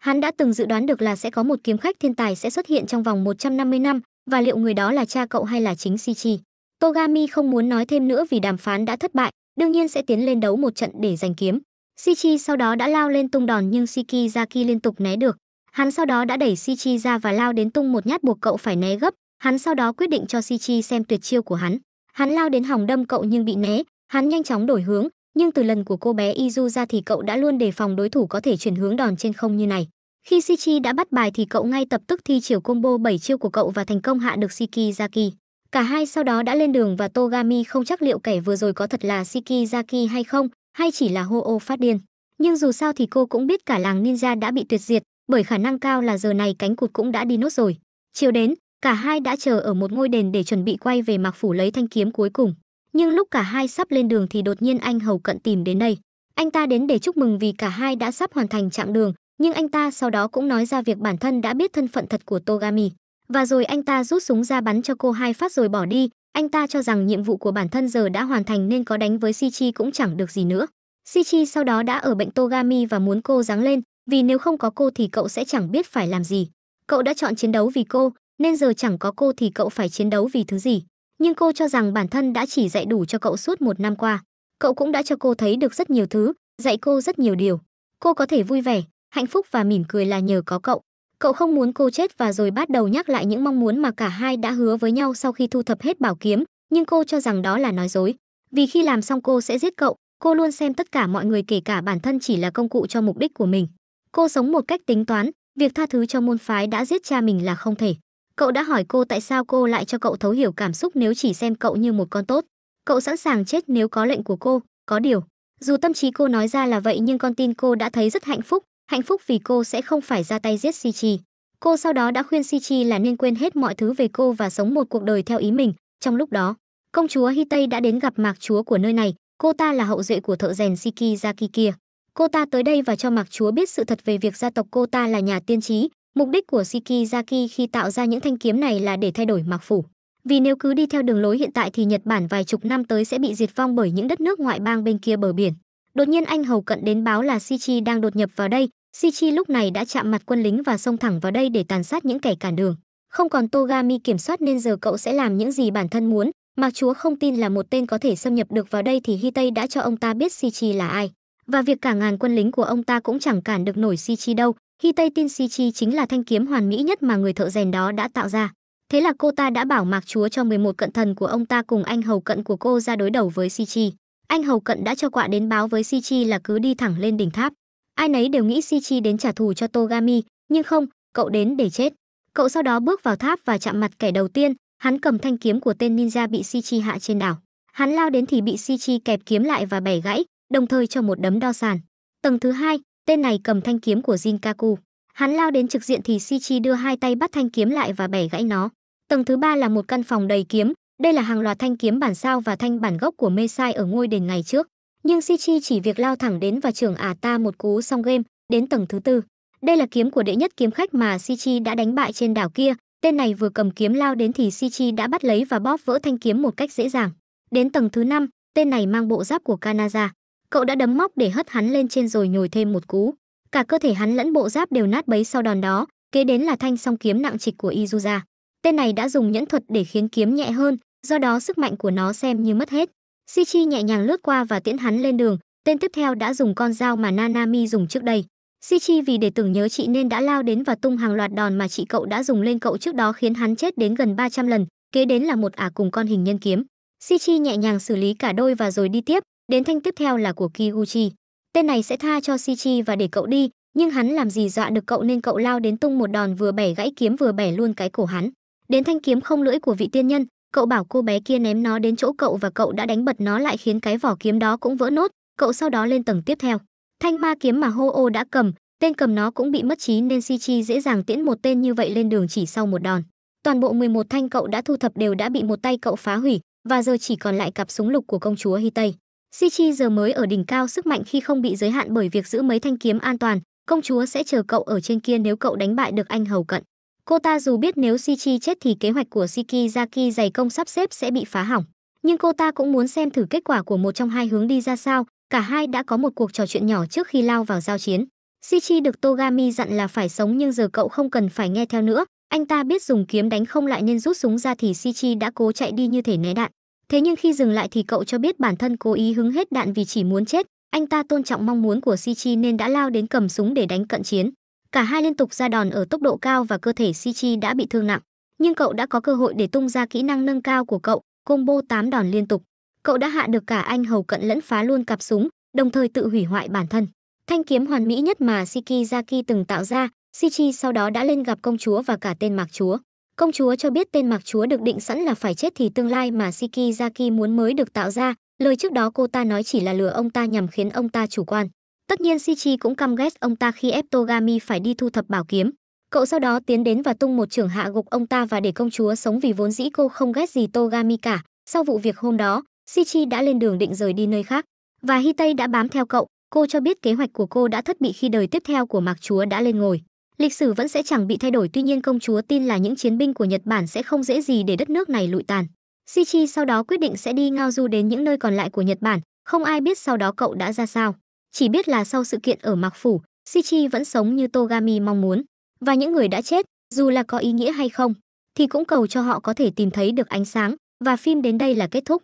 Hắn đã từng dự đoán được là sẽ có một kiếm khách thiên tài sẽ xuất hiện trong vòng 150 năm, và liệu người đó là cha cậu hay là chính Si Chi. Togami không muốn nói thêm nữa vì đàm phán đã thất bại, đương nhiên sẽ tiến lên đấu một trận để giành kiếm. Shichi sau đó đã lao lên tung đòn nhưng Shikizaki liên tục né được. Hắn sau đó đã đẩy Shichi ra và lao đến tung một nhát buộc cậu phải né gấp. Hắn sau đó quyết định cho Shichi xem tuyệt chiêu của hắn. Hắn lao đến hòng đâm cậu nhưng bị né. Hắn nhanh chóng đổi hướng, nhưng từ lần của cô bé Izu ra thì cậu đã luôn đề phòng đối thủ có thể chuyển hướng đòn trên không như này. Khi Shichi đã bắt bài thì cậu ngay tập tức thi chiều combo 7 chiêu của cậu và thành công hạ được Shikizaki. Cả hai sau đó đã lên đường và Togami không chắc liệu kẻ vừa rồi có thật là Shikizaki hay không, hay chỉ là hô ô phát điên. Nhưng dù sao thì cô cũng biết cả làng ninja đã bị tuyệt diệt, bởi khả năng cao là giờ này cánh cụt cũng đã đi nốt rồi. Chiều đến, cả hai đã chờ ở một ngôi đền để chuẩn bị quay về Mạc Phủ lấy thanh kiếm cuối cùng. Nhưng lúc cả hai sắp lên đường thì đột nhiên anh Hầu Cận tìm đến đây. Anh ta đến để chúc mừng vì cả hai đã sắp hoàn thành chặng đường, nhưng anh ta sau đó cũng nói ra việc bản thân đã biết thân phận thật của Togami. Và rồi anh ta rút súng ra bắn cho cô hai phát rồi bỏ đi, anh ta cho rằng nhiệm vụ của bản thân giờ đã hoàn thành nên có đánh với Sichi cũng chẳng được gì nữa. Sichi sau đó đã ở bệnh Togami và muốn cô giáng lên, vì nếu không có cô thì cậu sẽ chẳng biết phải làm gì. Cậu đã chọn chiến đấu vì cô, nên giờ chẳng có cô thì cậu phải chiến đấu vì thứ gì. Nhưng cô cho rằng bản thân đã chỉ dạy đủ cho cậu suốt một năm qua. Cậu cũng đã cho cô thấy được rất nhiều thứ, dạy cô rất nhiều điều. Cô có thể vui vẻ, hạnh phúc và mỉm cười là nhờ có cậu. Cậu không muốn cô chết và rồi bắt đầu nhắc lại những mong muốn mà cả hai đã hứa với nhau sau khi thu thập hết bảo kiếm, nhưng cô cho rằng đó là nói dối. Vì khi làm xong cô sẽ giết cậu, cô luôn xem tất cả mọi người kể cả bản thân chỉ là công cụ cho mục đích của mình. Cô sống một cách tính toán, việc tha thứ cho môn phái đã giết cha mình là không thể. Cậu đã hỏi cô tại sao cô lại cho cậu thấu hiểu cảm xúc nếu chỉ xem cậu như một con tốt. Cậu sẵn sàng chết nếu có lệnh của cô, có điều. Dù tâm trí cô nói ra là vậy nhưng con tin cô đã thấy rất hạnh phúc, hạnh phúc vì cô sẽ không phải ra tay giết Sichi. Cô sau đó đã khuyên Sichi là nên quên hết mọi thứ về cô và sống một cuộc đời theo ý mình. Trong lúc đó, công chúa Hitei đã đến gặp mạc chúa của nơi này, cô ta là hậu duệ của thợ rèn Siki Shikizaki kia. Cô ta tới đây và cho mạc chúa biết sự thật về việc gia tộc cô ta là nhà tiên trí. Mục đích của Siki Shikizaki khi tạo ra những thanh kiếm này là để thay đổi mạc phủ. Vì nếu cứ đi theo đường lối hiện tại thì Nhật Bản vài chục năm tới sẽ bị diệt vong bởi những đất nước ngoại bang bên kia bờ biển. Đột nhiên anh hầu cận đến báo là Sichi đang đột nhập vào đây, Shichi lúc này đã chạm mặt quân lính và xông thẳng vào đây để tàn sát những kẻ cản đường. Không còn Togami kiểm soát nên giờ cậu sẽ làm những gì bản thân muốn, mà chúa không tin là một tên có thể xâm nhập được vào đây thì Hitei đã cho ông ta biết Shichi là ai. Và việc cả ngàn quân lính của ông ta cũng chẳng cản được nổi Shichi đâu, Hitei tin Shichi chính là thanh kiếm hoàn mỹ nhất mà người thợ rèn đó đã tạo ra. Thế là cô ta đã bảo mạc chúa cho 11 cận thần của ông ta cùng anh hầu cận của cô ra đối đầu với Shichi. Anh hầu cận đã cho quạ đến báo với Shichi là cứ đi thẳng lên đỉnh tháp. Ai nấy đều nghĩ Shichi đến trả thù cho Togami, nhưng không, cậu đến để chết. Cậu sau đó bước vào tháp và chạm mặt kẻ đầu tiên, hắn cầm thanh kiếm của tên ninja bị Shichi hạ trên đảo. Hắn lao đến thì bị Shichi kẹp kiếm lại và bẻ gãy, đồng thời cho một đấm đo sàn. Tầng thứ hai, tên này cầm thanh kiếm của Jinkaku. Hắn lao đến trực diện thì Shichi đưa hai tay bắt thanh kiếm lại và bẻ gãy nó. Tầng thứ ba là một căn phòng đầy kiếm, đây là hàng loạt thanh kiếm bản sao và thanh bản gốc của Mesai ở ngôi đền ngày trước nhưng Sichi chỉ việc lao thẳng đến và trưởng ả ta một cú xong game, đến tầng thứ tư. Đây là kiếm của đệ nhất kiếm khách mà Sichi đã đánh bại trên đảo kia, tên này vừa cầm kiếm lao đến thì Sichi đã bắt lấy và bóp vỡ thanh kiếm một cách dễ dàng. Đến tầng thứ năm, tên này mang bộ giáp của Kanaza. Cậu đã đấm móc để hất hắn lên trên rồi nhồi thêm một cú. Cả cơ thể hắn lẫn bộ giáp đều nát bấy sau đòn đó, kế đến là thanh song kiếm nặng trịch của Izuza. Tên này đã dùng nhẫn thuật để khiến kiếm nhẹ hơn, do đó sức mạnh của nó xem như mất hết. Si Chi nhẹ nhàng lướt qua và tiễn hắn lên đường, tên tiếp theo đã dùng con dao mà Nanami dùng trước đây. Si Chi vì để tưởng nhớ chị nên đã lao đến và tung hàng loạt đòn mà chị cậu đã dùng lên cậu trước đó khiến hắn chết đến gần 300 lần, kế đến là một ả cùng con hình nhân kiếm. Si Chi nhẹ nhàng xử lý cả đôi và rồi đi tiếp, đến thanh tiếp theo là của Kiguchi. Tên này sẽ tha cho Si Chi và để cậu đi, nhưng hắn làm gì dọa được cậu nên cậu lao đến tung một đòn vừa bẻ gãy kiếm vừa bẻ luôn cái cổ hắn. Đến thanh kiếm không lưỡi của vị tiên nhân, Cậu bảo cô bé kia ném nó đến chỗ cậu và cậu đã đánh bật nó lại khiến cái vỏ kiếm đó cũng vỡ nốt, cậu sau đó lên tầng tiếp theo. Thanh ma kiếm mà Hô Ô đã cầm, tên cầm nó cũng bị mất trí nên Si Chi dễ dàng tiễn một tên như vậy lên đường chỉ sau một đòn. Toàn bộ 11 thanh cậu đã thu thập đều đã bị một tay cậu phá hủy, và giờ chỉ còn lại cặp súng lục của công chúa Hy Tây. Si Chi giờ mới ở đỉnh cao sức mạnh khi không bị giới hạn bởi việc giữ mấy thanh kiếm an toàn, công chúa sẽ chờ cậu ở trên kia nếu cậu đánh bại được anh hầu cận. Cô ta dù biết nếu Shichi chết thì kế hoạch của Shikizaki dày công sắp xếp sẽ bị phá hỏng, nhưng cô ta cũng muốn xem thử kết quả của một trong hai hướng đi ra sao. Cả hai đã có một cuộc trò chuyện nhỏ trước khi lao vào giao chiến. Shichi được Togami dặn là phải sống nhưng giờ cậu không cần phải nghe theo nữa. Anh ta biết dùng kiếm đánh không lại nên rút súng ra thì Shichi đã cố chạy đi như thể né đạn. Thế nhưng khi dừng lại thì cậu cho biết bản thân cố ý hứng hết đạn vì chỉ muốn chết. Anh ta tôn trọng mong muốn của Shichi nên đã lao đến cầm súng để đánh cận chiến. Cả hai liên tục ra đòn ở tốc độ cao và cơ thể Sichi đã bị thương nặng, nhưng cậu đã có cơ hội để tung ra kỹ năng nâng cao của cậu, combo 8 đòn liên tục. Cậu đã hạ được cả anh hầu cận lẫn phá luôn cặp súng, đồng thời tự hủy hoại bản thân. Thanh kiếm hoàn mỹ nhất mà Shikizaki từng tạo ra, Sichi sau đó đã lên gặp công chúa và cả tên mạc chúa. Công chúa cho biết tên mạc chúa được định sẵn là phải chết thì tương lai mà Shikizaki muốn mới được tạo ra, lời trước đó cô ta nói chỉ là lừa ông ta nhằm khiến ông ta chủ quan. Tất nhiên Sichi cũng căm ghét ông ta khi ép Togami phải đi thu thập bảo kiếm. Cậu sau đó tiến đến và tung một trưởng hạ gục ông ta và để công chúa sống vì vốn dĩ cô không ghét gì Togami cả. Sau vụ việc hôm đó, Sichi đã lên đường định rời đi nơi khác và Hitei đã bám theo cậu. Cô cho biết kế hoạch của cô đã thất bị khi đời tiếp theo của Mạc Chúa đã lên ngồi. Lịch sử vẫn sẽ chẳng bị thay đổi tuy nhiên công chúa tin là những chiến binh của Nhật Bản sẽ không dễ gì để đất nước này lụi tàn. Sichi sau đó quyết định sẽ đi ngao du đến những nơi còn lại của Nhật Bản, không ai biết sau đó cậu đã ra sao. Chỉ biết là sau sự kiện ở Mạc Phủ, Shichi vẫn sống như Togami mong muốn, và những người đã chết, dù là có ý nghĩa hay không, thì cũng cầu cho họ có thể tìm thấy được ánh sáng, và phim đến đây là kết thúc.